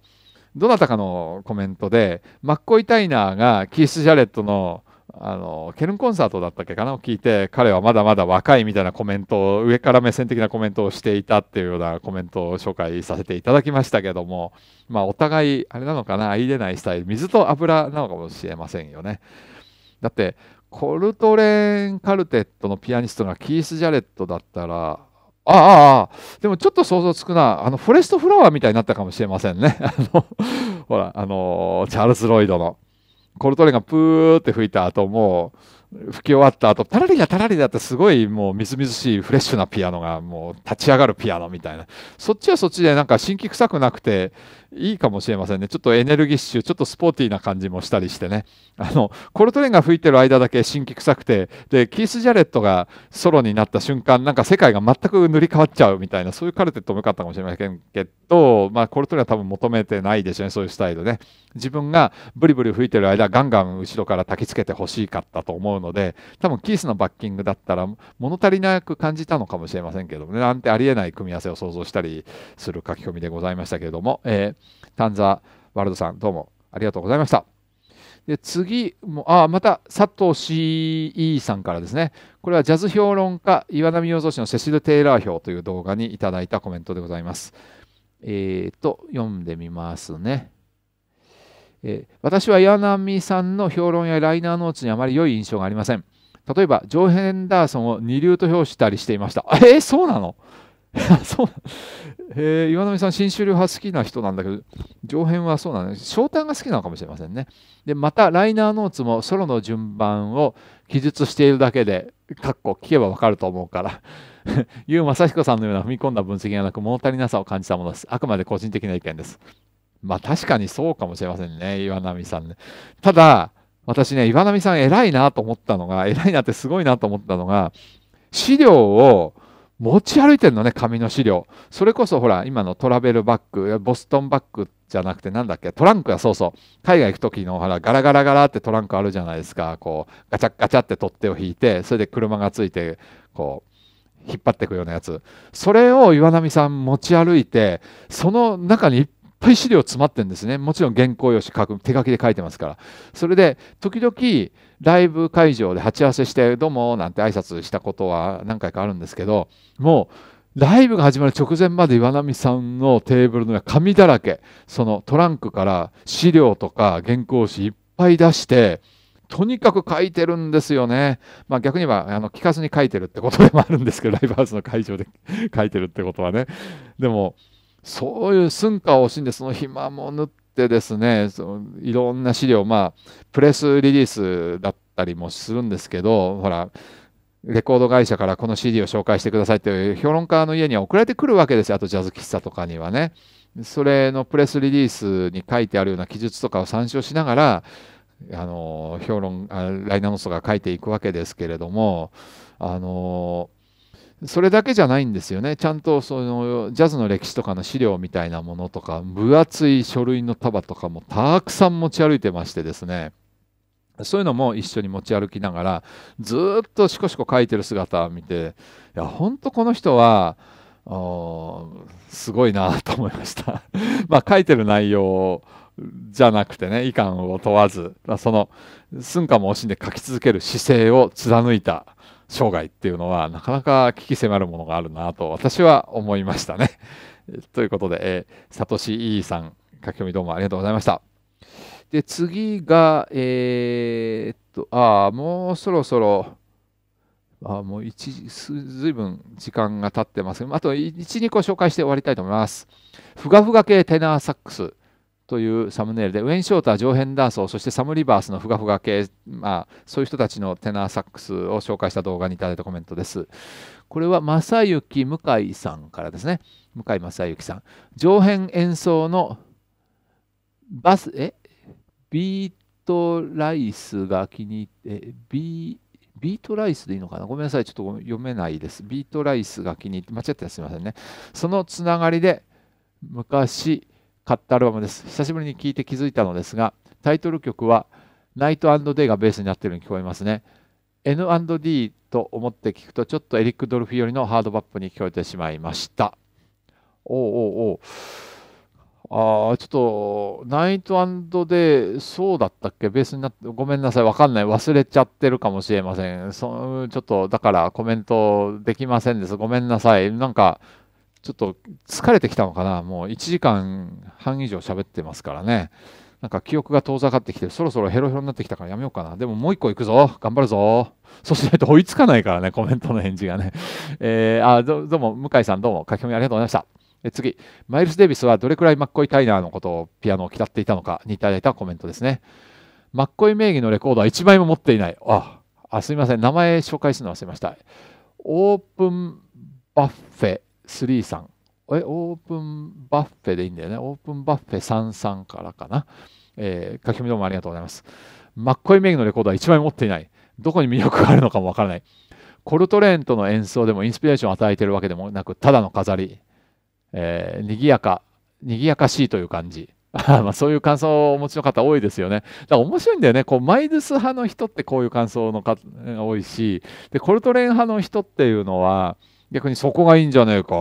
どなたかのコメントでマッコイ・タイナーがキース・ジャレットのあのケルンコンサートだったっけかなを聞いて彼はまだまだ若いみたいなコメントを上から目線的なコメントをしていたっていうようなコメントを紹介させていただきましたけども、まあ、お互いあれなのかな入れないスタイル水と油なのかもしれませんよねだってコルトレーン・カルテットのピアニストがキース・ジャレットだったらああ、ああ、でもちょっと想像つくな、あの、フォレストフラワーみたいになったかもしれませんね。あの、ほら、あの、チャールズ・ロイドの。コルトレがプーって吹いた後、もう、吹き終わった後、タラリがタラリだってすごいもうみずみずしいフレッシュなピアノがもう立ち上がるピアノみたいな。そっちはそっちでなんか新規臭くなくて、いいかもしれませんね。ちょっとエネルギッシュ、ちょっとスポーティーな感じもしたりしてね。あの、コルトレーンが吹いてる間だけ新規臭くて、で、キース・ジャレットがソロになった瞬間、なんか世界が全く塗り替わっちゃうみたいな、そういうカルテットも良かったかもしれませんけど、まあ、コルトレーンは多分求めてないでしょうね、そういうスタイルね。自分がブリブリ吹いてる間、ガンガン後ろから焚き付けて欲しかったと思うので、多分キースのバッキングだったら、物足りなく感じたのかもしれませんけどもね、なんてありえない組み合わせを想像したりする書き込みでございましたけれども、えー丹沢ワールドさん、どうもありがとうございました。で次も、あまた佐藤 CE さんからですね、これはジャズ評論家、岩波洋蔵氏のセシル・テイラー表という動画にいただいたコメントでございます。えっ、ー、と、読んでみますね。えー、私は岩波さんの評論やライナーノーツにあまり良い印象がありません。例えば、ジョー・ヘンダーソンを二流と評したりしていました。えー、そうなの そうえー、岩波さん、新種流派好きな人なんだけど、上辺はそうなんです。が好きなのかもしれませんね。で、また、ライナーノーツもソロの順番を記述しているだけで、かっこ聞けばわかると思うから、ゆうまさひこさんのような踏み込んだ分析がなく、物足りなさを感じたものです。あくまで個人的な意見です。まあ、確かにそうかもしれませんね、岩波さんね。ただ、私ね、岩波さん偉いなと思ったのが、偉いなってすごいなと思ったのが、資料を、持ち歩いてるのね紙の資料それこそほら今のトラベルバッグボストンバッグじゃなくてなんだっけトランクやそうそう海外行く時のほらガラガラガラってトランクあるじゃないですかこうガチャガチャって取っ手を引いてそれで車がついてこう引っ張っていくようなやつそれを岩波さん持ち歩いてその中にいっぱい資料詰まってるんですねもちろん原稿用紙書く手書きで書いてますからそれで時々ライブ会場で鉢合わせして「どうも」なんて挨拶したことは何回かあるんですけどもうライブが始まる直前まで岩波さんのテーブルの紙だらけそのトランクから資料とか原稿紙いっぱい出してとにかく書いてるんですよね。まあ、逆に言えばあの聞かずに書いてるってことでもあるんですけど、ライブハウスの会場で書いてるってことはね。でも、そういう寸暇を惜しんでその暇も縫ってですねそのいろんな資料まあプレスリリースだったりもするんですけどほらレコード会社からこの CD を紹介してくださいっいう評論家の家には送られてくるわけですよあとジャズ喫茶とかにはね。それのプレスリリースに書いてあるような記述とかを参照しながらあの評論ライナーノストが書いていくわけですけれどもあのそれだけじゃないんですよねちゃんとそのジャズの歴史とかの資料みたいなものとか分厚い書類の束とかもたくさん持ち歩いてましてですねそういうのも一緒に持ち歩きながらずっとしこしこ書いてる姿を見ていや本当この人はすごいなと思いました まあ書いてる内容じゃなくてね遺憾を問わず、その寸暇も惜しんで書き続ける姿勢を貫いた生涯っていうのはなかなか危機迫るものがあるなと私は思いましたね。ということで、サトシイーさん書き込みどうもありがとうございました。で次が、えー、っと、ああ、もうそろそろ、あもう一ずいぶん時間が経ってますあと1、2個紹介して終わりたいと思います。ふがふが系テナーサックス。というサムネイルでウェン・ショーター上辺ダンソーそしてサム・リバースのふがふが系、まあ、そういう人たちのテナーサックスを紹介した動画にいただいたコメントですこれは正幸向井さんからですね向井正幸さん上辺演奏のバスえビートライスが気に入ってビービートライスでいいのかなごめんなさい。ちょっと読めないです。ビートライスが気に入って、間違ってすみませんね。そのつながりで、昔、買ったアルバムです久しぶりに聴いて気づいたのですがタイトル曲は「ナイトデイ」がベースになっているように聞こえますね N&D と思って聞くとちょっとエリック・ドルフィよりのハードバップに聞こえてしまいましたおおおあちょっとナイトデイそうだったっけベースになってごめんなさいわかんない忘れちゃってるかもしれませんそちょっとだからコメントできませんですごめんなさいなんかちょっと疲れてきたのかな、もう1時間半以上喋ってますからね、なんか記憶が遠ざかってきて、そろそろヘロヘロになってきたからやめようかな、でももう1個いくぞ、頑張るぞ、そうしないと追いつかないからね、コメントの返事がね。えー、あどうも、向井さん、どうも、書き込みありがとうございました。え次、マイルス・デイビスはどれくらいマッコイ・タイナーのことをピアノを嫌っていたのかにいただいたコメントですね。マッコイ名義のレコードは1枚も持っていない。あ、あすみません。名前紹介するの忘れました。オープンバッフェ3さんえオープンバッフェでいいんだよねオープンバッフェ3さんからかな、えー、書き込みどうもありがとうございますマッコイ・メイのレコードは1枚持っていないどこに魅力があるのかもわからないコルトレーンとの演奏でもインスピレーションを与えているわけでもなくただの飾り、えー、にぎやかにぎやかしいという感じ まあそういう感想をお持ちの方多いですよね。だから面白いんだよね。こうマイルス派の人ってこういう感想の方が多いしでコルトレーン派の人っていうのは逆にそこがいいんじゃねえか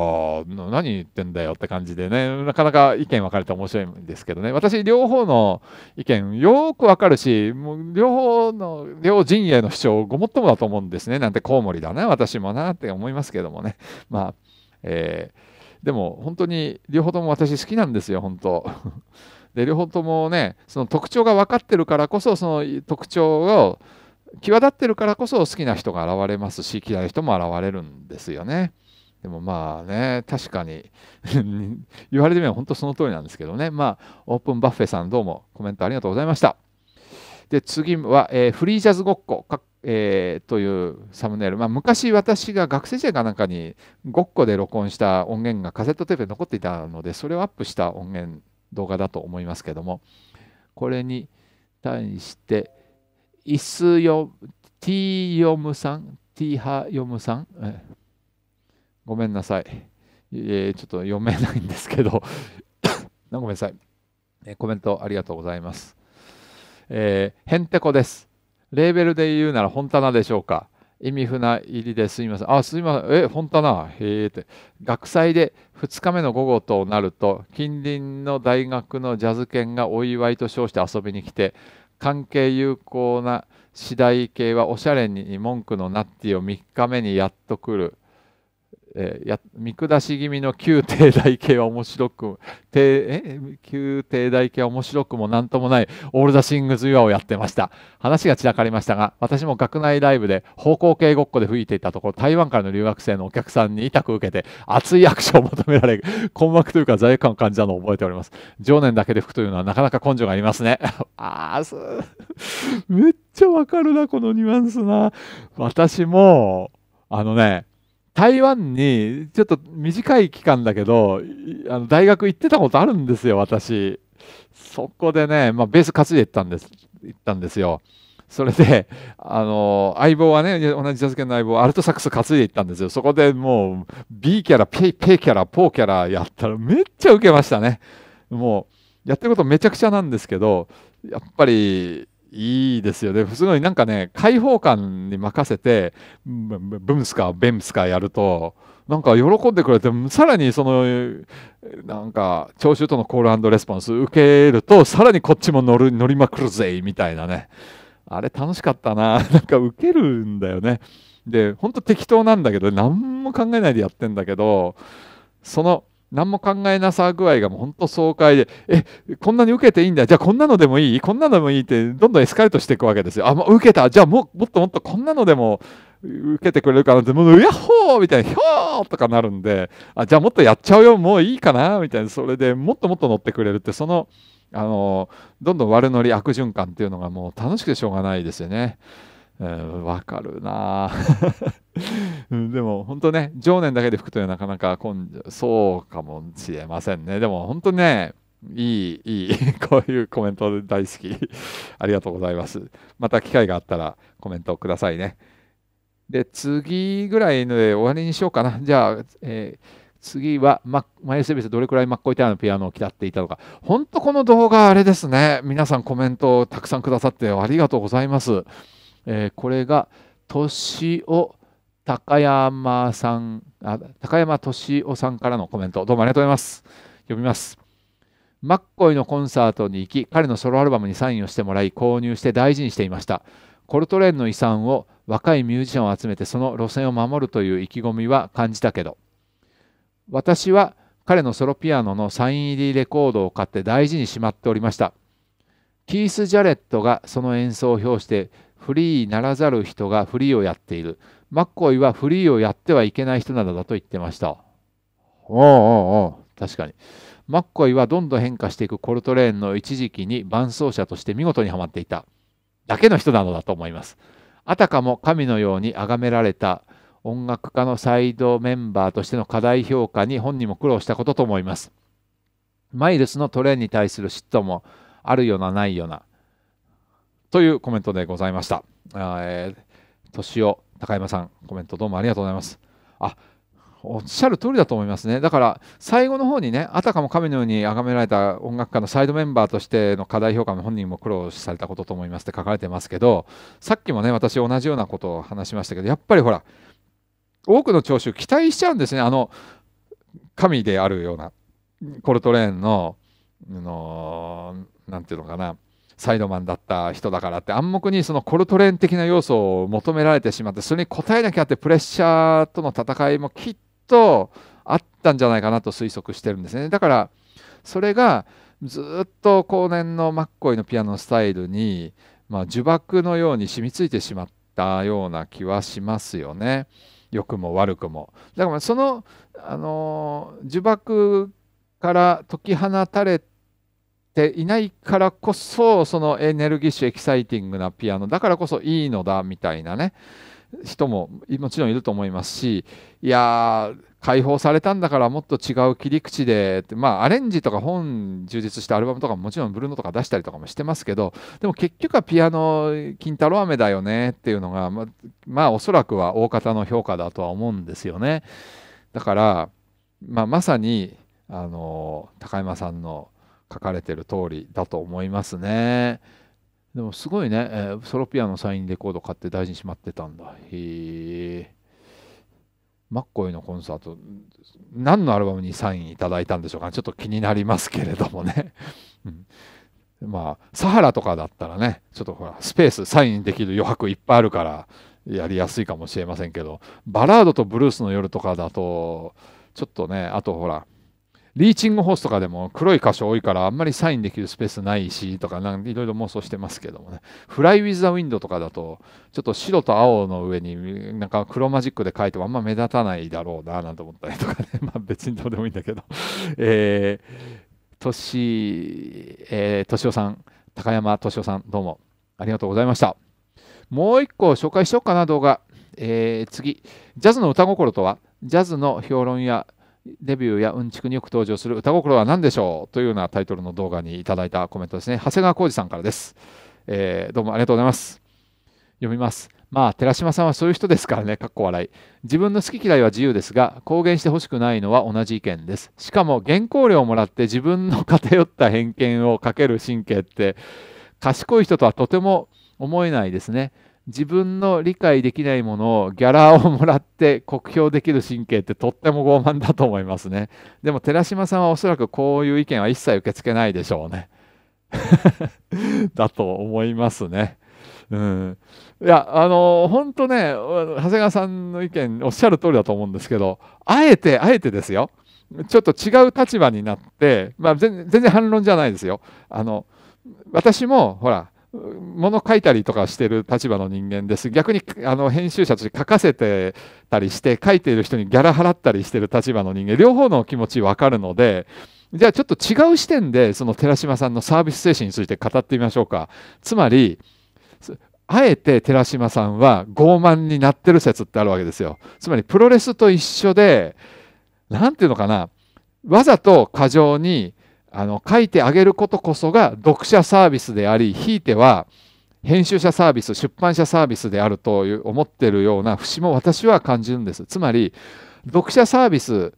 何言ってんだよって感じでねなかなか意見分かれて面白いんですけどね私両方の意見よく分かるしもう両方の両陣営の主張ごもっともだと思うんですねなんてコウモリだな私もなって思いますけどもねまあえー、でも本当に両方とも私好きなんですよ本当。で両方ともねその特徴が分かってるからこそその特徴を際立ってるからこそ好きな人が現れますし嫌いな人も現れるんですよね。でもまあね確かに 言われてみれば本当その通りなんですけどねまあオープンバッフェさんどうもコメントありがとうございました。で次は、えー、フリージャズごっこか、えー、というサムネイル、まあ、昔私が学生時代かなんかにごっこで録音した音源がカセットテープで残っていたのでそれをアップした音源動画だと思いますけどもこれに対して、イスヨティヨムさん、ティハヨムさん、えー、ごめんなさい、えー、ちょっと読めないんですけど ごめんなさい、えー、コメントありがとうございます。えへんてこです。レーベルで言うなら本棚でしょうか。意味船入りですみません。あ、すみません。え、本棚。へえって。学祭で2日目の午後となると、近隣の大学のジャズ犬がお祝いと称して遊びに来て、関係有効な次第系はおしゃれに文句のナッティを3日目にやっと来るえー、や見下し気味の旧帝大系は面白くえ旧帝大系は面白くも何ともないオール・ザ・シングズ・ユアをやってました話が散らかりましたが私も学内ライブで方向系ごっこで吹いていたところ台湾からの留学生のお客さんに委託を受けて熱い握手を求められ困惑というか罪悪感を感じたのを覚えております情念だけで吹くというのはなかなか根性がありますね ああすめっちゃわかるなこのニュアンスな私もあのね台湾にちょっと短い期間だけどあの大学行ってたことあるんですよ私そこでね、まあ、ベース担いで行ったんです行ったんですよそれであの相棒はね同じジャズの相棒アルトサックス担いで行ったんですよそこでもう B キャラペペキャラポーキャラやったらめっちゃウケましたねもうやってることめちゃくちゃなんですけどやっぱりいいですよね。すごいなんかね、開放感に任せて、ブムスかベムスかやると、なんか喜んでくれて、さらにその、なんか、聴衆とのコールレスポンス受けると、さらにこっちも乗る乗りまくるぜ、みたいなね。あれ楽しかったな。なんか受けるんだよね。で、ほんと適当なんだけど、何も考えないでやってんだけど、その、何も考えなさ具合がもう本当爽快で、え、こんなに受けていいんだ、じゃあこんなのでもいい、こんなのでもいいって、どんどんエスカレートしていくわけですよ。あ、もう受けた、じゃあももっともっとこんなのでも受けてくれるかなって、もう、ヤッホーみたいな、ひょーとかなるんで、あ、じゃあもっとやっちゃうよ、もういいかなみたいな、それでもっともっと乗ってくれるって、その、あの、どんどん悪乗り、悪循環っていうのがもう楽しくてしょうがないですよね。わ、かるな でも本当ね情念だけで吹くというのはなかなか根そうかもしれませんねでも本当ねいいいい こういうコメント大好き ありがとうございますまた機会があったらコメントくださいねで次ぐらいので終わりにしようかなじゃあ、えー次は、ま、マイスービスどれくらいマッコイターのピアノを嫌っていたのか。本当この動画あれですね。皆さんコメントをたくさんくださってありがとうございます。えー、これが年を高山さんあ高山敏夫さんからのコメントどうもありがとうございます読みますマッコイのコンサートに行き彼のソロアルバムにサインをしてもらい購入して大事にしていましたコルトレーンの遺産を若いミュージシャンを集めてその路線を守るという意気込みは感じたけど私は彼のソロピアノのサイン入りレコードを買って大事にしまっておりましたキース・ジャレットがその演奏を表してフリーならざる人がフリーをやっている。マッコイはフリーをやってはいけない人なのだと言ってました。おうおうおう、確かに。マッコイはどんどん変化していくコルトレーンの一時期に伴走者として見事にはまっていた。だけの人なのだと思います。あたかも神のように崇められた音楽家のサイドメンバーとしての課題評価に本人も苦労したことと思います。マイルスのトレーンに対する嫉妬もあるようなないような。というコメントでございました。えー、年を高山さん、コメントどうもありがとうございます。あおっしゃる通りだと思いますね。だから最後の方にね、あたかも神のように崇められた音楽家のサイドメンバーとしての課題評価も本人も苦労されたことと思いますって書かれてますけど、さっきもね、私同じようなことを話しましたけど、やっぱりほら、多くの聴衆期待しちゃうんですね。あの、神であるような、コルトレーンの、の、なんていうのかな、サイドマンだった人だからって暗黙にそのコルトレーン的な要素を求められてしまってそれに応えなきゃってプレッシャーとの戦いもきっとあったんじゃないかなと推測してるんですねだからそれがずっと後年のマッコイのピアノスタイルに、まあ、呪縛のように染みついてしまったような気はしますよね良くも悪くもだからその、あの呪縛から解き放たれてていないからこそそのエネルギッシュエキサイティングなピアノだからこそいいのだみたいなね人ももちろんいると思いますしいや解放されたんだからもっと違う切り口で、まあ、アレンジとか本充実したアルバムとかももちろんブルーノとか出したりとかもしてますけどでも結局はピアノ金太郎飴だよねっていうのがままあおそらくは大方の評価だとは思うんですよねだから、まあ、まさにあの高山さんの「書かれてる通りだと思いますね。でもすごいね、えー、ソロピアのサインレコード買って大事にしまってたんだ。へえ。マッコイのコンサート、何のアルバムにサインいただいたんでしょうか、ね、ちょっと気になりますけれどもね。うんまあ、サハラとかだったらね、ちょっとほら、スペース、サインできる余白いっぱいあるから、やりやすいかもしれませんけど、バラードとブルースの夜とかだと、ちょっとね、あとほら、リーチングホースとかでも黒い箇所多いからあんまりサインできるスペースないしとかいろいろ妄想してますけどもねフライウィズ・ザ・ウィンドとかだとちょっと白と青の上になんか黒マジックで書いてもあんま目立たないだろうななんて思ったりとかね まあ別にどうでもいいんだけど えー、とし、えー、としおさん高山としおさんどうもありがとうございましたもう一個紹介しようかな動画、えー、次ジャズの歌心とはジャズの評論や「デビューやうんちくによく登場する歌心は何でしょうというようなタイトルの動画にいただいたコメントですね長谷川浩二さんからです、えー、どうもありがとうございます読みますまあ寺島さんはそういう人ですからねかっこ笑い自分の好き嫌いは自由ですが公言してほしくないのは同じ意見ですしかも原稿料をもらって自分の偏った偏見をかける神経って賢い人とはとても思えないですね自分の理解できないものをギャラをもらって酷評できる神経ってとっても傲慢だと思いますね。でも寺島さんはおそらくこういう意見は一切受け付けないでしょうね。だと思いますね。うん、いやあの本当ね長谷川さんの意見おっしゃる通りだと思うんですけどあえてあえてですよちょっと違う立場になって、まあ、全然反論じゃないですよ。あの私もほら物書いたりとかしてる立場の人間です逆にあの編集者として書かせてたりして書いている人にギャラ払ったりしてる立場の人間両方の気持ち分かるのでじゃあちょっと違う視点でその寺島さんのサービス精神について語ってみましょうかつまりあえて寺島さんは傲慢になってる説ってあるわけですよつまりプロレスと一緒で何ていうのかなわざと過剰にあの書いてあげることこそが読者サービスでありひいては編集者サービス出版社サービスであるという思ってるような節も私は感じるんですつまり読者サービス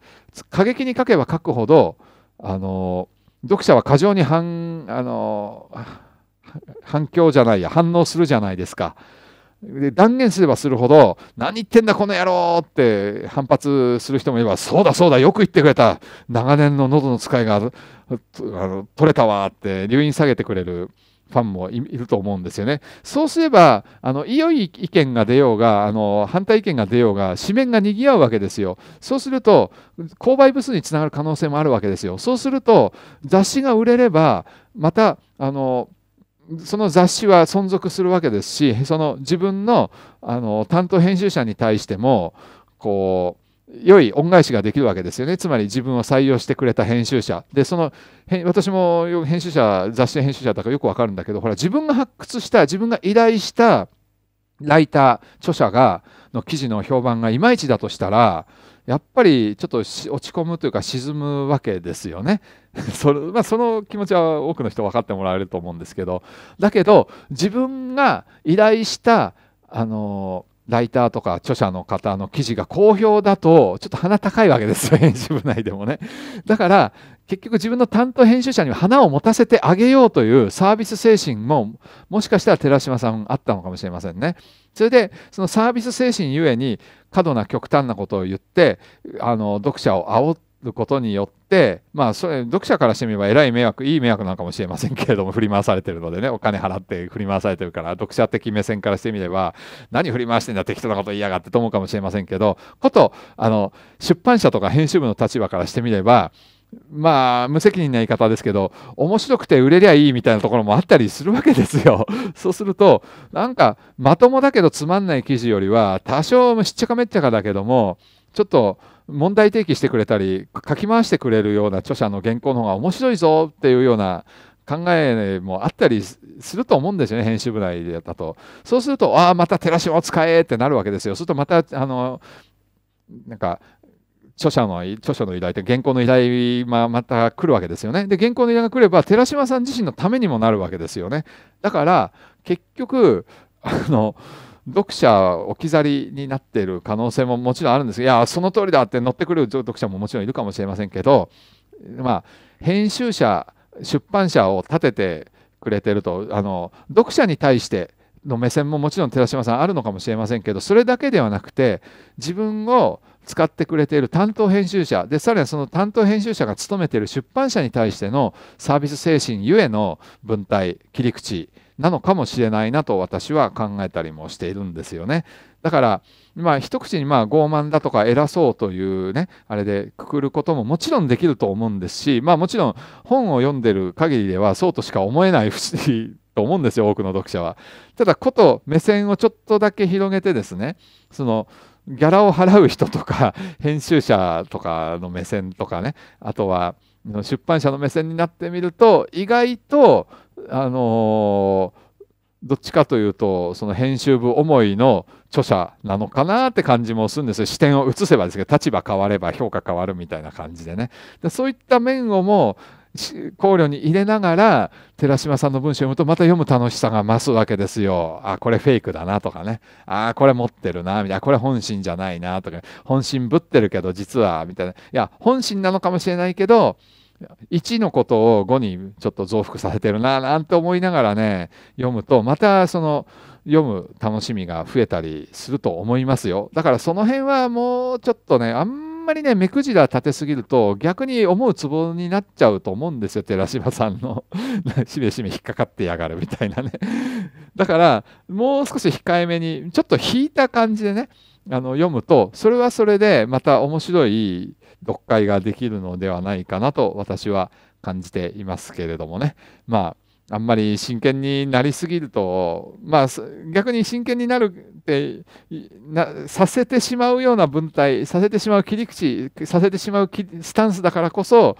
過激に書けば書くほどあの読者は過剰に反あの反響じゃないや反応するじゃないですか。で断言すればするほど何言ってんだこの野郎って反発する人もいればそうだそうだよく言ってくれた長年の喉の使いがあの取れたわって留飲下げてくれるファンもいると思うんですよね。そうすればあの良い意見が出ようがあの反対意見が出ようが紙面が賑わうわけですよ。そうすると購買部数につながる可能性もあるわけですよ。そうすると雑誌が売れればまたあのその雑誌は存続するわけですしその自分のあの担当編集者に対してもこう良い恩返しができるわけですよねつまり自分を採用してくれた編集者でその私も編集者雑誌編集者だからよくわかるんだけどほら自分が発掘した自分が依頼したライター著者がの記事の評判がいまいちだとしたらやっぱりちょっと落ち込むというか沈むわけですよね。そのまあ、その気持ちは多くの人分かってもらえると思うんですけどだけど自分が依頼したあのライターとか著者の方の記事が好評だとちょっと鼻高いわけですよ 編集部内でもねだから結局自分の担当編集者には花を持たせてあげようというサービス精神ももしかしたら寺島さんあったのかもしれませんねそれでそのサービス精神ゆえに過度な極端なことを言ってあの読者を煽ってることによって、まあ、それ読者からしてみればえらい迷惑いい迷惑なのかもしれませんけれども振り回されてるのでねお金払って振り回されてるから読者的目線からしてみれば何振り回してんだ適当なこと言いやがってと思うかもしれませんけどことあの出版社とか編集部の立場からしてみればまあ、無責任な言い方ですけど、面白くて売れりゃいいみたいなところもあったりするわけですよ。そうすると、なんか、まともだけどつまんない記事よりは、多少しっちゃかめっちゃかだけども、ちょっと、問題提起してくれたり書き回してくれるような著者の原稿の方が面白いぞっていうような考えもあったりすると思うんですよね編集部内でだとそうするとああまた寺島を使えってなるわけですよするとまたあのなんか著者の著書の依頼って原稿の依頼まあ、また来るわけですよねで原稿の依頼が来れば寺島さん自身のためにもなるわけですよねだから結局あの読者置き去りになっている可能性ももちろんあるんですがいやその通りだって乗ってくる読者ももちろんいるかもしれませんけど、まあ、編集者出版社を立ててくれてるとあの読者に対しての目線ももちろん寺島さんあるのかもしれませんけどそれだけではなくて自分を使ってくれている担当編集者でさらにはその担当編集者が務めている出版社に対してのサービス精神ゆえの文体切り口なのかもしれないなと私は考えたりもしているんですよね。だから、まあ、一口にまあ傲慢だとか偉そうというね、あれでくくることももちろんできると思うんですし、まあ、もちろん本を読んでる限りではそうとしか思えない不思議と思うんですよ、多くの読者は。ただ、こと目線をちょっとだけ広げてですね、その、ギャラを払う人とか、編集者とかの目線とかね、あとは出版社の目線になってみると、意外と、あのどっちかというとその編集部思いの著者なのかなって感じもするんですよ視点を移せばですけど立場変われば評価変わるみたいな感じでねでそういった面をも考慮に入れながら寺島さんの文章を読むとまた読む楽しさが増すわけですよ。あこれフェイクだなとかねあこれ持ってるなみたいなこれ本心じゃないなとか本心ぶってるけど実はみたいないや本心なのかもしれないけど1のことを5にちょっと増幅させてるななんて思いながらね読むとまたその読む楽しみが増えたりすると思いますよだからその辺はもうちょっとねあんまりね目くじら立てすぎると逆に思うツボになっちゃうと思うんですよ寺島さんの しめしめ引っかかってやがるみたいなねだからもう少し控えめにちょっと引いた感じでねあの読むとそれはそれでまた面白い読解ができるのではないかなと私は感じていますけれどもねまああんまり真剣になりすぎるとまあ逆に真剣になるってなさせてしまうような文体させてしまう切り口させてしまうスタンスだからこそ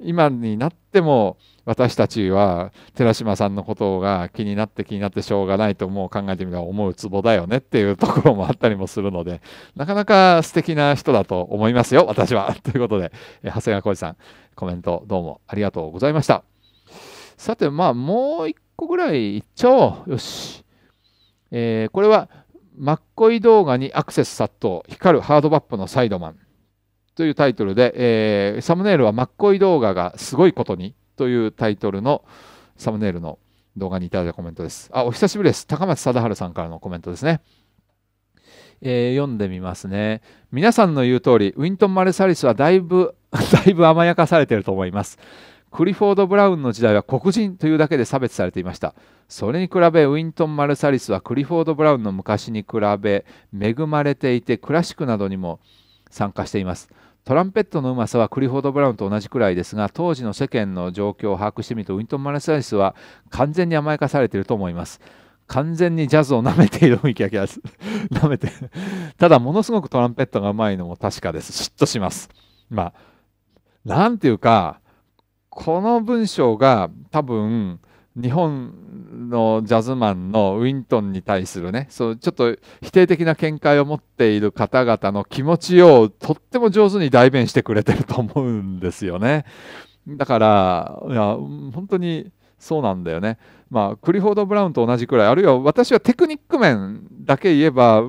今になっても私たちは寺島さんのことが気になって気になってしょうがないともう考えてみれば思うツボだよねっていうところもあったりもするのでなかなか素敵な人だと思いますよ私は。ということで長谷川浩二さんコメントどうもありがとうございました。さてまあもう一個ぐらいいっちゃおうよし。えー、これはマッコイ動画にアクセス殺到光るハードバップのサイドマンというタイトルで、えー、サムネイルは「マッコイ動画がすごいことに」というタイトルのサムネイルの動画にいただいたコメントです。あ、お久しぶりです。高松貞治さんからのコメントですね。えー、読んでみますね。皆さんの言う通り、ウィントン・マルサリスはだいぶ、だいぶ甘やかされていると思います。クリフォード・ブラウンの時代は黒人というだけで差別されていましたそれに比べウィントン・マルサリスはクリフォード・ブラウンの昔に比べ恵まれていてクラシックなどにも参加していますトランペットのうまさはクリフォード・ブラウンと同じくらいですが当時の世間の状況を把握してみるとウィントン・マルサイスは完全に甘やかされていると思います完全にジャズを舐めている雰囲気がきます 舐めてただものすごくトランペットがうまいのも確かです嫉妬しますまあなんていうかこの文章が多分日本のジャズマンのウィントンに対するねそうちょっと否定的な見解を持っている方々の気持ちをとっても上手に代弁してくれてると思うんですよね。だからいや本当にそうなんだよね、まあ、クリフォード・ブラウンと同じくらいあるいは私はテクニック面だけ言えば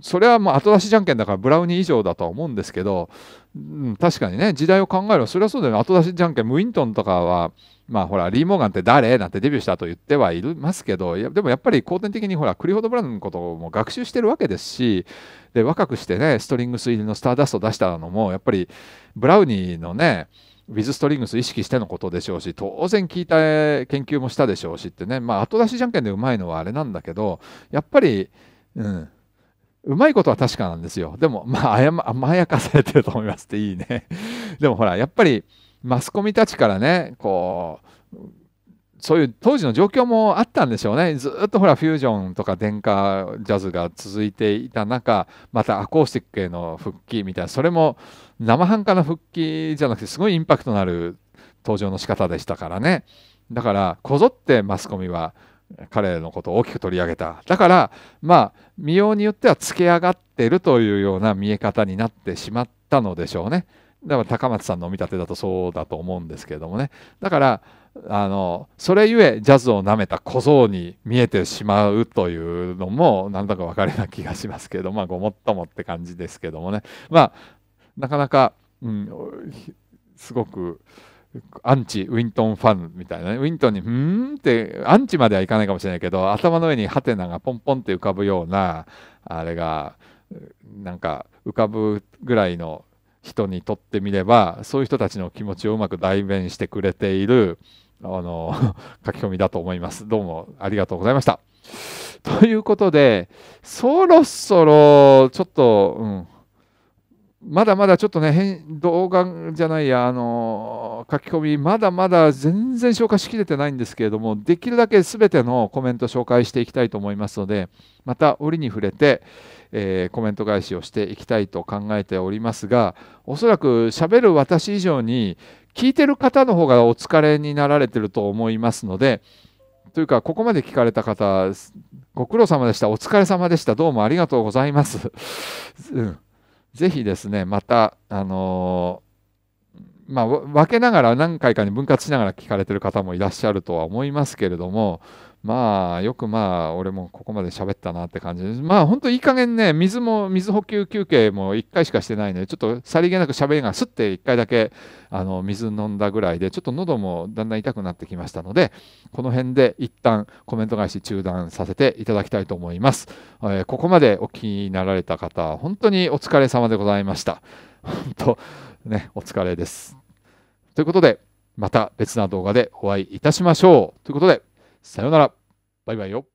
それはもう後出しじゃんけんだからブラウニー以上だとは思うんですけど、うん、確かにね時代を考えればそれはそうだよね後出しじゃんけんムィントンとかはまあほら、リー・モーガンって誰なんてデビューしたと言ってはいますけど、でもやっぱり後天的にほら、クリフォード・ブラウンのことも学習してるわけですし、で、若くしてね、ストリングス入りのスターダストを出したのも、やっぱりブラウニーのね、ウィズ・ストリングス意識してのことでしょうし、当然聞いた研究もしたでしょうしってね、まあ後出しじゃんけんでうまいのはあれなんだけど、やっぱり、うん、うまいことは確かなんですよ。でも、まあ、あやまやかされてると思いますっていいね。でもほら、やっぱり、マスコミたちからねこうそういう当時の状況もあったんでしょうねずっとほらフュージョンとか電化ジャズが続いていた中またアコースティックへの復帰みたいなそれも生半可な復帰じゃなくてすごいインパクトのある登場の仕方でしたからねだからこぞってマスコミは彼のことを大きく取り上げただからまあ見ようによってはつけ上がってるというような見え方になってしまったのでしょうね。だから高松さんの見立てだとそうだと思うんですけれどもねだからあのそれゆえジャズをなめた小僧に見えてしまうというのもなんだか分かるような気がしますけどまあごもっともって感じですけどもねまあなかなか、うん、すごく。アンチウィントンファンみたいなねウィントンに「うん」ってアンチまではいかないかもしれないけど頭の上にハテナがポンポンって浮かぶようなあれがなんか浮かぶぐらいの人にとってみればそういう人たちの気持ちをうまく代弁してくれているあの 書き込みだと思います。どうもありがとうございました。ということでそろそろちょっと、うん、まだまだちょっとね動画じゃないやあの書き込みまだまだ全然消化しきれてないんですけれどもできるだけ全てのコメント紹介していきたいと思いますのでまた折に触れて、えー、コメント返しをしていきたいと考えておりますがおそらくしゃべる私以上に聞いてる方の方がお疲れになられてると思いますのでというかここまで聞かれた方ご苦労様でしたお疲れ様でしたどうもありがとうございます。うん、ぜひですねまたあのーまあ、分けながら何回かに分割しながら聞かれてる方もいらっしゃるとは思いますけれどもまあよくまあ俺もここまで喋ったなって感じですまあほんといい加減ね水も水補給休憩も1回しかしてないのでちょっとさりげなく喋りがすって1回だけあの水飲んだぐらいでちょっと喉もだんだん痛くなってきましたのでこの辺で一旦コメント返し中断させていただきたいと思います、えー、ここまでお気になられた方本当にお疲れ様でございました本当ねお疲れですということでまた別な動画でお会いいたしましょうということでさよなら。バイバイよ。